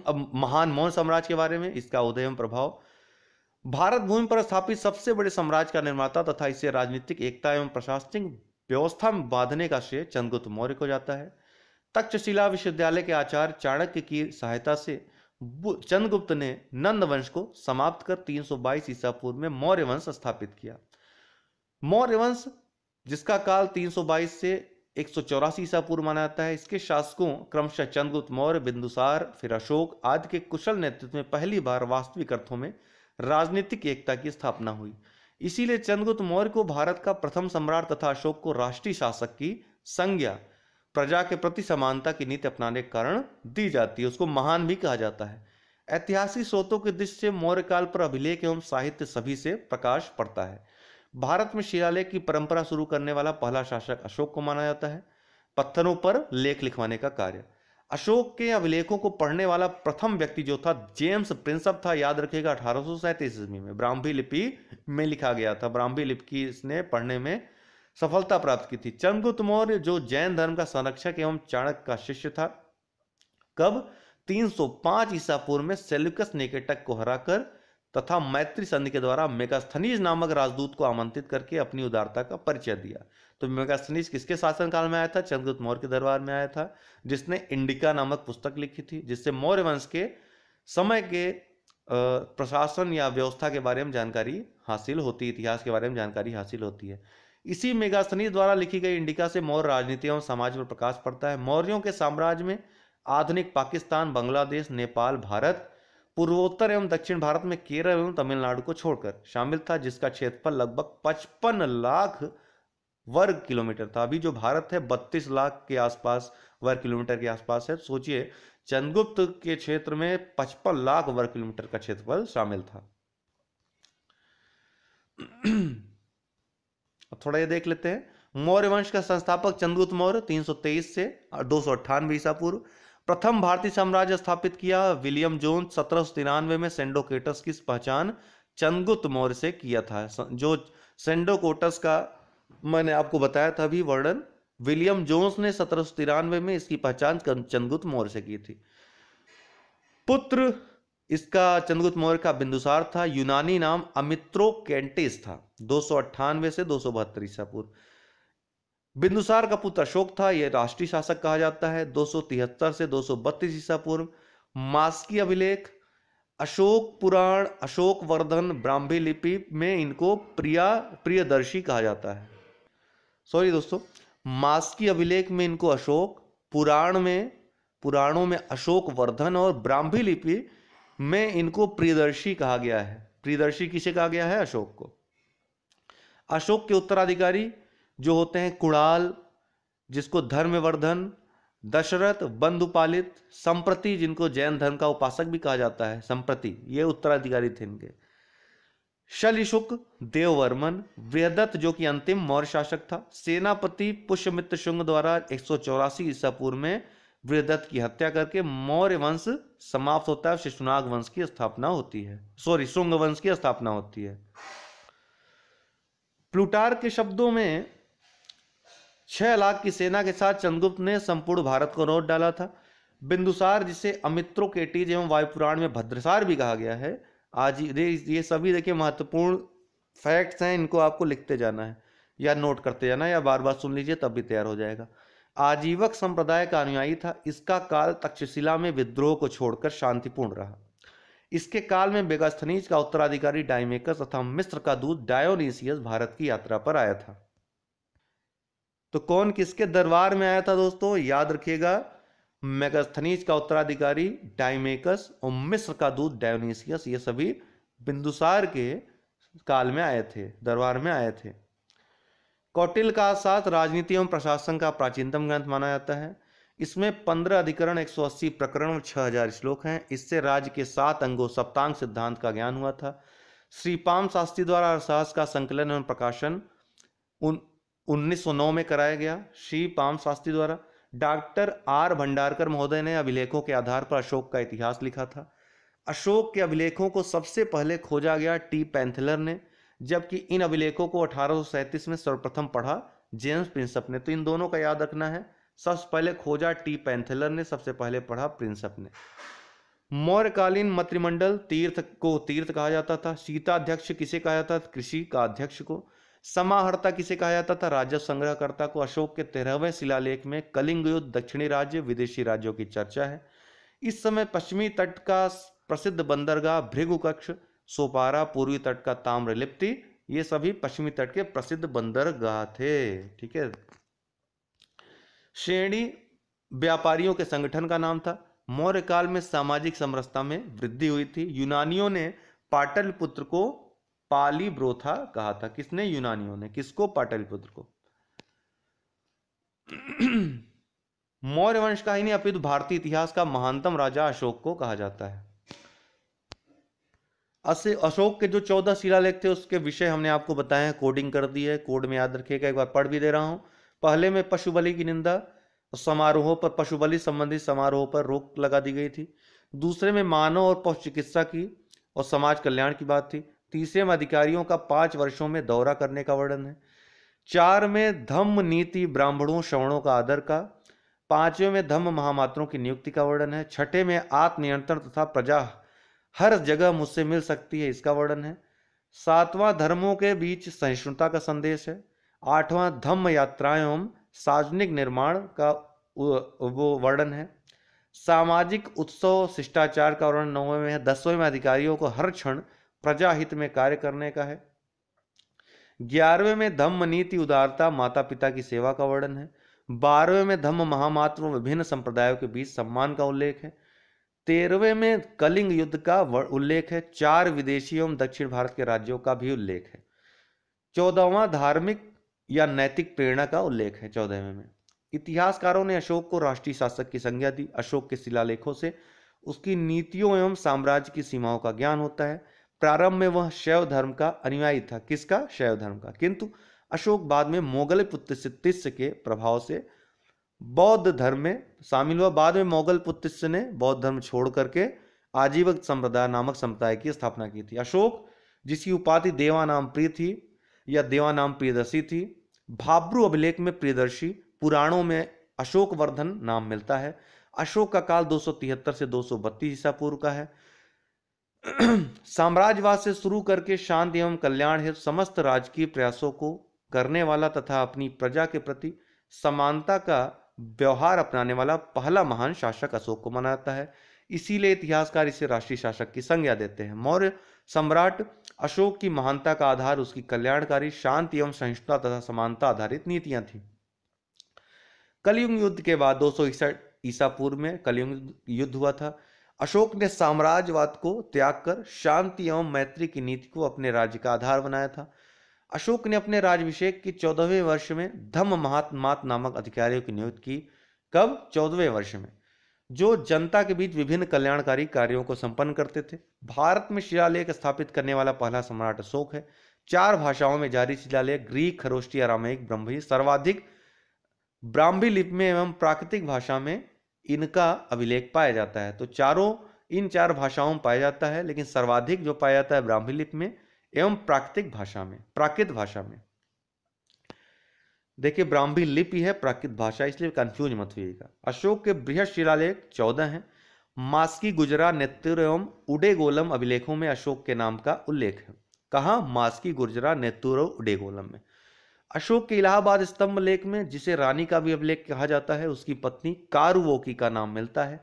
अब महान मौन साम्राज्य के बारे में इसका उदय प्रभाव भारत भूमि पर स्थापित सबसे बड़े साम्राज्य का निर्माता तथा इसे राजनीतिक एकता एवं प्रशासनिक व्यवस्था में बांधने का श्रेय चंद्रगुप्त मौर्य को जाता है तक्षशिला विश्वविद्यालय के आचार्य चाणक्य की सहायता से चंद्रगुप्त ने नंद वंश को समाप्त कर 322 ईसा पूर्व में मौर्य वंश स्थापित किया मौर्य वंश जिसका काल 322 से एक ईसा पूर्व माना जाता है इसके शासकों क्रमशः चंद्रगुप्त मौर्य बिंदुसार फिर अशोक आदि के कुशल नेतृत्व में पहली बार वास्तविक अर्थों में राजनीतिक एकता की स्थापना हुई इसीलिए चंद्रगुप्त मौर्य को भारत का प्रथम सम्राट तथा अशोक को राष्ट्रीय शासक की संज्ञा प्रजा के प्रति समानता की नीति अपनाने के कारण दी जाती है उसको महान भी कहा जाता है ऐतिहासिक स्रोतों के दृष्टि से मौर्य काल पर अभिलेख एवं साहित्य सभी से प्रकाश पड़ता है भारत में शिलालेख की परंपरा शुरू करने वाला पहला शासक अशोक को माना जाता है पत्थरों पर लेख लिखवाने का कार्य अशोक के अभिलेखों को पढ़ने वाला प्रथम व्यक्ति जो था जेम्स प्रिंसअप था याद रखेगा अठारह ईस्वी में ब्राह्मी लिपि में लिखा गया था ब्राह्मी लिपि इसने पढ़ने में सफलता प्राप्त की थी चंद्रगुप्त मौर्य जो जैन धर्म का संरक्षक एवं चाणक्य का शिष्य था कब 305 ईसा पूर्व में सेल्युकस नेकेटक को हराकर तथा मैत्री संधि के द्वारा मेगास्थनीज नामक राजदूत को आमंत्रित करके अपनी उदारता का परिचय दिया तो मेगास्थनीज किसके शासनकाल में आया था चंद्रगुप्त मौर्य के दरबार में आया था जिसने इंडिका नामक पुस्तक लिखी थी जिससे मौर्य वंश के समय के प्रशासन या व्यवस्था के बारे में जानकारी हासिल होती इतिहास के बारे में जानकारी हासिल होती है इसी मेगासनी द्वारा लिखी गई इंडिका से मौर्य राजनीति एवं समाज पर प्रकाश पड़ता है मौर्यों के साम्राज्य में आधुनिक पाकिस्तान बांग्लादेश नेपाल भारत पूर्वोत्तर एवं दक्षिण भारत में केरल एवं तमिलनाडु को छोड़कर शामिल था जिसका क्षेत्रफल लगभग पचपन लाख वर्ग किलोमीटर था अभी जो भारत है बत्तीस लाख के आसपास वर्ग किलोमीटर के आसपास है सोचिए चंद्रगुप्त के क्षेत्र में पचपन लाख वर्ग किलोमीटर का क्षेत्रफल शामिल था अब थोड़ा ये देख लेते हैं मौर्य वंश का संस्थापक चंद्रगुप्त मौर्य 323 से दो सौ अट्ठानवे ईसा पूर्व प्रथम भारतीय साम्राज्य स्थापित किया विलियम जोन सत्रह सौ तिरानवे में सेंडोकेटस की पहचान चंद्रगुप्त मौर्य से किया था जो सेंडोकोटस का मैंने आपको बताया था अभी वर्णन विलियम जोन्स ने सत्रह में इसकी पहचान चंद्रगुप्त मौर्य से की थी पुत्र इसका चंद्रगुप्त मौर्य का बिंदुसार था यूनानी नाम अमित्रो कैंटिस था दो से दो सौ बहत्तर ईसा पूर्व बिंदुसार का पुत्र अशोक था यह राष्ट्रीय शासक कहा जाता है दो से दो ईसा पूर्व मास्की अभिलेख अशोक पुराण अशोक वर्धन ब्राह्मी लिपि में इनको प्रिया प्रियदर्शी कहा जाता है सॉरी दोस्तों मास्की अभिलेख में इनको अशोक पुराण में पुराणों में अशोक वर्धन और ब्राह्मी लिपि में इनको प्रियदर्शी कहा गया है प्रियदर्शी किसे कहा गया है अशोक को अशोक के उत्तराधिकारी जो होते हैं कुणाल जिसको धर्मवर्धन दशरथ बंधुपालित संप्रति जिनको जैन धर्म का उपासक भी कहा जाता है संप्रति ये उत्तराधिकारी थे इनके शलिशुक देववर्मन वृहदत्त जो कि अंतिम मौर्य शासक था सेनापति पुष्यमित्र शुंग द्वारा एक सौ ईसा पूर्व में वीरदत्त की हत्या करके मौर्य वंश समाप्त होता है शिशुनाग वंश की स्थापना होती है सॉरी शुंग वंश की स्थापना होती है प्लूटार के शब्दों में छह लाख की सेना के साथ चंद्रगुप्त ने संपूर्ण भारत को रोट डाला था बिंदुसार जिसे अमित्रो केटीज एवं वायुपुराण में भद्रसार भी कहा गया है आज ये सभी देखिए महत्वपूर्ण फैक्ट्स हैं इनको आपको लिखते जाना है या नोट करते जाना है या बार बार सुन लीजिए तब भी तैयार हो जाएगा आजीवक संप्रदाय का अनुयायी था इसका काल तक्षशिला में विद्रोह को छोड़कर शांतिपूर्ण रहा इसके काल में बेगास्थनीज का उत्तराधिकारी डायमेकस तथा मिस्र का दूत डायोनीसियस भारत की यात्रा पर आया था तो कौन किसके दरबार में आया था दोस्तों याद रखिएगा मेगास्थनीज का उत्तराधिकारी डायमेकस और मिस्र का दूत डायोनीसियस ये सभी बिंदुसार के काल में आए थे दरबार में आए थे कौटिल का साथ राजनीति एवं प्रशासन का प्राचीनतम ग्रंथ माना जाता है इसमें पंद्रह अधिकरण अस्सी प्रकरण और छः हजार श्लोक हैं इससे राज्य के सात अंगों सप्तांग सिद्धांत का ज्ञान हुआ था श्री पाम शास्त्री द्वारा अर्थशास्त्र का संकलन एवं प्रकाशन सौ नौ में कराया गया श्री पाम शास्त्री द्वारा डॉक्टर आर भंडारकर महोदय ने अभिलेखों के आधार पर अशोक का इतिहास लिखा था अशोक के अभिलेखों को सबसे पहले खोजा गया टी पैंथलर ने जबकि इन अभिलेखों को अठारह में सर्वप्रथम पढ़ा जेम्स प्रिंसअप ने तो इन दोनों का याद रखना है सबसे पहले खोजा टी पैंथेलर ने सबसे पहले पढ़ा प्रिंसअप ने मौर्यकालीन मंत्रिमंडल तीर्थ को तीर्थ कहा जाता था सीताध्यक्ष किसे कहा जाता था कृषि का अध्यक्ष को समाहर्ता किसे कहा जाता था राजस्व संग्रहकर्ता को अशोक के तेरहवें शिलालेख में कलिंग युद्ध दक्षिणी राज्य विदेशी राज्यों की चर्चा है इस समय पश्चिमी तट का प्रसिद्ध बंदरगाह भृगु कक्ष सोपारा पूर्वी तट का ताम्रलिप्ति ये सभी पश्चिमी तट के प्रसिद्ध बंदरगाह थे ठीक है श्रेणी व्यापारियों के संगठन का नाम था मौर्य काल में सामाजिक समरसता में वृद्धि हुई थी यूनानियों ने पुत्र को पाली ब्रोथा कहा था किसने यूनानियों ने किसको पुत्र को मौर्य वंश का ही नहीं अपितु भारतीय इतिहास का महानतम राजा अशोक को कहा जाता है अशोक के जो चौदह शिलालेख थे उसके विषय हमने आपको बताए हैं कोडिंग कर दी है कोड में याद रखिएगा एक बार पढ़ भी दे रहा हूँ पहले में पशु बलि की निंदा समारोहों पर पशु बलि संबंधित समारोह पर रोक लगा दी गई थी दूसरे में मानव और पशु चिकित्सा की और समाज कल्याण की बात थी तीसरे में अधिकारियों का पाँच वर्षों में दौरा करने का वर्णन है चार में धम्म नीति ब्राह्मणों श्रवणों का आदर का पांचवें में धम्म महामात्रों की नियुक्ति का वर्णन है छठे में आत्मनियंत्रण तथा प्रजा हर जगह मुझसे मिल सकती है इसका वर्णन है सातवां धर्मों के बीच सहिष्णुता का संदेश है आठवां धम्म यात्राएं सार्वजनिक निर्माण का वो वर्णन है सामाजिक उत्सव शिष्टाचार का वर्णन नौवें में है दसवें में अधिकारियों को हर क्षण प्रजाहित में कार्य करने का है ग्यारहवें में धम्म नीति उदारता माता पिता की सेवा का वर्णन है बारहवें में धम्म महामात्र विभिन्न संप्रदायों के बीच सम्मान का उल्लेख है तेरहवें में कलिंग युद्ध का उल्लेख है चार विदेशी एवं दक्षिण भारत के राज्यों का भी उल्लेख है चौदहवा धार्मिक या नैतिक प्रेरणा का उल्लेख है चौदहवें में इतिहासकारों ने अशोक को राष्ट्रीय शासक की संज्ञा दी अशोक के शिलालेखों से उसकी नीतियों एवं साम्राज्य की सीमाओं का ज्ञान होता है प्रारंभ में वह शैव धर्म का अनुयायी था किसका शैव धर्म का किंतु अशोक बाद में मोगल पुत्र के प्रभाव से बौद्ध धर्म में शामिल हुआ बाद में मोगल पुत्र ने बौद्ध धर्म छोड़ करके आजीवक संप्रदाय नामक संप्रदाय की स्थापना की थी अशोक जिसकी उपाधि नाम प्रिय थी या नाम प्रियदर्शी थी भाब्रू अभिलेख में प्रियदर्शी पुराणों में अशोक वर्धन नाम मिलता है अशोक का काल 273 से 232 ईसा पूर्व का है साम्राज्यवाद से शुरू करके शांति एवं कल्याण हेतु समस्त राजकीय प्रयासों को करने वाला तथा अपनी प्रजा के प्रति समानता का व्यवहार अपनाने वाला पहला महान शासक अशोक को माना जाता है इसीलिए इतिहासकार इसे राष्ट्रीय शासक की संज्ञा देते हैं मौर्य सम्राट अशोक की महानता का आधार उसकी कल्याणकारी शांति एवं सहिष्णुता तथा समानता आधारित नीतियां थी कलयुग युद्ध के बाद दो ईसा पूर्व में कलयुग युद्ध हुआ था अशोक ने साम्राज्यवाद को त्याग कर शांति एवं मैत्री की नीति को अपने राज्य का आधार बनाया था अशोक ने अपने राजभिषेक के चौदहवें वर्ष में धम्म महात्मात नामक अधिकारियों की नियुक्ति की कब चौदहवें वर्ष में जो जनता के बीच विभिन्न कल्याणकारी कार्यों को संपन्न करते थे भारत में शिलालेख स्थापित करने वाला पहला सम्राट अशोक है चार भाषाओं में जारी शिलालेख ग्रीक खरोष्टी अरामयिक ब्रह्मी सर्वाधिक ब्राह्मी लिपि में एवं प्राकृतिक भाषा में इनका अभिलेख पाया जाता है तो चारों इन चार भाषाओं में पाया जाता है लेकिन सर्वाधिक जो पाया जाता है ब्राह्मी लिपि में एवं प्राकृतिक भाषा में प्राकृत भाषा में देखिए ब्राह्मी लिपि है प्राकृत भाषा इसलिए कंफ्यूज मत होइएगा अशोक के बृहद शिलालेख चौदह हैं मास्की गुजरा नेत्तुर एवं उडेगोलम अभिलेखों में अशोक के नाम का उल्लेख है कहा मास्की गुजरा नेत्तुर उडेगोलम में अशोक के इलाहाबाद स्तंभ लेख में जिसे रानी का भी अभिलेख कहा जाता है उसकी पत्नी कारुवोकी का नाम मिलता है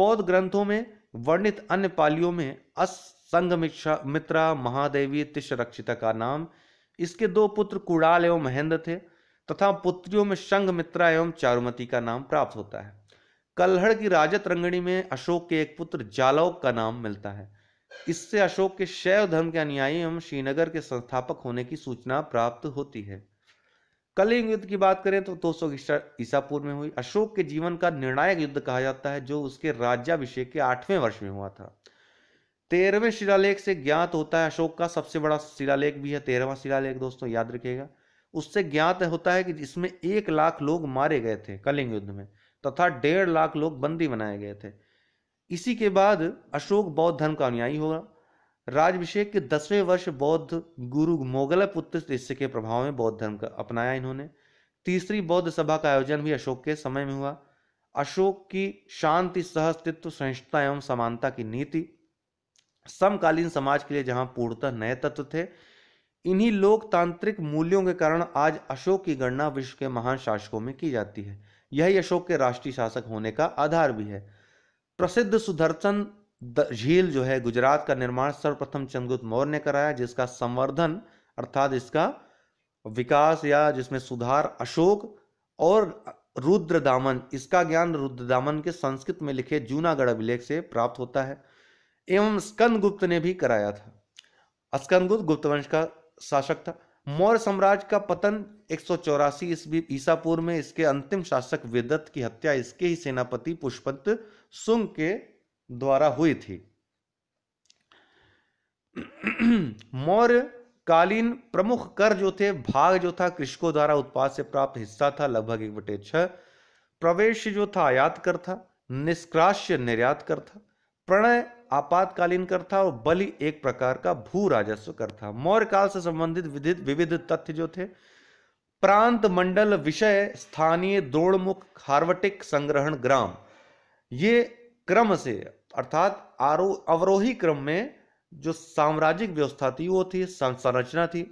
बौद्ध ग्रंथों में वर्णित अन्य पालियों में अस मित्रा महादेवी तिश रक्षिता का नाम इसके दो पुत्र कुड़ाल एवं महेंद्र थे तथा पुत्रियों में संघ मित्रा एवं चारुमती का नाम प्राप्त होता है कल्हड़ की राजत रंगणी में अशोक के एक पुत्र जालौक का नाम मिलता है इससे अशोक के शैव धर्म के अनुयायी एवं श्रीनगर के संस्थापक होने की सूचना प्राप्त होती है कलिंग युद्ध की बात करें तो दो सौ ईसा पूर्व में हुई अशोक के जीवन का निर्णायक युद्ध कहा जाता है जो उसके राज्याभिषेक के आठवें वर्ष में हुआ था तेरहवें शिलालेख से ज्ञात होता है अशोक का सबसे बड़ा शिलालेख भी है तेरहवा शिलालेख दोस्तों याद रखिएगा उससे ज्ञात होता है कि इसमें एक लाख लोग मारे गए थे कलिंग युद्ध में तथा डेढ़ लाख लोग बंदी बनाए गए थे इसी के बाद अशोक बौद्ध धर्म का अनुयायी होगा राजभिषेक के दसवें वर्ष बौद्ध गुरु मोगल पुत्र शिष्य के प्रभाव में बौद्ध धर्म का अपनाया इन्होंने तीसरी बौद्ध सभा का आयोजन भी अशोक के समय में हुआ अशोक की शांति सहस्तित्व सहिष्णुता एवं समानता की नीति समकालीन समाज के लिए जहां पूर्णतः नए तत्व थे इन्हीं लोकतांत्रिक मूल्यों के कारण आज अशोक की गणना विश्व के महान शासकों में की जाती है यही अशोक के राष्ट्रीय शासक होने का आधार भी है प्रसिद्ध सुदर्शन झील जो है गुजरात का निर्माण सर्वप्रथम चंद्रगुप्त मौर्य ने कराया जिसका संवर्धन अर्थात इसका विकास या जिसमें सुधार अशोक और रुद्र दामन इसका ज्ञान रुद्र दामन के संस्कृत में लिखे जूनागढ़ अभिलेख से प्राप्त होता है एवं स्कंद गुप्त ने भी कराया था स्कंद गुप्त गुप्त वंश का शासक था मौर्य साम्राज्य का पतन एक सौ चौरासी ईस्वी ईसापुर में इसके अंतिम शासक विदत्त की हत्या इसके ही सेनापति पुष्पत सुंग के द्वारा हुई थी मौर्य कालीन प्रमुख कर जो थे भाग जो था कृषकों द्वारा उत्पाद से प्राप्त हिस्सा था लगभग एक बटे छह प्रवेश जो था आयात कर था निष्क्राश्य निर्यात कर था प्रणय आपातकालीन कर था और बलि एक प्रकार का भू राजस्व कर था मौर्य काल से संबंधित विविध विविध तथ्य जो थे प्रांत मंडल विषय स्थानीय द्रोणमुख खार्वटिक संग्रहण ग्राम ये क्रम से अर्थात आरो अवरोही क्रम में जो साम्राज्यिक व्यवस्था थी वो थी संरचना थी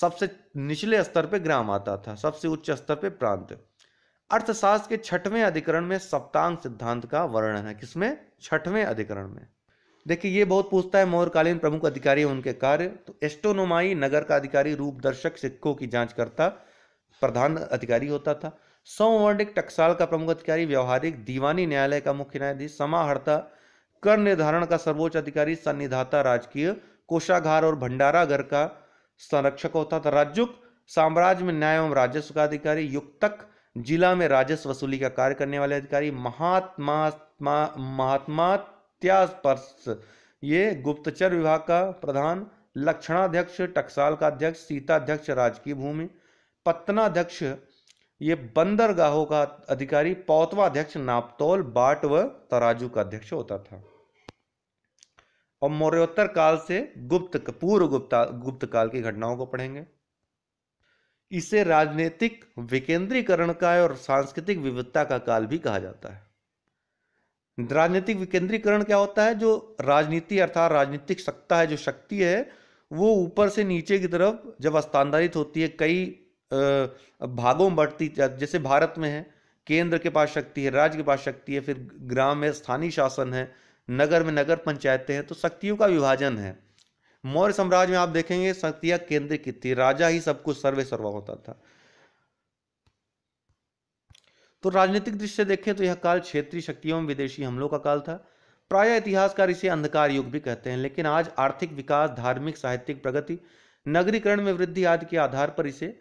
सबसे निचले स्तर पे ग्राम आता था सबसे उच्च स्तर पे प्रांत अर्थशास्त्र के छठवें अधिकरण में सप्तांग सिद्धांत का वर्णन है किसमें छठवें अधिकरण में देखिए ये बहुत पूछता है मौर्यकालीन प्रमुख अधिकारी उनके कार्य तो एस्टोनोमाई नगर का अधिकारी रूप दर्शक सिक्कों की जांच करता प्रधान अधिकारी होता था सौवर्णिक टकसाल का प्रमुख अधिकारी व्यवहारिक दीवानी न्यायालय का मुख्य न्यायाधीश समाहर्ता कर निर्धारण का सर्वोच्च अधिकारी सन्निधाता राजकीय कोषागार और भंडारागर का संरक्षक होता था राज्युक साम्राज्य में न्याय एवं राजस्व का अधिकारी युक्तक जिला में राजस्व वसूली का कार्य करने वाले अधिकारी महात्मा महात्मा ये गुप्तचर विभाग का प्रधान लक्षणाध्यक्ष टकसाल का अध्यक्ष सीताध्यक्ष राजकीय भूमि पत्नाध्यक्ष ये बंदरगाहों का अधिकारी पौतवा अध्यक्ष नापतौल बाट व तराजू का अध्यक्ष होता था और मौर्योत्तर काल से गुप्त पूर्व गुप्ता गुप्त काल की घटनाओं को पढ़ेंगे इसे राजनीतिक विकेंद्रीकरण का और सांस्कृतिक विविधता का काल भी कहा जाता है राजनीतिक विकेंद्रीकरण क्या होता है जो राजनीति अर्थात राजनीतिक सत्ता है जो शक्ति है वो ऊपर से नीचे की तरफ जब स्थानांतरित होती है कई भागों में बढ़ती जैसे भारत में है केंद्र के पास शक्ति है राज्य के पास शक्ति है फिर ग्राम में स्थानीय शासन है नगर में नगर पंचायतें हैं तो शक्तियों का विभाजन है मौर्य साम्राज्य में आप देखेंगे शक्तियां की थी राजा ही सब कुछ सर्वे सर्वा होता था तो राजनीतिक दृष्टि से देखें तो यह काल क्षेत्रीय शक्तियों में विदेशी हमलों का काल था प्राय इतिहासकार इसे अंधकार युग भी कहते हैं लेकिन आज आर्थिक विकास धार्मिक साहित्यिक प्रगति नगरीकरण में वृद्धि आदि के आधार पर इसे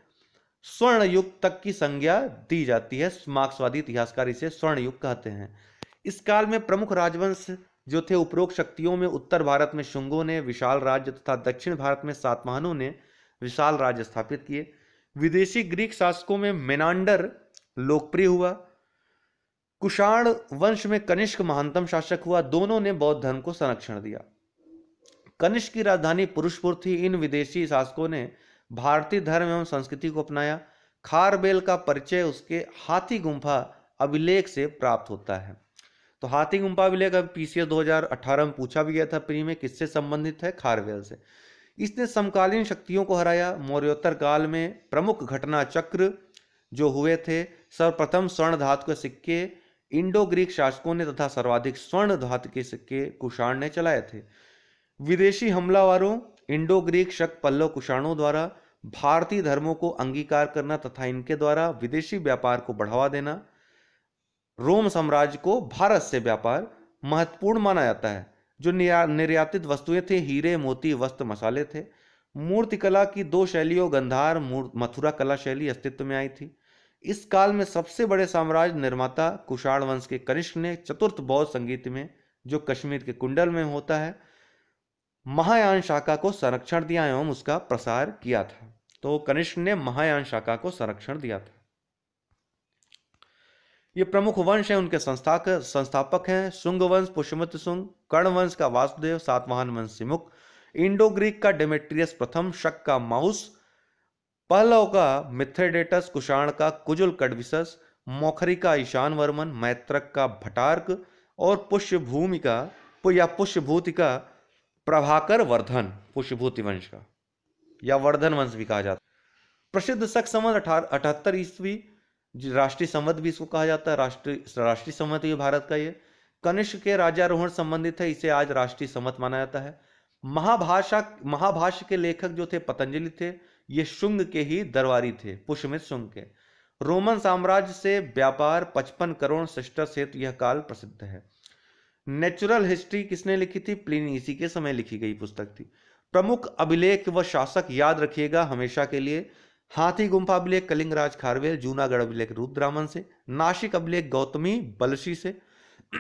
स्वर्ण युग तक की संज्ञा दी जाती है मार्क्सवादी इतिहासकार इसे स्वर्ण युग कहते हैं इस काल में प्रमुख राजवंश जो थे उपरोक्त शक्तियों में उत्तर भारत में शुंगों ने विशाल राज्य तथा दक्षिण भारत में सातवाहनों ने विशाल राज्य स्थापित किए विदेशी ग्रीक शासकों में मेनांडर लोकप्रिय हुआ कुषाण वंश में कनिष्क महानतम शासक हुआ दोनों ने बौद्ध धर्म को संरक्षण दिया कनिष्क की राजधानी पुरुषपुर थी इन विदेशी शासकों ने भारतीय धर्म एवं संस्कृति को अपनाया खारबेल का परिचय उसके हाथी गुंफा अभिलेख से प्राप्त होता है तो हाथी गुम्पा विलय का पीसीएस सी में पूछा भी गया था प्री में किससे संबंधित है खारवेल से इसने समकालीन शक्तियों को हराया मौर्योत्तर काल में प्रमुख घटना चक्र जो हुए थे सर्वप्रथम स्वर्ण धातु के सिक्के इंडो ग्रीक शासकों ने तथा सर्वाधिक स्वर्ण धातु के सिक्के कुषाण ने चलाए थे विदेशी हमलावरों इंडो ग्रीक शक पल्लव कुषाणों द्वारा भारतीय धर्मों को अंगीकार करना तथा इनके द्वारा विदेशी व्यापार को बढ़ावा देना रोम साम्राज्य को भारत से व्यापार महत्वपूर्ण माना जाता है जो निर्यातित वस्तुएं थे हीरे मोती वस्त्र मसाले थे मूर्तिकला की दो शैलियों गंधार मथुरा कला शैली अस्तित्व में आई थी इस काल में सबसे बड़े साम्राज्य निर्माता कुषाण वंश के कनिष्क ने चतुर्थ बौद्ध संगीत में जो कश्मीर के कुंडल में होता है महायान शाखा को संरक्षण दिया एवं उसका प्रसार किया था तो कनिष्क ने महायान शाखा को संरक्षण दिया था ये प्रमुख वंश हैं उनके संस्थाक संस्थापक हैं शुंग वंश पुष्यमित शुंग कर्ण वंश का वासुदेव सातवाहन वंश सिमुख इंडो ग्रीक का डेमेट्रियस प्रथम शक का माउस पहलव का मिथ्रेडेटस कुषाण का कुजुल कडविसस मोखरी का ईशान वर्मन मैत्रक का भटार्क और पुष्यभूमि का या पुष्यभूति का प्रभाकर वर्धन पुष्यभूति वंश का या वर्धन वंश भी कहा जाता प्रसिद्ध शक संवत अठहत्तर ईस्वी राष्ट्रीय संवत भी इसको कहा जाता है राष्ट्रीय राष्ट्रीय संवत ये भारत का ये कनिष्क के राजारोहण संबंधित है इसे आज राष्ट्रीय संवत माना जाता है महाभाषा महाभाष्य के लेखक जो थे पतंजलि थे ये शुंग के ही दरबारी थे पुष्यमित शुंग के रोमन साम्राज्य से व्यापार पचपन करोड़ सिस्टर से यह काल प्रसिद्ध है नेचुरल हिस्ट्री किसने लिखी थी प्लिन इसी के समय लिखी गई पुस्तक थी प्रमुख अभिलेख व शासक याद रखिएगा हमेशा के लिए हाथी गुम्फा अभिलेख कलिंगराज खारवेल जूनागढ़ अभिलेख रुद्रामन से नासिक अभिलेख गौतमी बलशी से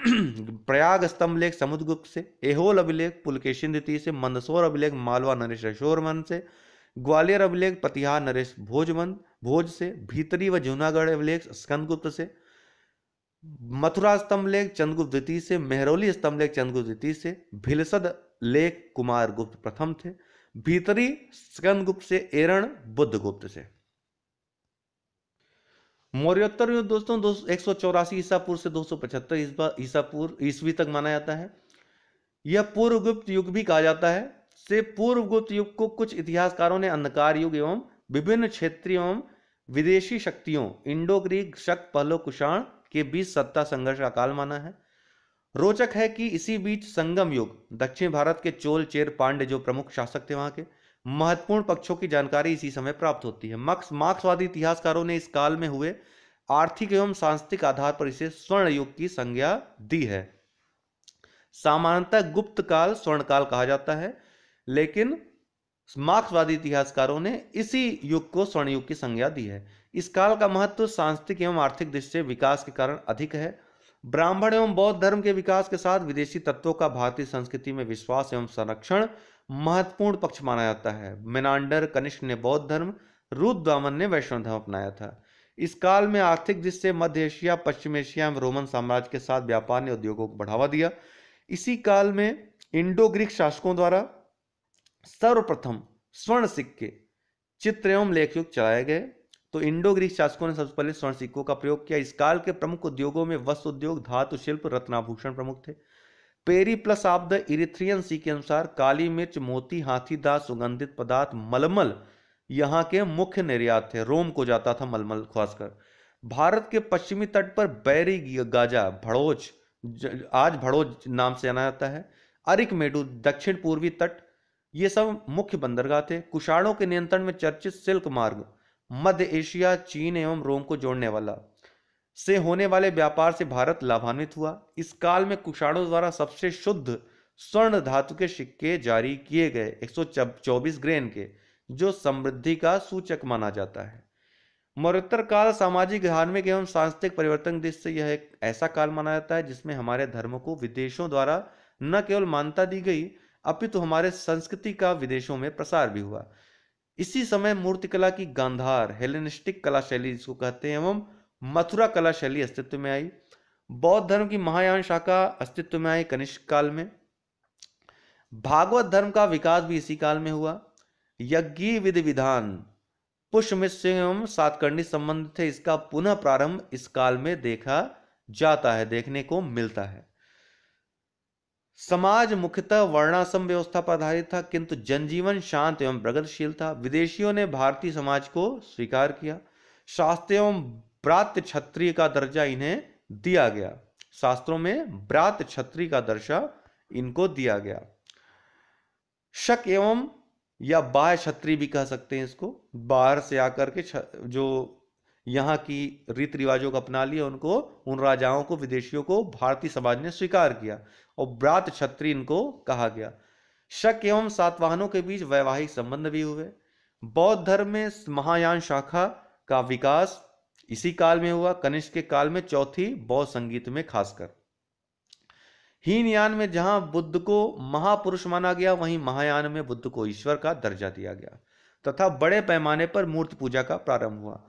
प्रयाग स्तंभ लेख समुद्रगुप्त से एहोल अभिलेख पुलकेशन द्वितीय से मंदसौर अभिलेख मालवा नरेश अशोरमन से ग्वालियर अभिलेख पतिहार नरेश भोजमन भोज से भीतरी व जूनागढ़ अभिलेख स्कंदगुप्त से मथुरा स्तंभ लेख चंद्रगुप्त द्वितीय से मेहरौली स्तंभ लेख चंद्रगुप्त द्वितीय से भिलसद लेख कुमार गुप्त प्रथम थे भीतरी गुप्त से एरण बुद्धगुप्त से मौर्योत्तर युद्ध दोस्तों दो एक सौ चौरासी ईसा पूर्व से दो सौ पचहत्तर ईसा पूर्व ईस्वी तक माना जाता है यह पूर्व गुप्त युग भी कहा जाता है से पूर्व गुप्त युग को कुछ इतिहासकारों ने अंधकार युग एवं विभिन्न क्षेत्रीय एवं विदेशी शक्तियों इंडो ग्रीक शक पहलो कुषाण के बीच सत्ता संघर्ष का काल माना है रोचक है कि इसी बीच संगम युग दक्षिण भारत के चोल चेर पांडे जो प्रमुख शासक थे वहां के महत्वपूर्ण पक्षों की जानकारी इसी समय प्राप्त होती है मक्स मार्क्सवादी इतिहासकारों ने इस काल में हुए आर्थिक एवं सांस्कृतिक आधार पर इसे स्वर्ण युग की संज्ञा दी है सामान्यतः गुप्त काल स्वर्ण काल कहा जाता है लेकिन मार्क्सवादी इतिहासकारों ने इसी युग को स्वर्ण युग की संज्ञा दी है इस काल का महत्व सांस्कृतिक एवं आर्थिक दृष्टि से विकास के कारण अधिक है ब्राह्मण एवं बौद्ध धर्म के विकास के साथ विदेशी तत्वों का भारतीय संस्कृति में विश्वास एवं संरक्षण महत्वपूर्ण पक्ष माना जाता है मेनांडर कनिष्ठ ने बौद्ध धर्म रूद दामन ने वैष्णव धर्म अपनाया था इस काल में आर्थिक दृष्टि से मध्य एशिया पश्चिम एशिया एवं रोमन साम्राज्य के साथ व्यापार ने उद्योगों को बढ़ावा दिया इसी काल में इंडो ग्रीक शासकों द्वारा सर्वप्रथम स्वर्ण सिक्के चित्र एवं लेखयुक्त चलाए गए तो इंडो ग्रीक शासकों ने सबसे पहले स्वर्ण सिक्कों का प्रयोग किया इस काल के प्रमुख उद्योगों में वस्त्र उद्योग धातु शिल्प रत्नाभूषण प्रमुख थे periplus of the Erythraean sea के अनुसार काली मिर्च मोती हाथी दास सुगंधित पदार्थ मलमल यहाँ के मुख्य निर्यात थे रोम को जाता था मलमल खासकर भारत के पश्चिमी तट पर बैरी गाजा भड़ोच आज भड़ोच नाम से जाना जाता है अरिक मेडू दक्षिण पूर्वी तट ये सब मुख्य बंदरगाह थे कुषाणों के नियंत्रण में चर्चित सिल्क मार्ग मध्य एशिया चीन एवं रोम को जोड़ने वाला से होने वाले व्यापार से भारत लाभान्वित हुआ इस काल में कुषाणों द्वारा सबसे शुद्ध स्वर्ण धातु के सिक्के जारी किए गए 124 ग्रेन के जो समृद्धि का सूचक माना जाता है मौर्योत्तर काल सामाजिक धार्मिक एवं सांस्कृतिक परिवर्तन दृष्टि से यह एक ऐसा काल माना जाता है जिसमें हमारे धर्म को विदेशों द्वारा न केवल मान्यता दी गई अपितु तो हमारे संस्कृति का विदेशों में प्रसार भी हुआ इसी समय मूर्तिकला की गांधार हेलेनिस्टिक कला शैली जिसको कहते हैं एवं मथुरा कला शैली अस्तित्व में आई बौद्ध धर्म की महायान शाखा अस्तित्व में आई कनिष्क काल में भागवत धर्म का विकास भी इसी काल में हुआ यज्ञ विधि विधान पुष्यमित मिश्र एवं सातकर्णी संबंधित है इसका पुनः प्रारंभ इस काल में देखा जाता है देखने को मिलता है समाज मुख्यतः वर्णाश्रम व्यवस्था पर आधारित था किंतु जनजीवन शांत एवं प्रगतिशील था विदेशियों ने भारतीय समाज को स्वीकार किया शास्त्र एवं ब्रात क्षत्रिय का दर्जा इन्हें दिया गया शास्त्रों में ब्रात क्षत्रिय का दर्जा इनको दिया गया शक एवं या बाह्य क्षत्रिय भी कह सकते हैं इसको बाहर से आकर के जो यहाँ की रीति रिवाजों को अपना लिया उनको उन राजाओं को विदेशियों को भारतीय समाज ने स्वीकार किया और ब्रात छत्री इनको कहा गया शक एवं सातवाहनों के बीच वैवाहिक संबंध भी हुए बौद्ध धर्म में महायान शाखा का विकास इसी काल में हुआ कनिष्क के काल में चौथी बौद्ध संगीत में खासकर हीनयान में जहां बुद्ध को महापुरुष माना गया वहीं महायान में बुद्ध को ईश्वर का दर्जा दिया गया तथा बड़े पैमाने पर मूर्ति पूजा का प्रारंभ हुआ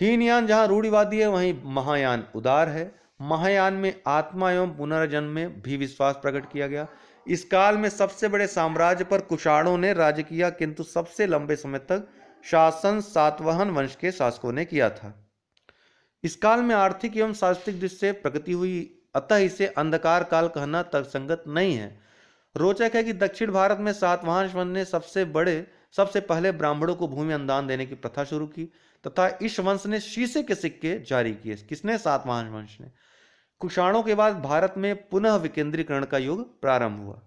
हीनयान जहाँ रूढ़िवादी है वहीं महायान उदार है महायान में आत्मा एवं पुनर्जन्म में भी विश्वास प्रकट किया गया इस काल में सबसे बड़े साम्राज्य पर कुषाणों ने राज्य किया किंतु सबसे लंबे समय तक शासन सातवाहन वंश के शासकों ने किया था इस काल में आर्थिक एवं सांस्कृतिक दृष्टि से प्रगति हुई अतः इसे अंधकार काल कहना तर्कसंगत नहीं है रोचक है कि दक्षिण भारत में सातवाहन वंश ने सबसे बड़े सबसे पहले ब्राह्मणों को भूमि अनुदान देने की प्रथा शुरू की तथा इस वंश ने शीशे के सिक्के जारी किए किसने सातवाहन वंश ने कुषाणों के बाद भारत में पुनः विकेंद्रीकरण का युग प्रारंभ हुआ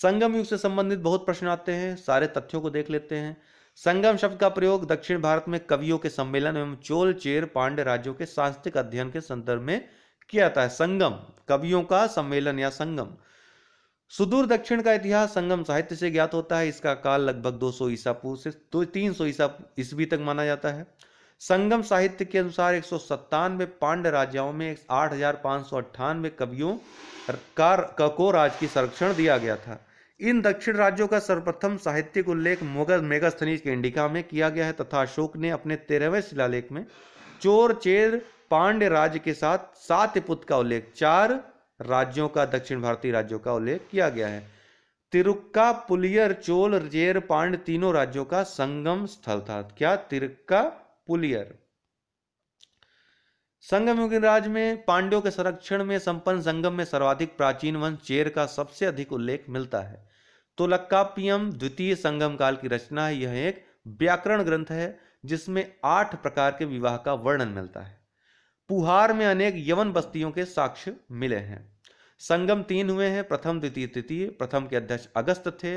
संगम युग से संबंधित बहुत प्रश्न आते हैं सारे तथ्यों को देख लेते हैं संगम शब्द का प्रयोग दक्षिण भारत में कवियों के सम्मेलन एवं चोल चेर पांड्य राज्यों के सांस्कृतिक अध्ययन के संदर्भ में किया जाता है संगम कवियों का सम्मेलन या संगम सुदूर दक्षिण का इतिहास संगम साहित्य से ज्ञात होता है इसका काल लगभग 200 सौ ईसा पूर्व से तो तीन सौ ईसा ईस्वी तक माना जाता है संगम साहित्य के अनुसार एक सौ पांड राजाओं में आठ हजार कवियों का, को राज की संरक्षण दिया गया था इन दक्षिण राज्यों का सर्वप्रथम साहित्यिक उल्लेख मुगल मेगास्थनीज के इंडिका में किया गया है तथा अशोक ने अपने तेरहवें शिलालेख में चोर चेर पांड्य राज्य के साथ सात पुत का उल्लेख चार राज्यों का दक्षिण भारतीय राज्यों का उल्लेख किया गया है तिरुक्का पुलियर चोल रजेर पांड तीनों राज्यों का संगम स्थल था क्या तिरुक्का पुलियर संगम राज्य राज में पांड्यों के संरक्षण में संपन्न संगम में सर्वाधिक प्राचीन वंश चेर का सबसे अधिक उल्लेख मिलता है तो लक्कापियम द्वितीय संगम काल की रचना है यह एक व्याकरण ग्रंथ है जिसमें आठ प्रकार के विवाह का वर्णन मिलता है पुहार में अनेक यवन बस्तियों के साक्ष्य मिले हैं संगम तीन हुए हैं प्रथम द्वितीय तृतीय प्रथम के अध्यक्ष अगस्त थे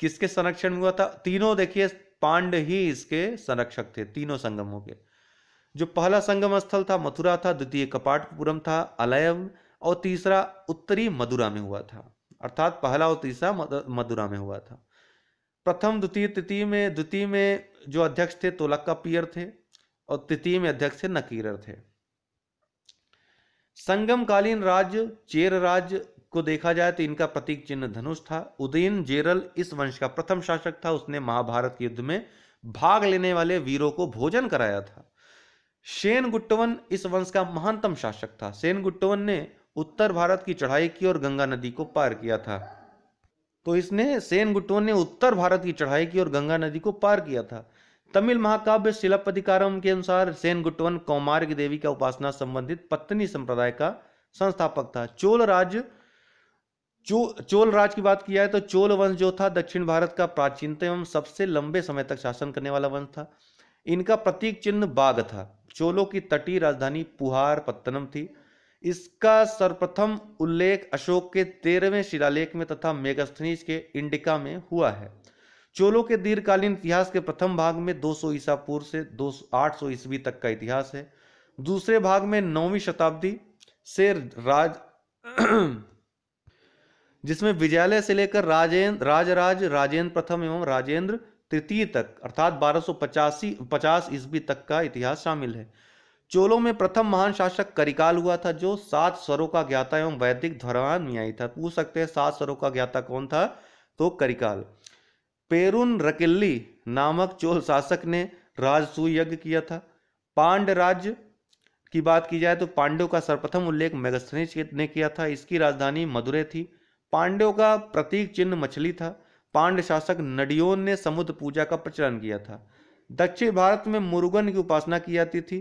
किसके संरक्षण में हुआ था तीनों देखिए पांड ही इसके संरक्षक थे तीनों संगमों के जो पहला संगम स्थल था मथुरा था द्वितीय कपाटपुरम था अलयम और तीसरा उत्तरी मदुरा में हुआ था अर्थात पहला और तीसरा मदुरा में हुआ था प्रथम द्वितीय तृतीय में द्वितीय में जो अध्यक्ष थे तोलक्का पियर थे और तृतीय में अध्यक्ष थे नकीरर थे संगमकालीन राज्य चेर राज्य को देखा जाए तो इनका प्रतीक चिन्ह धनुष था उदयन जेरल इस वंश का प्रथम शासक था उसने महाभारत युद्ध में भाग लेने वाले वीरों को भोजन कराया था शेन गुट्टवन इस वंश का महानतम शासक था सेन गुट्टवन ने उत्तर भारत की चढ़ाई की और गंगा नदी को पार किया था तो इसने सेन गुट्टवन ने उत्तर भारत की चढ़ाई की और गंगा नदी को पार किया था तमिल महाकाव्य शिलापतिकारम के अनुसार सेन गुट्टवन कौमार्ग देवी का उपासना संबंधित पत्नी संप्रदाय का संस्थापक था चोल राज चो, चोल राज की बात किया है तो चोल वंश जो था दक्षिण भारत का प्राचीनतम एवं सबसे लंबे समय तक शासन करने वाला वंश था इनका प्रतीक चिन्ह बाघ था चोलों की तटीय राजधानी पुहार पत्तनम थी इसका सर्वप्रथम उल्लेख अशोक के तेरहवें शिलालेख में तथा मेगस्थनीज के इंडिका में हुआ है चोलों के दीर्घकालीन इतिहास के प्रथम भाग में 200 ईसा पूर्व से 200 800 ईस्वी तक का इतिहास है दूसरे भाग में नौवीं शताब्दी से राज जिसमें विजयालय से लेकर राजेंद्र राजराज राजेंद्र प्रथम एवं राजेंद्र तृतीय तक अर्थात बारह सौ पचास ईस्वी तक का इतिहास शामिल है चोलों में प्रथम महान शासक करिकाल हुआ था जो सात स्वरों का ज्ञाता एवं वैदिक धर्मान्यायी था पूछ सकते हैं सात स्वरों का ज्ञाता कौन था तो करिकाल पेरुन रकिल्ली नामक चोल शासक ने राजसू यज्ञ किया था पांड राज्य की बात की जाए तो पांडव का सर्वप्रथम उल्लेख मेगस्थनीज ने किया था इसकी राजधानी मदुरे थी पांड्यों का प्रतीक चिन्ह मछली था पांड शासक नडियोन ने समुद्र पूजा का प्रचलन किया था दक्षिण भारत में मुर्गन की उपासना की जाती थी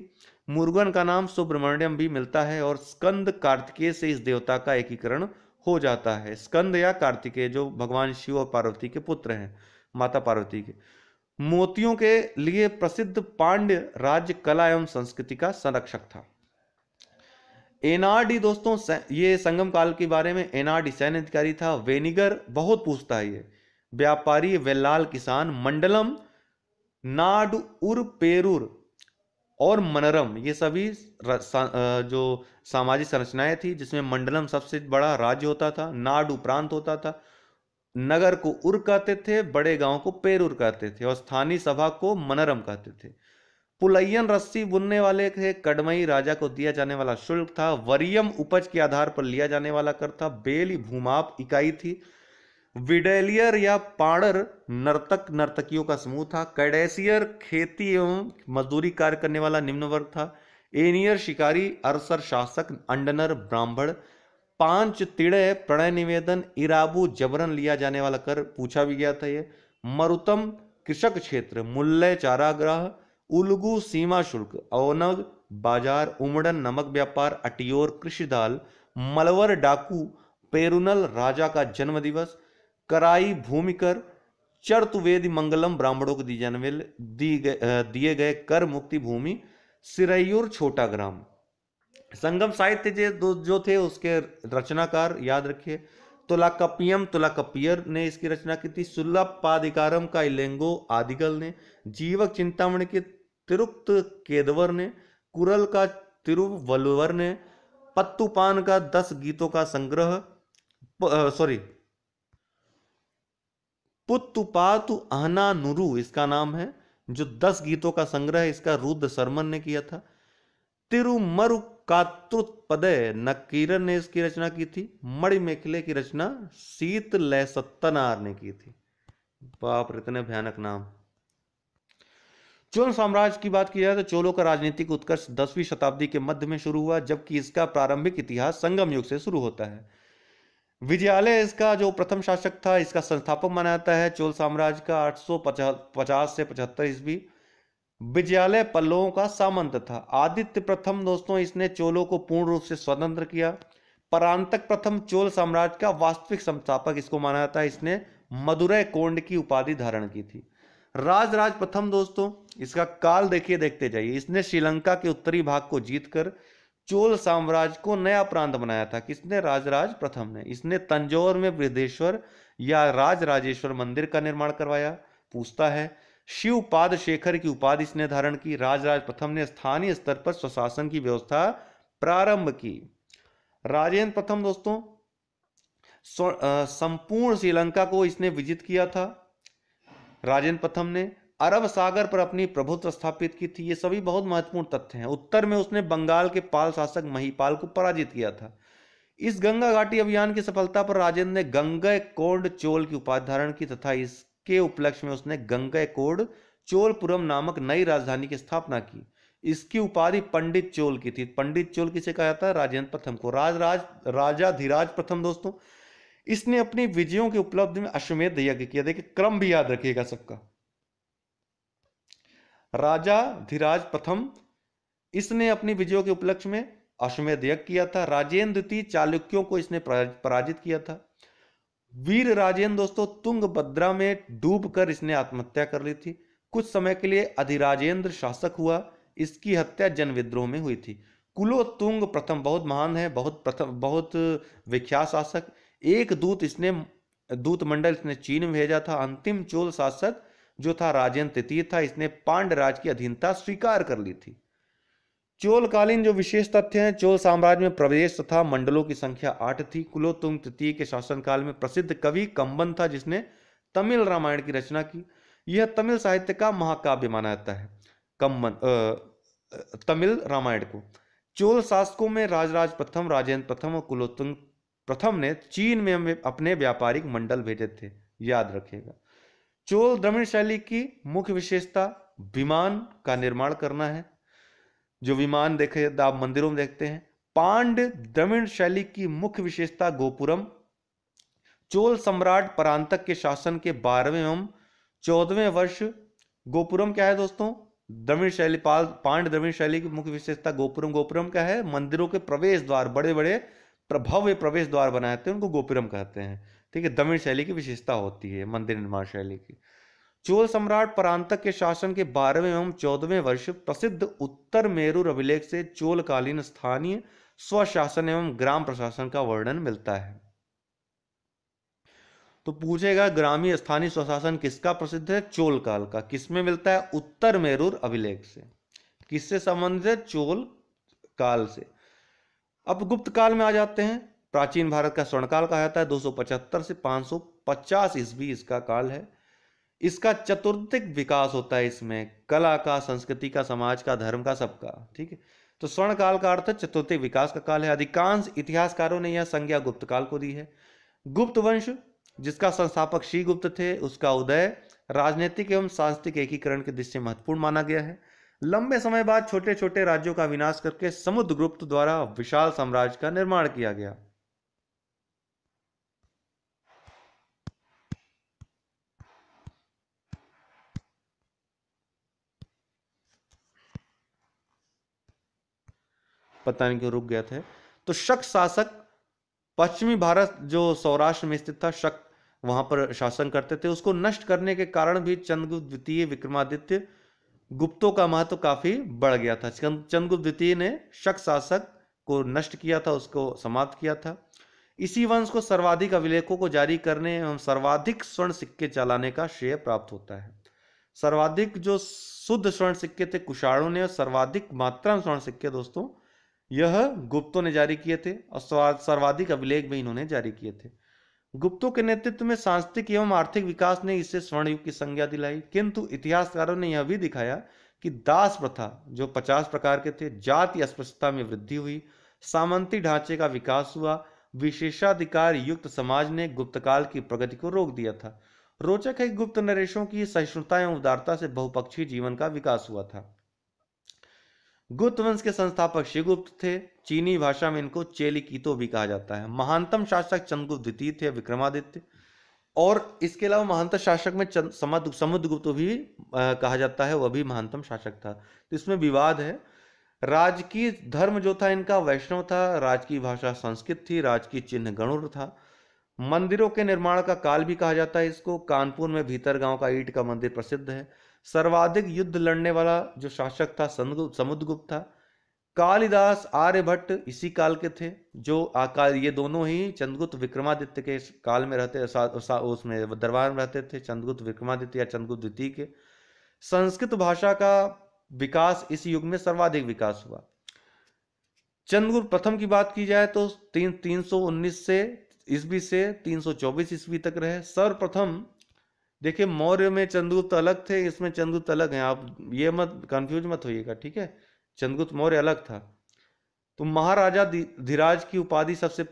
मुर्गन का नाम सुब्रमण्यम भी मिलता है और स्कंद कार्तिकेय से इस देवता का एकीकरण हो जाता है स्कंद या कार्तिकेय जो भगवान शिव और पार्वती के पुत्र हैं माता पार्वती के मोतियों के लिए प्रसिद्ध पांड्य राज्य कला एवं संस्कृति का संरक्षक था एनआरडी दोस्तों ये संगम काल के बारे में एनआरडी सैन्य अधिकारी था वेनिगर बहुत पूछता है ये व्यापारी वेलाल किसान मंडलम नाड उर पेरूर और मनरम ये सभी जो सामाजिक संरचनाएं थी जिसमें मंडलम सबसे बड़ा राज्य होता था नाड प्रांत होता था नगर को उर कहते थे बड़े गांव को पेरूर कहते थे और स्थानीय सभा को मनरम कहते थे पुलयन रस्सी बुनने वाले थे कड़मई राजा को दिया जाने वाला शुल्क था वरियम उपज के आधार पर लिया जाने वाला कर था बेल भूमाप इकाई थी विडेलियर या पाड़र नर्तक नर्तकियों का समूह था कैडेसियर खेती एवं मजदूरी कार्य करने वाला निम्न वर्ग था एनियर शिकारी अरसर शासक अंडनर ब्राह्मण पांच तिड़य प्रणय निवेदन इराबू जबरन लिया जाने वाला कर पूछा भी गया था ये मरुतम कृषक क्षेत्र मूल्य चाराग्रह उलगु सीमा शुल्क औनग बाजार उमड़न नमक व्यापार अटियोर कृषि दाल मलवर डाकू पेरुनल राजा का जन्म दिवस कराई भूमि कर चर्तुवेद मंगलम ब्राह्मणों को दी जाने दिए गए कर मुक्ति भूमि सिरयूर छोटा ग्राम संगम साहित्य जो जो थे उसके रचनाकार याद रखिए तुलाकपियम तुलाकपियर ने इसकी रचना की थी सुल्लभ सुल्लपाधिकारम का इलेंगो आदिगल ने जीवक चिंतामणि के तिरुक्त केदवर ने कुरल का तिरुवलवर ने पत्तुपान का दस गीतों का संग्रह सॉरी पुतुपातु आहना नुरु इसका नाम है जो दस गीतों का संग्रह इसका रुद्र शर्मन ने किया था तिरुमरु कातृत्पदय नकीरन ने इसकी रचना की थी मणि मेखले की रचना शीत लय सत्तनार ने की थी बाप इतने भयानक नाम चोल साम्राज्य की बात की जाए तो चोलों का राजनीतिक उत्कर्ष दसवीं शताब्दी के मध्य में शुरू हुआ जबकि इसका प्रारंभिक इतिहास संगम युग से शुरू होता है विजयालय इसका जो प्रथम शासक था इसका संस्थापक माना जाता है चोल साम्राज्य का पचास से पचहत्तर ईस्वी विजयालय पल्लवों का सामंत था आदित्य प्रथम दोस्तों इसने चोलों को पूर्ण रूप से स्वतंत्र किया परांतक प्रथम चोल साम्राज्य का वास्तविक संस्थापक इसको माना जाता है इसने मदुरै कोंड की उपाधि धारण की थी राजराज प्रथम दोस्तों इसका काल देखिए देखते जाइए इसने श्रीलंका के उत्तरी भाग को जीतकर चोल साम्राज्य को नया प्रांत बनाया था किसने राजराज प्रथम ने इसने तंजौर में वृद्धेश्वर या राजराजेश्वर राजेश्वर मंदिर का निर्माण करवाया पूछता है शिव पाद शेखर की उपाधि इसने धारण की राजराज प्रथम ने स्थानीय स्तर पर स्वशासन की व्यवस्था प्रारंभ की राजेंद्र प्रथम दोस्तों संपूर्ण श्रीलंका को इसने विजित किया था राजेंद्र प्रथम ने अरब सागर पर अपनी प्रभुत्व स्थापित की थी ये सभी बहुत महत्वपूर्ण तथ्य हैं उत्तर में उसने बंगाल के पाल शासक महीपाल को पराजित किया था इस गंगा घाटी अभियान की सफलता पर राजेंद्र ने गंगा कोंड चोल की उपाधि धारण की तथा इस के उपलक्ष्य में उसने गंगा कोड चोलपुरम नामक नई राजधानी की स्थापना की इसकी उपाधि पंडित चोल की थी पंडित चोल किसे कहा जाता है राजेंद्र प्रथम को राज राजा धीराज प्रथम दोस्तों इसने अपनी विजयों की उपलब्धि में अश्वमेध यज्ञ किया देखिए क्रम भी याद रखिएगा सबका राजा धीराज प्रथम इसने अपनी विजयों के उपलक्ष्य में अश्वमेध यज्ञ किया था राजेंद्र द्वितीय चालुक्यों को इसने पराजित किया था वीर राजेंद्र दोस्तों तुंग बद्रा में डूबकर इसने आत्महत्या कर ली थी कुछ समय के लिए अधिराजेंद्र शासक हुआ इसकी हत्या जन विद्रोह में हुई थी कुलो तुंग प्रथम बहुत महान है बहुत प्रथम बहुत विख्यात शासक एक दूत इसने दूत मंडल इसने चीन में भेजा था अंतिम चोल शासक जो था राजेंद्र तृतीय था इसने पांड राज की अधीनता स्वीकार कर ली थी चोलकालीन जो विशेष तथ्य हैं चोल साम्राज्य में प्रवेश तथा मंडलों की संख्या आठ थी कुलोतुंग तृतीय के शासनकाल में प्रसिद्ध कवि कंबन था जिसने तमिल रामायण की रचना की यह तमिल साहित्य का महाकाव्य माना जाता है कम्बन तमिल रामायण को चोल शासकों में राजराज प्रथम राजेंद्र प्रथम और कुलोतुंग प्रथम ने चीन में अपने व्यापारिक मंडल भेजे थे याद रखेगा चोल द्रविड़ शैली की मुख्य विशेषता विमान का निर्माण करना है जो विमान देखे आप मंदिरों में देखते हैं पांड द्रविण शैली की मुख्य विशेषता गोपुरम चोल सम्राट परांतक के शासन के बारहवें एवं चौदहवें वर्ष गोपुरम क्या है दोस्तों द्रविड़ शैली पाल पांड द्रविण शैली की मुख्य विशेषता गोपुरम गोपुरम क्या है मंदिरों के प्रवेश द्वार बड़े बड़े प्रभव्य प्रवेश द्वार बनाते हैं उनको गोपुरम कहते हैं ठीक है द्रविड़ शैली की विशेषता होती है मंदिर निर्माण शैली की चोल सम्राट परांतक के शासन के बारहवें एवं चौदहवें वर्ष प्रसिद्ध उत्तर मेरू अभिलेख से चोलकालीन स्थानीय स्वशासन एवं ग्राम प्रशासन का वर्णन मिलता है तो पूछेगा ग्रामीण स्थानीय स्वशासन किसका प्रसिद्ध है चोल काल का किसमें मिलता है उत्तर मेरूर अभिलेख से किससे संबंधित है चोल काल से अब गुप्त काल में आ जाते हैं प्राचीन भारत का स्वर्णकाल कहा जाता है दो से 550 ईस्वी इसका काल है इसका चतुर्थिक विकास होता है इसमें कला का संस्कृति का समाज का धर्म का सबका ठीक है तो स्वर्ण काल का अर्थ चतुर्थिक विकास का काल है अधिकांश इतिहासकारों ने यह संज्ञा गुप्त काल को दी है गुप्त वंश जिसका संस्थापक श्री गुप्त थे उसका उदय राजनीतिक एवं सांस्कृतिक एकीकरण के दृष्टि महत्वपूर्ण माना गया है लंबे समय बाद छोटे छोटे राज्यों का विनाश करके समुद्र गुप्त द्वारा विशाल साम्राज्य का निर्माण किया गया पता नहीं क्यों रुक गया थे तो शक शासक पश्चिमी भारत जो सौराष्ट्र में स्थित था शक वहां पर शासन करते थे उसको नष्ट करने के कारण भी चंद्रगुप्त द्वितीय विक्रमादित्य गुप्तों का महत्व तो काफी बढ़ गया था चंद्रगुप्त द्वितीय ने शक शासक को नष्ट किया था उसको समाप्त किया था इसी वंश को सर्वाधिक अभिलेखों को जारी करने एवं सर्वाधिक स्वर्ण सिक्के चलाने का श्रेय प्राप्त होता है सर्वाधिक जो शुद्ध स्वर्ण सिक्के थे कुशाणों ने और सर्वाधिक मात्रा में स्वर्ण सिक्के दोस्तों यह गुप्तों ने जारी किए थे और सर्वाधिक अभिलेख भी इन्होंने जारी किए थे गुप्तों के नेतृत्व में सांस्कृतिक एवं आर्थिक विकास ने इसे स्वर्ण युग की संज्ञा दिलाई किंतु इतिहासकारों ने यह भी दिखाया कि दास प्रथा जो पचास प्रकार के थे जाति अस्पृश्यता में वृद्धि हुई सामंती ढांचे का विकास हुआ विशेषाधिकार युक्त समाज ने गुप्तकाल की प्रगति को रोक दिया था रोचक है गुप्त नरेशों की सहिष्णुता एवं उदारता से बहुपक्षीय जीवन का विकास हुआ था गुप्त वंश के संस्थापक श्रीगुप्त थे चीनी भाषा में इनको चेली कीतो भी कहा जाता है महानतम शासक चंद्रगुप्त द्वितीय थे विक्रमादित्य और इसके अलावा महानतम शासक में समुद्रगुप्त भी आ, कहा जाता है वह भी महानतम शासक था तो इसमें विवाद है राजकीय धर्म जो था इनका वैष्णव था राजकीय भाषा संस्कृत थी राजकीय चिन्ह गणुर था मंदिरों के निर्माण का काल भी कहा जाता है इसको कानपुर में भीतर गांव का ईट का मंदिर प्रसिद्ध है सर्वाधिक युद्ध लड़ने वाला जो शासक था समुद्रगुप्त था कालिदास आर्यभट्ट इसी काल के थे जो आकाल ये दोनों ही चंद्रगुप्त विक्रमादित्य के काल में रहते उसमें दरबार में रहते थे चंद्रगुप्त विक्रमादित्य या चंद्रगुप्त द्वितीय के संस्कृत भाषा का विकास इस युग में सर्वाधिक विकास हुआ चंद्रगुप्त प्रथम की बात की जाए तो तीन तीन से ईस्वी से 324 ईस्वी तक रहे सर्वप्रथम देखिए मौर्य में चंद्रगुप्त अलग थे इसमें चंद्रगुप्त अलग हैं आप ये मत कंफ्यूज मत होइएगा ठीक है चंद्रगुप्त मौर्य अलग था तो महाराजा धीराज की उपाधि सबसे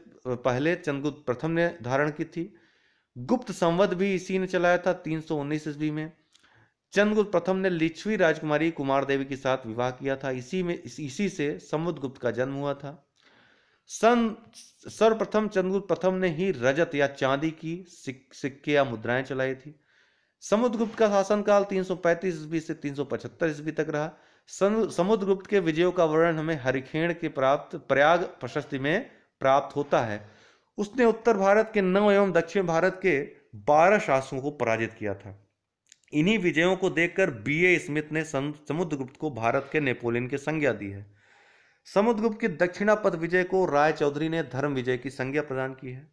पहले चंद्रगुप्त प्रथम ने धारण की थी गुप्त संवद भी इसी ने चलाया था 319 ईस्वी में चंद्रगुप्त प्रथम ने लिच्छवी राजकुमारी कुमार देवी के साथ विवाह किया था इसी में इसी से संवत गुप्त का जन्म हुआ था सन सर्वप्रथम चंद्रगुप्त प्रथम ने ही रजत या चांदी की सिक्के या मुद्राएं चलाई थी समुद्रगुप्त का शासनकाल 335 ईस्वी से 375 ईस्वी तक रहा समुद्रगुप्त के विजयों का वर्णन हमें हरिखेण के प्राप्त प्रयाग प्रशस्ति में प्राप्त होता है उसने उत्तर भारत के नव एवं दक्षिण भारत के बारह शासकों को पराजित किया था इन्हीं विजयों को देखकर बी ए स्मिथ ने समुद्रगुप्त को भारत के नेपोलियन की संज्ञा दी है समुद्रगुप्त की दक्षिणापथ विजय को राय चौधरी ने धर्म विजय की संज्ञा प्रदान की है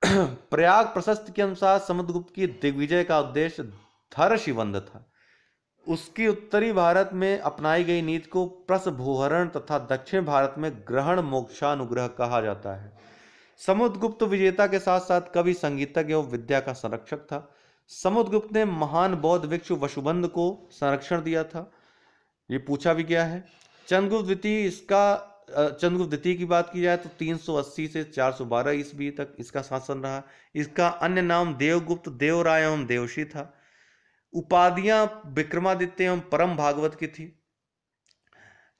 प्रयाग प्रशस्त के अनुसार समुद्रगुप्त की दिग्विजय का उद्देश्य धर धर्षिबंध था उसकी उत्तरी भारत में अपनाई गई नीति को प्रसभोहरण तथा दक्षिण भारत में ग्रहण मोक्षानुग्रह कहा जाता है समुद्रगुप्त विजेता के साथ साथ कवि संगीतज्ञ एवं विद्या का संरक्षक था समुद्रगुप्त ने महान बौद्ध भिक्षु वशुबंध को संरक्षण दिया था ये पूछा भी गया है चंद्रगुप्त द्वितीय इसका चंद्रगुप्त द्वितीय की बात की जाए तो 380 से 412 सौ ईस्वी तक इसका शासन रहा इसका अन्य नाम देवगुप्त देवराय एवं देवशी था उपाधियां विक्रमादित्य एवं परम भागवत की थी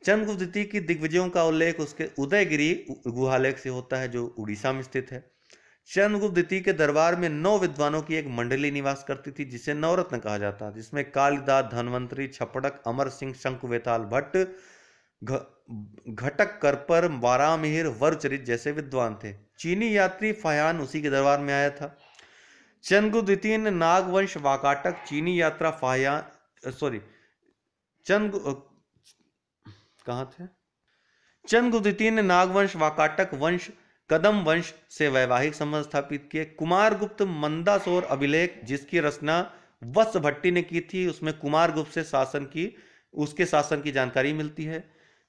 चंद्रगुप्त द्वितीय की दिग्विजयों का उल्लेख उसके उदयगिरी गुहालेख से होता है जो उड़ीसा में स्थित है चंद्रगुप्त द्वितीय के दरबार में नौ विद्वानों की एक मंडली निवास करती थी जिसे नवरत्न कहा जाता जिसमें कालिदास धनवंतरी छपड़क अमर सिंह शंकुवेताल भट्ट घटक करपर वारामिहिर वरचरित जैसे विद्वान थे चीनी यात्री फयान उसी के दरबार में आया था चंदगु द्वितीय ने नागवंश वाकाटक चीनी यात्रा फायान सॉरी चंद कहाँ थे चंद द्वितीय ने नागवंश वाकाटक वंश कदम वंश से वैवाहिक संबंध स्थापित किए कुमार गुप्त मंदासोर अभिलेख जिसकी रचना वत्स भट्टी ने की थी उसमें कुमार गुप्त से शासन की उसके शासन की जानकारी मिलती है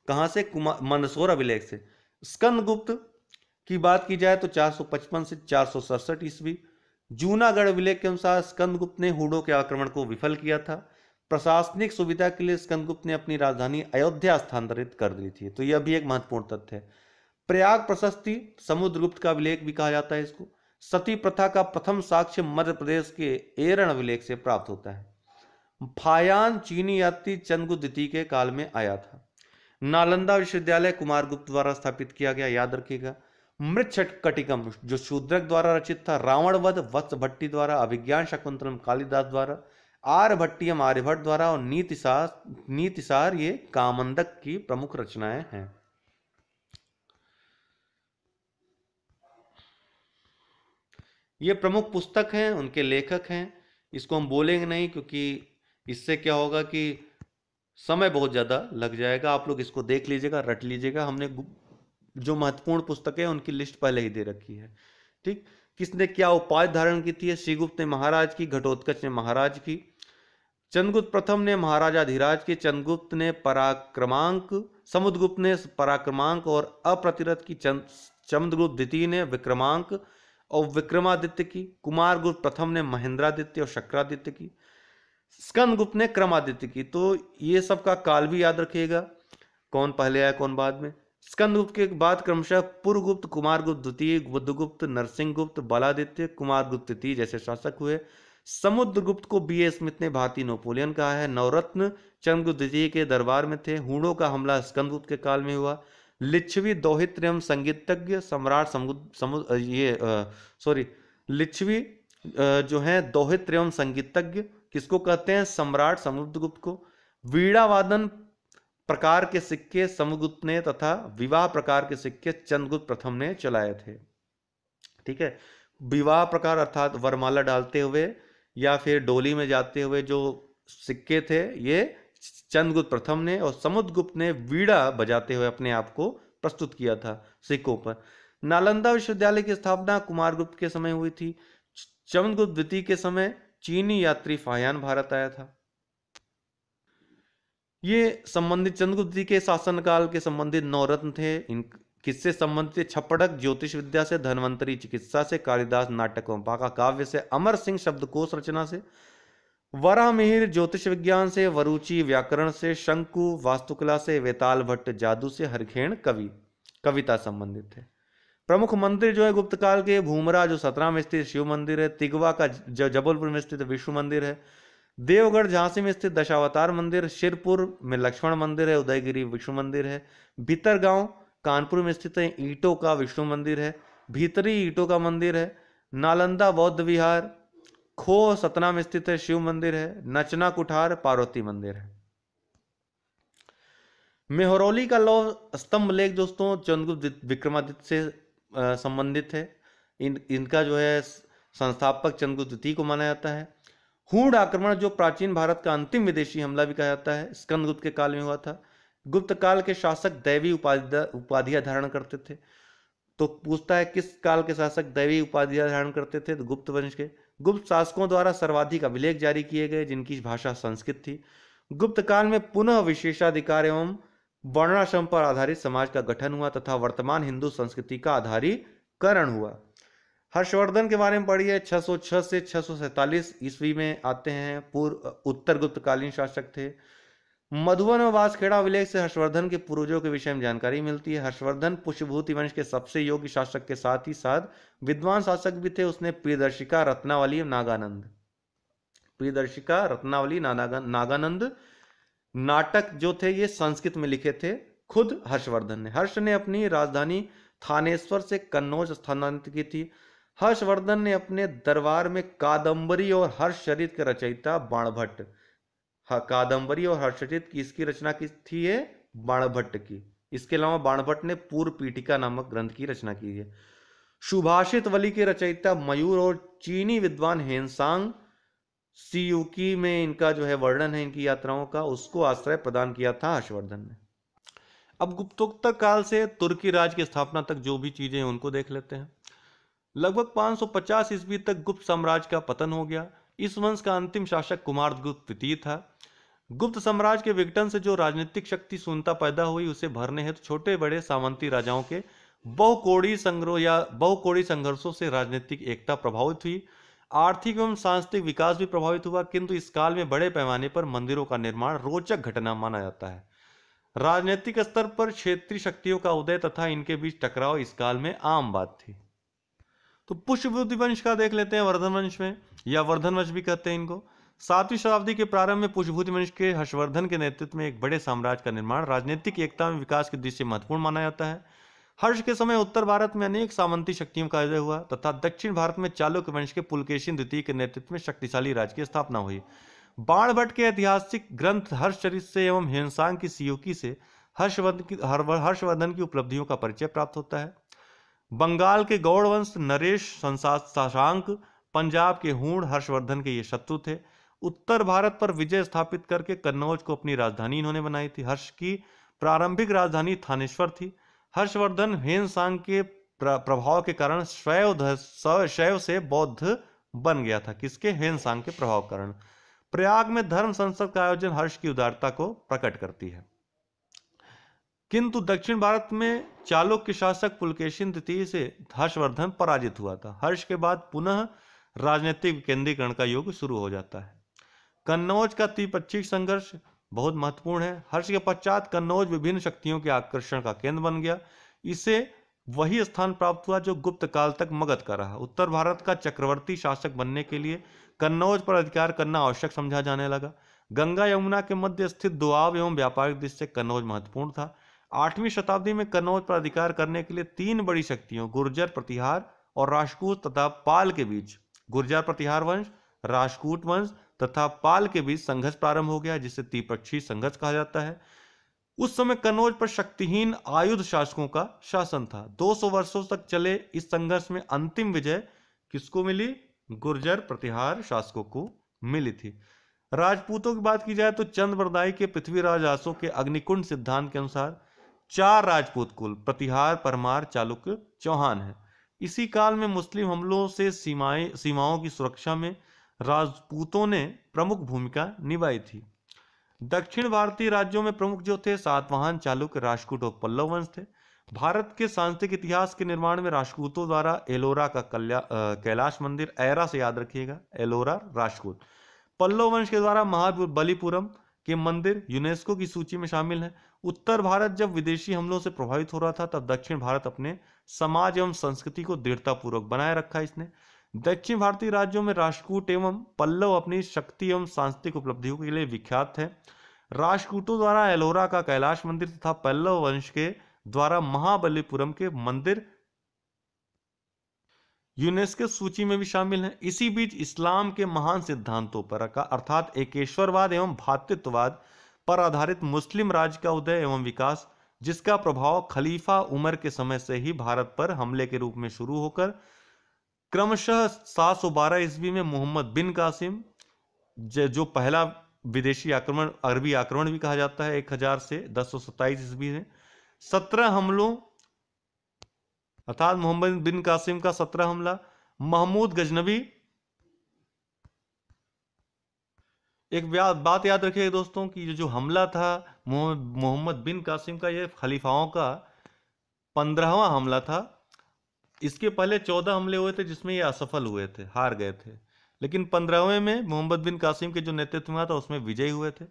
कहाँ से मंदसौर अभिलेख से स्कंदगुप्त की बात की जाए तो 455 से चार सौ सड़सठ ईस्वी जूनागढ़ अभिलेख के अनुसार स्कंदगुप्त ने हुडो के आक्रमण को विफल किया था प्रशासनिक सुविधा के लिए स्कंदगुप्त ने अपनी राजधानी अयोध्या स्थानांतरित कर दी थी तो यह भी एक महत्वपूर्ण तथ्य है प्रयाग प्रशस्ति समुद्रगुप्त का अभिलेख भी कहा जाता है इसको सती प्रथा का प्रथम साक्ष्य मध्य प्रदेश के एरण अभिलेख से प्राप्त होता है फायान चीनी यात्री चंदगुप्त द्वितीय के काल में आया था नालंदा विश्वविद्यालय कुमार गुप्त द्वारा स्थापित किया गया याद रखिएगा मृक्षट कटिकम जो शूद्रक द्वारा रचित था रावण वध वत्स भट्टी द्वारा अभिज्ञान शकुंतलम कालिदास द्वारा आर भट्टियम आर्यभट्ट द्वारा और नीतिसार नीतिसार ये कामंदक की प्रमुख रचनाएं हैं ये प्रमुख पुस्तक हैं उनके लेखक हैं इसको हम बोलेंगे नहीं क्योंकि इससे क्या होगा कि समय बहुत ज़्यादा लग जाएगा आप लोग इसको देख लीजिएगा रट लीजिएगा हमने जो महत्वपूर्ण पुस्तकें हैं उनकी लिस्ट पहले ही दे रखी है ठीक किसने क्या उपाय धारण की थी श्रीगुप्त ने महाराज की घटोत्कच ने महाराज की चंद्रगुप्त प्रथम ने महाराजा धीराज की चंद्रगुप्त ने पराक्रमांक समुद्रगुप्त ने पराक्रमांक और अप्रतिरथ की चंद चंद्रगुप्त द्वितीय ने विक्रमांक और विक्रमादित्य की कुमारगुप्त प्रथम ने महेंद्रादित्य और शक्रादित्य की गुप्त ने क्रमादित्य की तो ये सब का काल भी याद रखिएगा कौन पहले आया कौन बाद में गुप्त के बाद क्रमशः पुरगुप्त गुप्त द्वितीय बुद्धगुप्त गुप्त बलादित्य गुप्त तृतीय जैसे शासक हुए समुद्रगुप्त को बी ए स्मिथ ने भारतीय नेपोलियन कहा है नवरत्न चंद्रगुप्त द्वितीय के दरबार में थे हुड़ों का हमला स्कंदगुप्त के काल में हुआ लिच्छवी दौहित्र एवं संगीतज्ञ सम्राट समुद्र ये सॉरी लिच्छवी जो है दौहित्र एवं संगीतज्ञ किसको कहते हैं सम्राट समुद्रगुप्त को वीड़ावादन प्रकार के सिक्के समुद्रगुप्त ने तथा विवाह प्रकार के सिक्के चंद्रगुप्त प्रथम ने चलाए थे ठीक है विवाह प्रकार अर्थात वरमाला डालते हुए या फिर डोली में जाते हुए जो सिक्के थे ये चंद्रगुप्त प्रथम ने और समुद्रगुप्त ने वीड़ा बजाते हुए अपने आप को प्रस्तुत किया था सिक्कों पर नालंदा विश्वविद्यालय की स्थापना कुमारगुप्त के समय हुई थी चंद्रगुप्त द्वितीय के समय चीनी यात्री फायान भारत आया था ये संबंधित चंद्रगुप्त जी के शासनकाल के संबंधित नवरत्न थे इन किससे संबंधित छपड़क ज्योतिष विद्या से धनवंतरी चिकित्सा से कालिदास नाटकों का काव्य से अमर सिंह शब्दकोश रचना से वरामिहिर ज्योतिष विज्ञान से वरुचि व्याकरण से शंकु वास्तुकला से वेताल भट्ट जादू से हरखेण कवि कविता संबंधित थे प्रमुख मंदिर जो है गुप्त काल के भूमरा जो सतना में स्थित शिव मंदिर है तिगवा का जबलपुर में स्थित विष्णु मंदिर है देवगढ़ झांसी में स्थित दशावतार मंदिर शिरपुर में लक्ष्मण मंदिर है उदयगिरी विष्णु मंदिर है भीतर गांव कानपुर में स्थित है ईटों का विष्णु मंदिर है भीतरी ईटों का मंदिर है नालंदा बौद्ध विहार खो सतना में स्थित है शिव मंदिर है नचना कुठार पार्वती मंदिर है मेहरौली का लौ स्तंभ लेख दोस्तों चंद्रगुप्त विक्रमादित्य से संबंधित है इन इनका जो है संस्थापक चंद्रगुप्त द्वितीय को माना जाता है हूड आक्रमण जो प्राचीन भारत का अंतिम विदेशी हमला भी कहा जाता है स्कंदगुप्त के काल में हुआ था गुप्त काल के शासक दैवी उपाधि उपाधियां धारण करते थे तो पूछता है किस काल के शासक दैवी उपाधियां धारण करते थे तो गुप्त वंश के गुप्त शासकों द्वारा सर्वाधिक अभिलेख जारी किए गए जिनकी भाषा संस्कृत थी गुप्त काल में पुनः विशेषाधिकार एवं वर्णाश्रम पर आधारित समाज का गठन हुआ तथा वर्तमान हिंदू संस्कृति का आधारीकरण हुआ हर्षवर्धन के बारे में पढ़िए 606 से छः ईस्वी में आते हैं पूर्व उत्तर गुप्तकालीन शासक थे मधुबन और वासखेड़ा अभिलेख से हर्षवर्धन के पूर्वजों के विषय में जानकारी मिलती है हर्षवर्धन पुष्यभूति वंश के सबसे योग्य शासक के साथ ही साथ विद्वान शासक भी थे उसने प्रियदर्शिका रत्नावली नागानंद प्रियदर्शिका रत्नावली नागानंद नाटक जो थे ये संस्कृत में लिखे थे खुद हर्षवर्धन ने हर्ष ने अपनी राजधानी थानेश्वर से कन्नौज स्थानांतरित की थी हर्षवर्धन ने अपने दरबार में कादंबरी और हर्षचरित के रचयिता बाणभट्ट कादंबरी और हर्षचरित की इसकी रचना की थी ये बाणभट्ट की इसके अलावा बाणभट्ट ने पूर्व पीठिका नामक ग्रंथ की रचना की है सुभाषित वली के रचयिता मयूर और चीनी विद्वान हेनसांग सीयूकी में इनका जो है वर्णन है इनकी यात्राओं का उसको आश्रय प्रदान किया था हर्षवर्धन ने अब गुप्तोत्तर काल से तुर्की राज की स्थापना तक जो भी चीजें उनको देख लेते हैं लगभग 550 ईस्वी तक गुप्त साम्राज्य का पतन हो गया इस वंश का अंतिम शासक गुप्त तृतीय था गुप्त साम्राज्य के विघटन से जो राजनीतिक शक्ति शून्यता पैदा हुई उसे भरने हेतु तो छोटे बड़े सामंती राजाओं के बहुकोड़ी संग्रह या बहुकोड़ी संघर्षों से राजनीतिक एकता प्रभावित हुई आर्थिक एवं सांस्कृतिक विकास भी प्रभावित हुआ किंतु इस काल में बड़े पैमाने पर मंदिरों का निर्माण रोचक घटना माना जाता है राजनीतिक स्तर पर क्षेत्रीय शक्तियों का उदय तथा इनके बीच टकराव इस काल में आम बात थी तो पुष्यवृद्धि वंश का देख लेते हैं वर्धन वंश में या वर्धन वंश भी कहते हैं इनको सातवीं शताब्दी के प्रारंभ में पुष्पभूति वंश के हर्षवर्धन के नेतृत्व में एक बड़े साम्राज्य का निर्माण राजनीतिक एकता में विकास की दृष्टि महत्वपूर्ण माना जाता है हर्ष के समय उत्तर भारत में अनेक सामंती शक्तियों का उदय हुआ तथा दक्षिण भारत में चालुक्य वंश के पुलकेशिन द्वितीय के नेतृत्व में शक्तिशाली राज्य की स्थापना हुई बाण भट्ट के ऐतिहासिक ग्रंथ हर्षचरित से एवं हिंसांग की सीयुकी से हर्षवर्धन की हर्षवर्धन की उपलब्धियों का परिचय प्राप्त होता है बंगाल के गौड़वंश नरेश शाशांक पंजाब के हूण हर्षवर्धन के ये शत्रु थे उत्तर भारत पर विजय स्थापित करके कन्नौज को अपनी राजधानी इन्होंने बनाई थी हर्ष की प्रारंभिक राजधानी थानेश्वर थी हर्षवर्धन हेनसांग के प्रभाव के कारण शैव शैव से बौद्ध बन गया था किसके हेनसांग के प्रभाव कारण प्रयाग में धर्म संसद का आयोजन हर्ष की उदारता को प्रकट करती है किंतु दक्षिण भारत में चालुक्य शासक पुलकेशिन द्वितीय से हर्षवर्धन पराजित हुआ था हर्ष के बाद पुनः राजनीतिक विकेंद्रीकरण का युग शुरू हो जाता है कन्नौज का त्रिपक्षीय संघर्ष बहुत महत्वपूर्ण है हर्ष के पश्चात कन्नौज विभिन्न शक्तियों के आकर्षण का केंद्र बन गया इसे वही स्थान प्राप्त हुआ जो गुप्त काल तक मगध का रहा उत्तर भारत का चक्रवर्ती शासक बनने के लिए कन्नौज पर अधिकार करना आवश्यक समझा जाने लगा गंगा यमुना के मध्य स्थित दुआब एवं व्यापारिक दृष्टि से कन्नौज महत्वपूर्ण था आठवीं शताब्दी में कन्नौज पर अधिकार करने के लिए तीन बड़ी शक्तियों गुर्जर प्रतिहार और राजकूट तथा पाल के बीच गुर्जर प्रतिहार वंश राजकूट वंश तथा पाल के बीच संघर्ष प्रारंभ हो गया जिसे त्रिपक्षीय संघर्ष कहा जाता है उस समय कन्नौज पर शक्तिहीन आयुध शासकों का शासन था 200 वर्षों तक चले इस संघर्ष में अंतिम विजय किसको मिली गुर्जर प्रतिहार शासकों को मिली थी राजपूतों की बात की जाए तो चंद बरदाई के पृथ्वीराज आसो के अग्निकुंड सिद्धांत के अनुसार चार राजपूत कुल प्रतिहार परमार चालुक्य चौहान है इसी काल में मुस्लिम हमलों से सीमाएं सीमाओं की सुरक्षा में राजपूतों ने प्रमुख भूमिका निभाई थी दक्षिण भारतीय राज्यों में प्रमुख जो थे सातवाहन चालुक्य राजकूट और पल्लव वंश थे भारत के सांस्कृतिक इतिहास के निर्माण में राजपूतों द्वारा एलोरा का कैलाश मंदिर ऐरा से याद रखिएगा एलोरा राजकूट पल्लव वंश के द्वारा महावीर बलिपुरम के मंदिर यूनेस्को की सूची में शामिल है उत्तर भारत जब विदेशी हमलों से प्रभावित हो रहा था तब दक्षिण भारत अपने समाज एवं संस्कृति को दृढ़तापूर्वक बनाए रखा इसने दक्षिण भारतीय राज्यों में राष्ट्रकूट एवं पल्लव अपनी शक्ति एवं सांस्कृतिक उपलब्धियों के लिए विख्यात है राजकूटों द्वारा एलोरा का कैलाश मंदिर तथा पल्लव वंश के द्वारा महाबलीपुरम के मंदिर यूनेस्को सूची में भी शामिल है इसी बीच इस्लाम के महान सिद्धांतों पर का अर्थात एकेश्वरवाद एवं भातृत्ववाद पर आधारित मुस्लिम राज्य का उदय एवं विकास जिसका प्रभाव खलीफा उमर के समय से ही भारत पर हमले के रूप में शुरू होकर क्रमशः सात सौ बारह ईस्वी में मोहम्मद बिन कासिम जो पहला विदेशी आक्रमण अरबी आक्रमण भी कहा जाता है एक हजार से दस सौ सत्ताईस ईस्वी में सत्रह हमलों अर्थात मोहम्मद बिन कासिम का सत्रह हमला महमूद गजनबी एक बात याद रखिए दोस्तों कि ये जो हमला था मोहम्मद बिन कासिम का ये खलीफाओं का पंद्रहवा हमला था इसके पहले चौदह हमले हुए थे जिसमें ये असफल हुए थे हार गए थे लेकिन पंद्रहवें में मोहम्मद बिन कासिम के जो नेतृत्व हुआ था उसमें विजयी हुए थे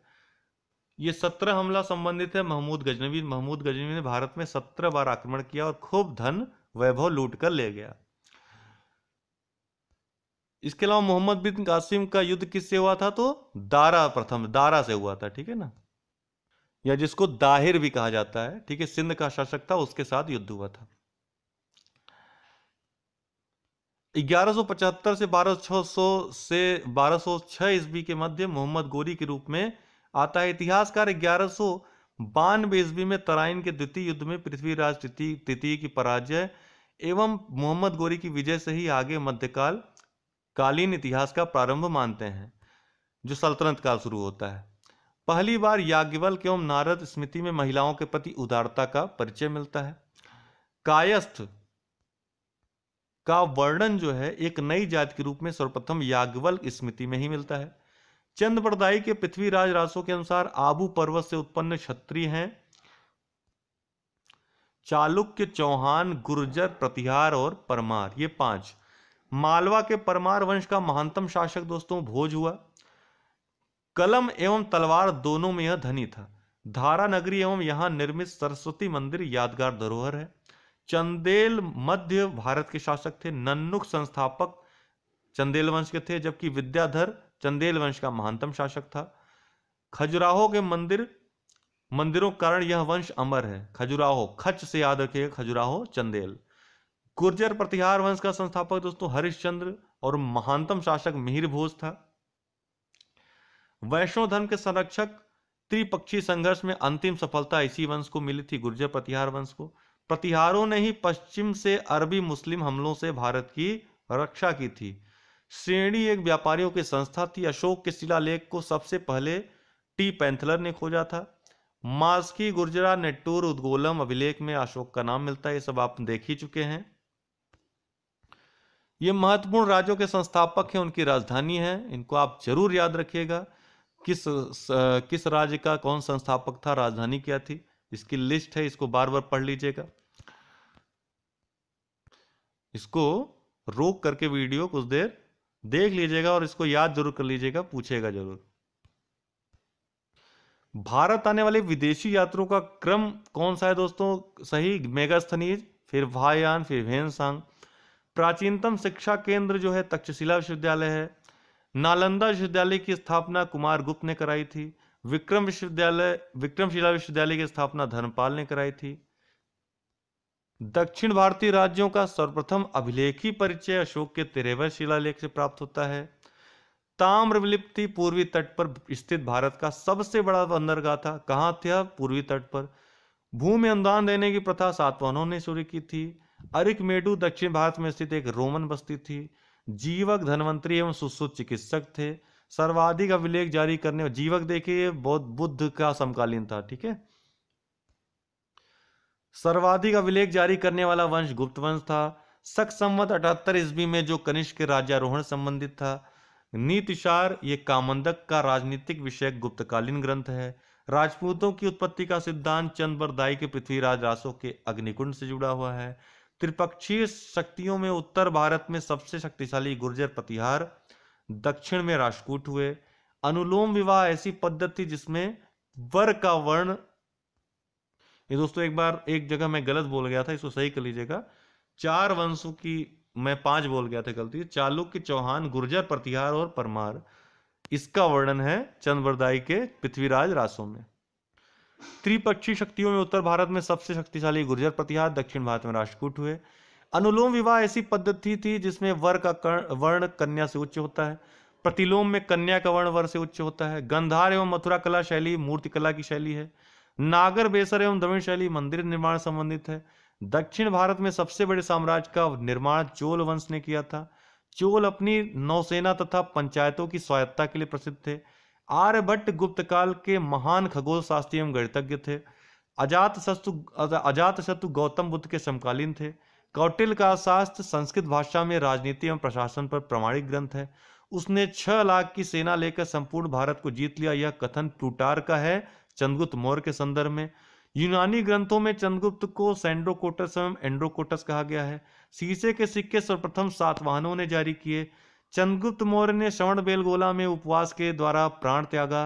ये सत्रह हमला संबंधित है महमूद गजनवी महमूद गजनवी ने भारत में सत्रह बार आक्रमण किया और खूब धन वैभव लूट कर ले गया इसके अलावा मोहम्मद बिन कासिम का युद्ध किससे हुआ था तो दारा प्रथम दारा से हुआ था ठीक है ना या जिसको दाहिर भी कहा जाता है ठीक है सिंध का शासक था उसके साथ युद्ध हुआ था 1175 से 1200 से 1206 ईस्वी के मध्य मोहम्मद गोरी के रूप में आता है इतिहासकार ग्यारह सौ बानवे ईस्वी में तराइन के द्वितीय युद्ध में पृथ्वीराज तृतीय की पराजय एवं मोहम्मद गोरी की विजय से ही आगे मध्यकाल कालीन इतिहास का प्रारंभ मानते हैं जो सल्तनत काल शुरू होता है पहली बार याज्ञवल एवं नारद स्मृति में महिलाओं के प्रति उदारता का परिचय मिलता है कायस्थ का वर्णन जो है एक नई जाति के रूप में सर्वप्रथम याग्वल स्मृति में ही मिलता है चंद्रप्रदायी के पृथ्वीराज रासो के अनुसार आबू पर्वत से उत्पन्न क्षत्रिय हैं चालुक्य चौहान गुर्जर प्रतिहार और परमार ये पांच मालवा के परमार वंश का महानतम शासक दोस्तों भोज हुआ कलम एवं तलवार दोनों में यह धनी था धारा नगरी एवं यहां निर्मित सरस्वती मंदिर यादगार धरोहर है चंदेल मध्य भारत के शासक थे नन्नुक संस्थापक चंदेल वंश के थे जबकि विद्याधर चंदेल वंश का महानतम शासक था खजुराहो के मंदिर मंदिरों कारण यह वंश अमर है खजुराहो खच से याद रखिए खजुराहो चंदेल गुर्जर प्रतिहार वंश का संस्थापक दोस्तों हरिश्चंद्र और महानतम शासक मिहिर भोज था वैष्णो धर्म के संरक्षक त्रिपक्षीय संघर्ष में अंतिम सफलता इसी वंश को मिली थी गुर्जर प्रतिहार वंश को प्रतिहारों ने ही पश्चिम से अरबी मुस्लिम हमलों से भारत की रक्षा की थी श्रेणी एक व्यापारियों की संस्था थी अशोक के शिलालेख को सबसे पहले टी पैंथलर ने खोजा था मास्की गुर्जरा नेट्टूर उद्गोलम अभिलेख में अशोक का नाम मिलता है ये सब आप देख ही चुके हैं ये महत्वपूर्ण राज्यों के संस्थापक हैं उनकी राजधानी है इनको आप जरूर याद रखिएगा किस किस राज्य का कौन संस्थापक था राजधानी क्या थी इसकी लिस्ट है इसको बार बार पढ़ लीजिएगा इसको रोक करके वीडियो कुछ देर देख लीजिएगा और इसको याद जरूर कर लीजिएगा पूछेगा जरूर भारत आने वाले विदेशी यात्रों का क्रम कौन सा है दोस्तों सही मेगास्थनीज फिर भायान फिर भेनसांग प्राचीनतम शिक्षा केंद्र जो है तक्षशिला विश्वविद्यालय है नालंदा विश्वविद्यालय की स्थापना कुमार गुप्त ने कराई थी विक्रम विश्वविद्यालय विक्रमशिला विश्वविद्यालय की स्थापना धर्मपाल ने कराई थी दक्षिण भारतीय राज्यों का सर्वप्रथम अभिलेखी परिचय अशोक के तिरेवर शिलालेख से प्राप्त होता है ताम्रविलिप्ति पूर्वी तट पर स्थित भारत का सबसे बड़ा बंदरगाह था कहाँ था पूर्वी तट पर भूमि अनुदान देने की प्रथा सातवाहनों ने शुरू की थी अरिक मेडू दक्षिण भारत में स्थित एक रोमन बस्ती थी जीवक धनवंतरी एवं सुश्रुत चिकित्सक थे सर्वाधिक अभिलेख जारी करने जीवक देखिए बहुत बुद्ध का समकालीन था ठीक है सर्वाधिक अभिलेख जारी करने वाला वंश गुप्त वंश था सक संवत अठहत्तर ईस्वी में जो कनिष्क के राज्यारोहण संबंधित था नीतिशार ये कामंदक का राजनीतिक विषय गुप्तकालीन ग्रंथ है राजपूतों की उत्पत्ति का सिद्धांत चंद्रबरदाई के पृथ्वीराज रासों के अग्निकुंड से जुड़ा हुआ है त्रिपक्षीय शक्तियों में उत्तर भारत में सबसे शक्तिशाली गुर्जर प्रतिहार दक्षिण में राजकूट हुए अनुलोम विवाह ऐसी पद्धति जिसमें वर का वर्ण ये दोस्तों एक बार एक जगह मैं गलत बोल गया था इसको सही कर लीजिएगा चार वंशों की मैं पांच बोल गया था गलती चालुक्य चौहान गुर्जर प्रतिहार और परमार इसका वर्णन है चंद्रदाई के पृथ्वीराज रासों में त्रिपक्षी शक्तियों में उत्तर भारत में सबसे शक्तिशाली गुर्जर प्रतिहार दक्षिण भारत में राष्ट्रकूट हुए अनुलोम विवाह ऐसी पद्धति थी जिसमें वर का वर्ण कन्या से उच्च होता है प्रतिलोम में कन्या का वर्ण वर से उच्च होता है गंधार एवं मथुरा कला शैली मूर्ति कला की शैली है नागर बेसर एवं द्रविड़ शैली मंदिर निर्माण संबंधित है दक्षिण भारत में सबसे बड़े साम्राज्य का निर्माण चोल वंश ने किया था चोल अपनी नौसेना तथा पंचायतों की स्वायत्ता के लिए प्रसिद्ध थे आर्यभट्ट गुप्त काल के महान खगोल शास्त्री एवं गणितज्ञ थे अजात शत्रु अजात शत्रु गौतम बुद्ध के समकालीन थे कौटिल का शास्त्र संस्कृत भाषा में राजनीति एवं प्रशासन पर प्रमाणिक ग्रंथ है उसने छह लाख की सेना लेकर संपूर्ण भारत को जीत लिया यह कथन टूटार का है चंद्रगुप्त मौर्य के संदर्भ में यूनानी ग्रंथों में चंद्रगुप्त को सेंड्रोकोटस एवं एंड्रोकोटस कहा गया है शीशे के सिक्के सर्वप्रथम सात वाहनों ने जारी किए चंद्रगुप्त मौर्य ने श्रवण बेलगोला में उपवास के द्वारा प्राण त्यागा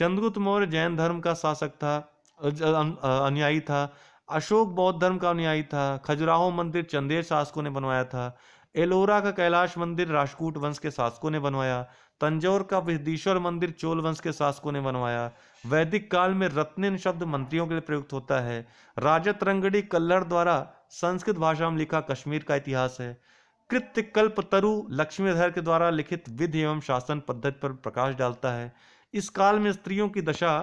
चंद्रगुप्त मौर्य जैन धर्म का शासक था अनुयायी था अशोक बौद्ध धर्म का अनुयायी था खजुराहो मंदिर चंदेर शासकों ने बनवाया था एलोरा का कैलाश मंदिर राजकूट वंश के शासकों ने बनवाया तंजौर का बृहदीश्वर मंदिर चोल वंश के शासकों ने बनवाया वैदिक काल में रत्निन शब्द मंत्रियों के लिए प्रयुक्त होता है राजा तरंगड़ी कल्लड़ द्वारा संस्कृत भाषा में लिखा कश्मीर का इतिहास है कृत्य कल्प तरु लक्ष्मीधर के द्वारा लिखित विधि एवं शासन पद्धति पर प्रकाश डालता है इस काल में स्त्रियों की दशा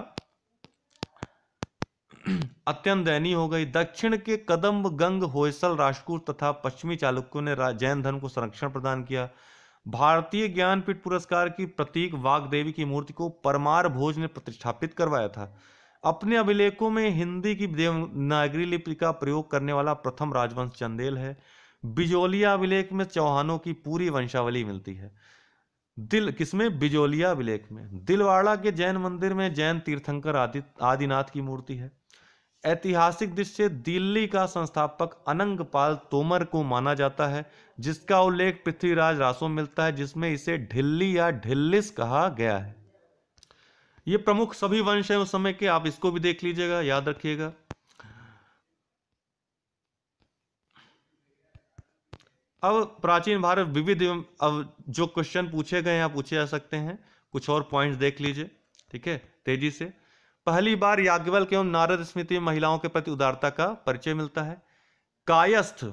अत्यंत दयनीय हो गई दक्षिण के कदम्ब गंग होयसल राजकूट तथा पश्चिमी चालुक्यों ने जैन धर्म को संरक्षण प्रदान किया भारतीय ज्ञानपीठ पुरस्कार की प्रतीक वाग देवी की मूर्ति को परमार भोज ने प्रतिष्ठापित करवाया था अपने अभिलेखों में हिंदी की देवनागरी लिपि का प्रयोग करने वाला प्रथम राजवंश चंदेल है बिजोलिया अभिलेख में चौहानों की पूरी वंशावली मिलती है दिल किसमें बिजोलिया अभिलेख में दिलवाड़ा के जैन मंदिर में जैन तीर्थंकर आदि आदिनाथ की मूर्ति है ऐतिहासिक दृष्टि से दिल्ली का संस्थापक अनंगपाल तोमर को माना जाता है जिसका उल्लेख पृथ्वीराज रासो मिलता है जिसमें इसे ढिल्ली या ढिल्लिस कहा गया है ये प्रमुख सभी वंश है उस समय के आप इसको भी देख लीजिएगा याद रखिएगा अब प्राचीन भारत विविध अब जो क्वेश्चन पूछे गए हैं आप पूछे जा सकते हैं कुछ और पॉइंट्स देख लीजिए ठीक है तेजी से पहली बार याज्ञवल एवं नारद स्मृति में महिलाओं के प्रति उदारता का परिचय मिलता है कायस्थ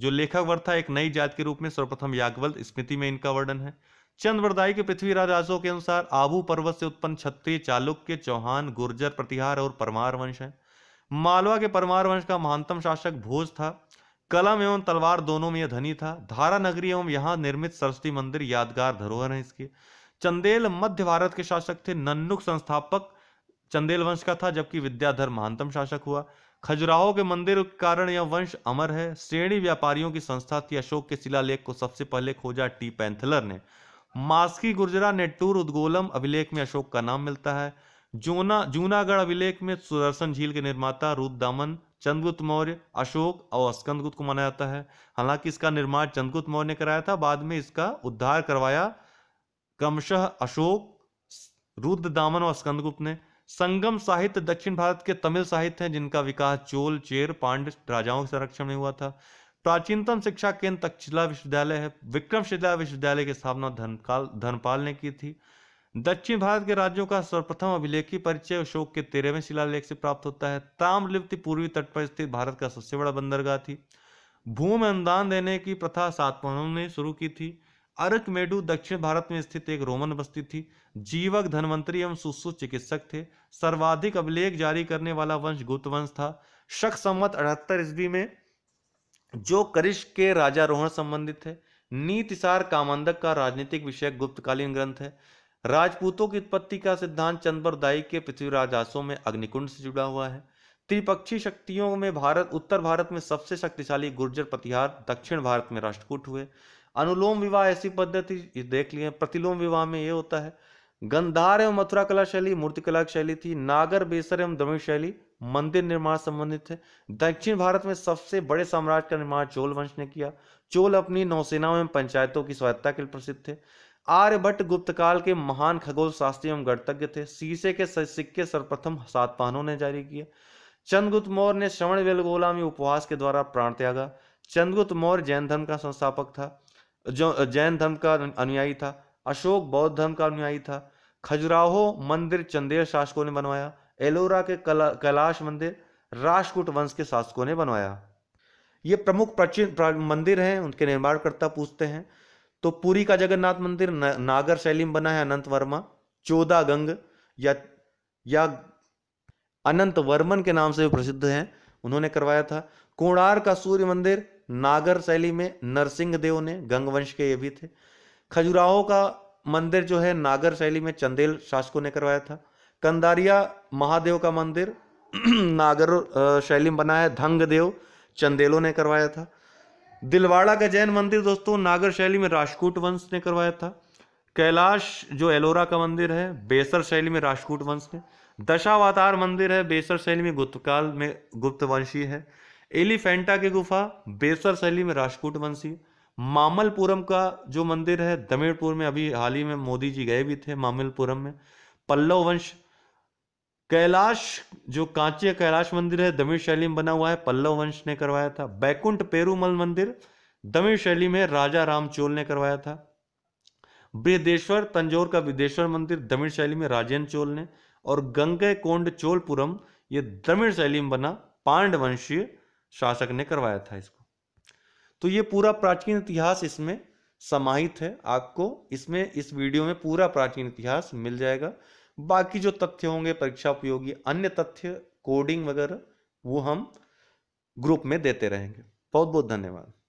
जो लेखक वर्ग था एक नई जात के रूप में सर्वप्रथम याग्वल स्मृति में इनका वर्णन है चंद्रदाई के पृथ्वीराज राजों के अनुसार आबू पर्वत से उत्पन्न क्षत्रिय चालुक्य चौहान गुर्जर प्रतिहार और परमार वंश है मालवा के परमार वंश का महानतम शासक भोज था कलम एवं तलवार दोनों में यह धनी था धारा नगरी एवं यहाँ निर्मित सरस्वती मंदिर यादगार धरोहर है इसके चंदेल मध्य भारत के शासक थे नन्नुक संस्थापक चंदेल वंश का था जबकि विद्याधर महानतम शासक हुआ खजुराहो के मंदिर के कारण यह वंश अमर है श्रेणी व्यापारियों की संस्था थी अशोक के शिलालेख को सबसे पहले खोजा टी पैंथलर ने मास्की गुर्जरा नेट्टूर उद्गोलम अभिलेख में अशोक का नाम मिलता है जूना जूनागढ़ अभिलेख में सुदर्शन झील के निर्माता रूद दामन चंद्रगुप्त मौर्य अशोक और स्कंदगुप्त को माना जाता है हालांकि इसका निर्माण चंद्रगुप्त मौर्य ने कराया था बाद में इसका उद्धार करवाया क्रमशः अशोक रुद्र दामन और स्कंदगुप्त ने संगम साहित्य दक्षिण भारत के तमिल साहित्य हैं जिनका विकास चोल चेर पांड राजाओं के संरक्षण में हुआ था प्राचीनतम शिक्षा केंद्र तक्षशिला विश्वविद्यालय है विक्रमशिला विश्वविद्यालय की स्थापना धनकाल धनपाल ने की थी दक्षिण भारत के राज्यों का सर्वप्रथम अभिलेखी परिचय अशोक के तेरहवें शिलालेख से प्राप्त होता है तामलिप्ति पूर्वी तट पर स्थित भारत का सबसे बड़ा बंदरगाह थी भूमि अनुदान देने की प्रथा सातवाहनों ने शुरू की थी मेडू दक्षिण भारत में स्थित एक रोमन बस्ती थी जीवक धनवंतरी एवं सुसु चिकित्सक थे सर्वाधिक अभिलेख जारी करने वाला वंश गुप्त वंश था शक संवत अठहत्तर ईस्वी में जो करिश के राजा रोहन संबंधित है नीतिसार कामंदक का राजनीतिक विषय गुप्तकालीन ग्रंथ है राजपूतों की उत्पत्ति का सिद्धांत दाई के पृथ्वीराज आसो में अग्निकुंड से जुड़ा हुआ है त्रिपक्षी शक्तियों में भारत उत्तर भारत में सबसे शक्तिशाली गुर्जर प्रतिहार दक्षिण भारत में राष्ट्रकूट हुए अनुलोम विवाह ऐसी पद्धति देख लिए प्रतिलोम विवाह में ये होता है गंधार एवं मथुरा कला शैली मूर्तिकला शैली थी नागर बेसर एवं द्रविड़ शैली मंदिर निर्माण संबंधित है दक्षिण भारत में सबसे बड़े साम्राज्य का निर्माण चोल वंश ने किया चोल अपनी नौसेनाओं एवं पंचायतों की स्वायत्ता के लिए प्रसिद्ध थे आर्यभट्ट गुप्तकाल के महान खगोल शास्त्री एवं गणतज्ञ थे शीशे के सिक्के सर्वप्रथम सातवाहनों ने जारी किए चंद्रगुप्त मौर्य ने श्रवण वेलगोला में उपवास के द्वारा प्राण त्यागा चंद्रगुप्त मौर्य जैन धर्म का संस्थापक था जो जैन धर्म का अनुयायी था अशोक बौद्ध धर्म का अनुयायी था खजुराहो मंदिर चंदेल शासकों ने बनवाया एलोरा के कला, कैलाश मंदिर राजकूट वंश के शासकों ने बनवाया ये प्रमुख प्राचीन मंदिर हैं उनके निर्माणकर्ता पूछते हैं तो पुरी का जगन्नाथ मंदिर न, नागर शैली में बना है अनंत वर्मा चौदह गंग या या अनंत वर्मन के नाम से भी प्रसिद्ध हैं उन्होंने करवाया था कोणार का सूर्य मंदिर नागर शैली में नरसिंह देव ने गंगवंश के ये भी थे खजुराहो का मंदिर जो है नागर शैली में चंदेल शासकों ने करवाया था कंदारिया महादेव का मंदिर नागर शैली में बनाया धंग देव चंदेलों ने करवाया था दिलवाड़ा का जैन मंदिर दोस्तों नागर शैली में राजकूट वंश ने करवाया था कैलाश जो एलोरा का मंदिर है बेसर शैली में राजकूट वंश ने दशावतार मंदिर है बेसर शैली में गुप्तकाल में गुप्त वंशी है एलिफेंटा की गुफा बेसर शैली में राजकूट वंशी मामलपुरम का जो मंदिर है दमिड़पुर में अभी हाल ही में मोदी जी गए भी थे मामलपुरम में पल्लव वंश कैलाश जो कांचे कैलाश मंदिर है दमिड़ शैली में बना हुआ है पल्लव वंश ने करवाया था बैकुंठ पेरूमल मंदिर दमिड़ शैली में राजा रामचोल ने करवाया था बृहदेश्वर तंजोर का विदेश्वर मंदिर दमिड़ शैली में राजेंद्र चोल ने और गंगे कोंड चोलपुरम ये दमिर शैली में बना पांडवंशीय शासक ने करवाया था इसको तो ये पूरा प्राचीन इतिहास इसमें समाहित है आपको इसमें इस वीडियो में पूरा प्राचीन इतिहास मिल जाएगा बाकी जो तथ्य होंगे परीक्षा उपयोगी अन्य तथ्य कोडिंग वगैरह वो हम ग्रुप में देते रहेंगे बहुत बहुत धन्यवाद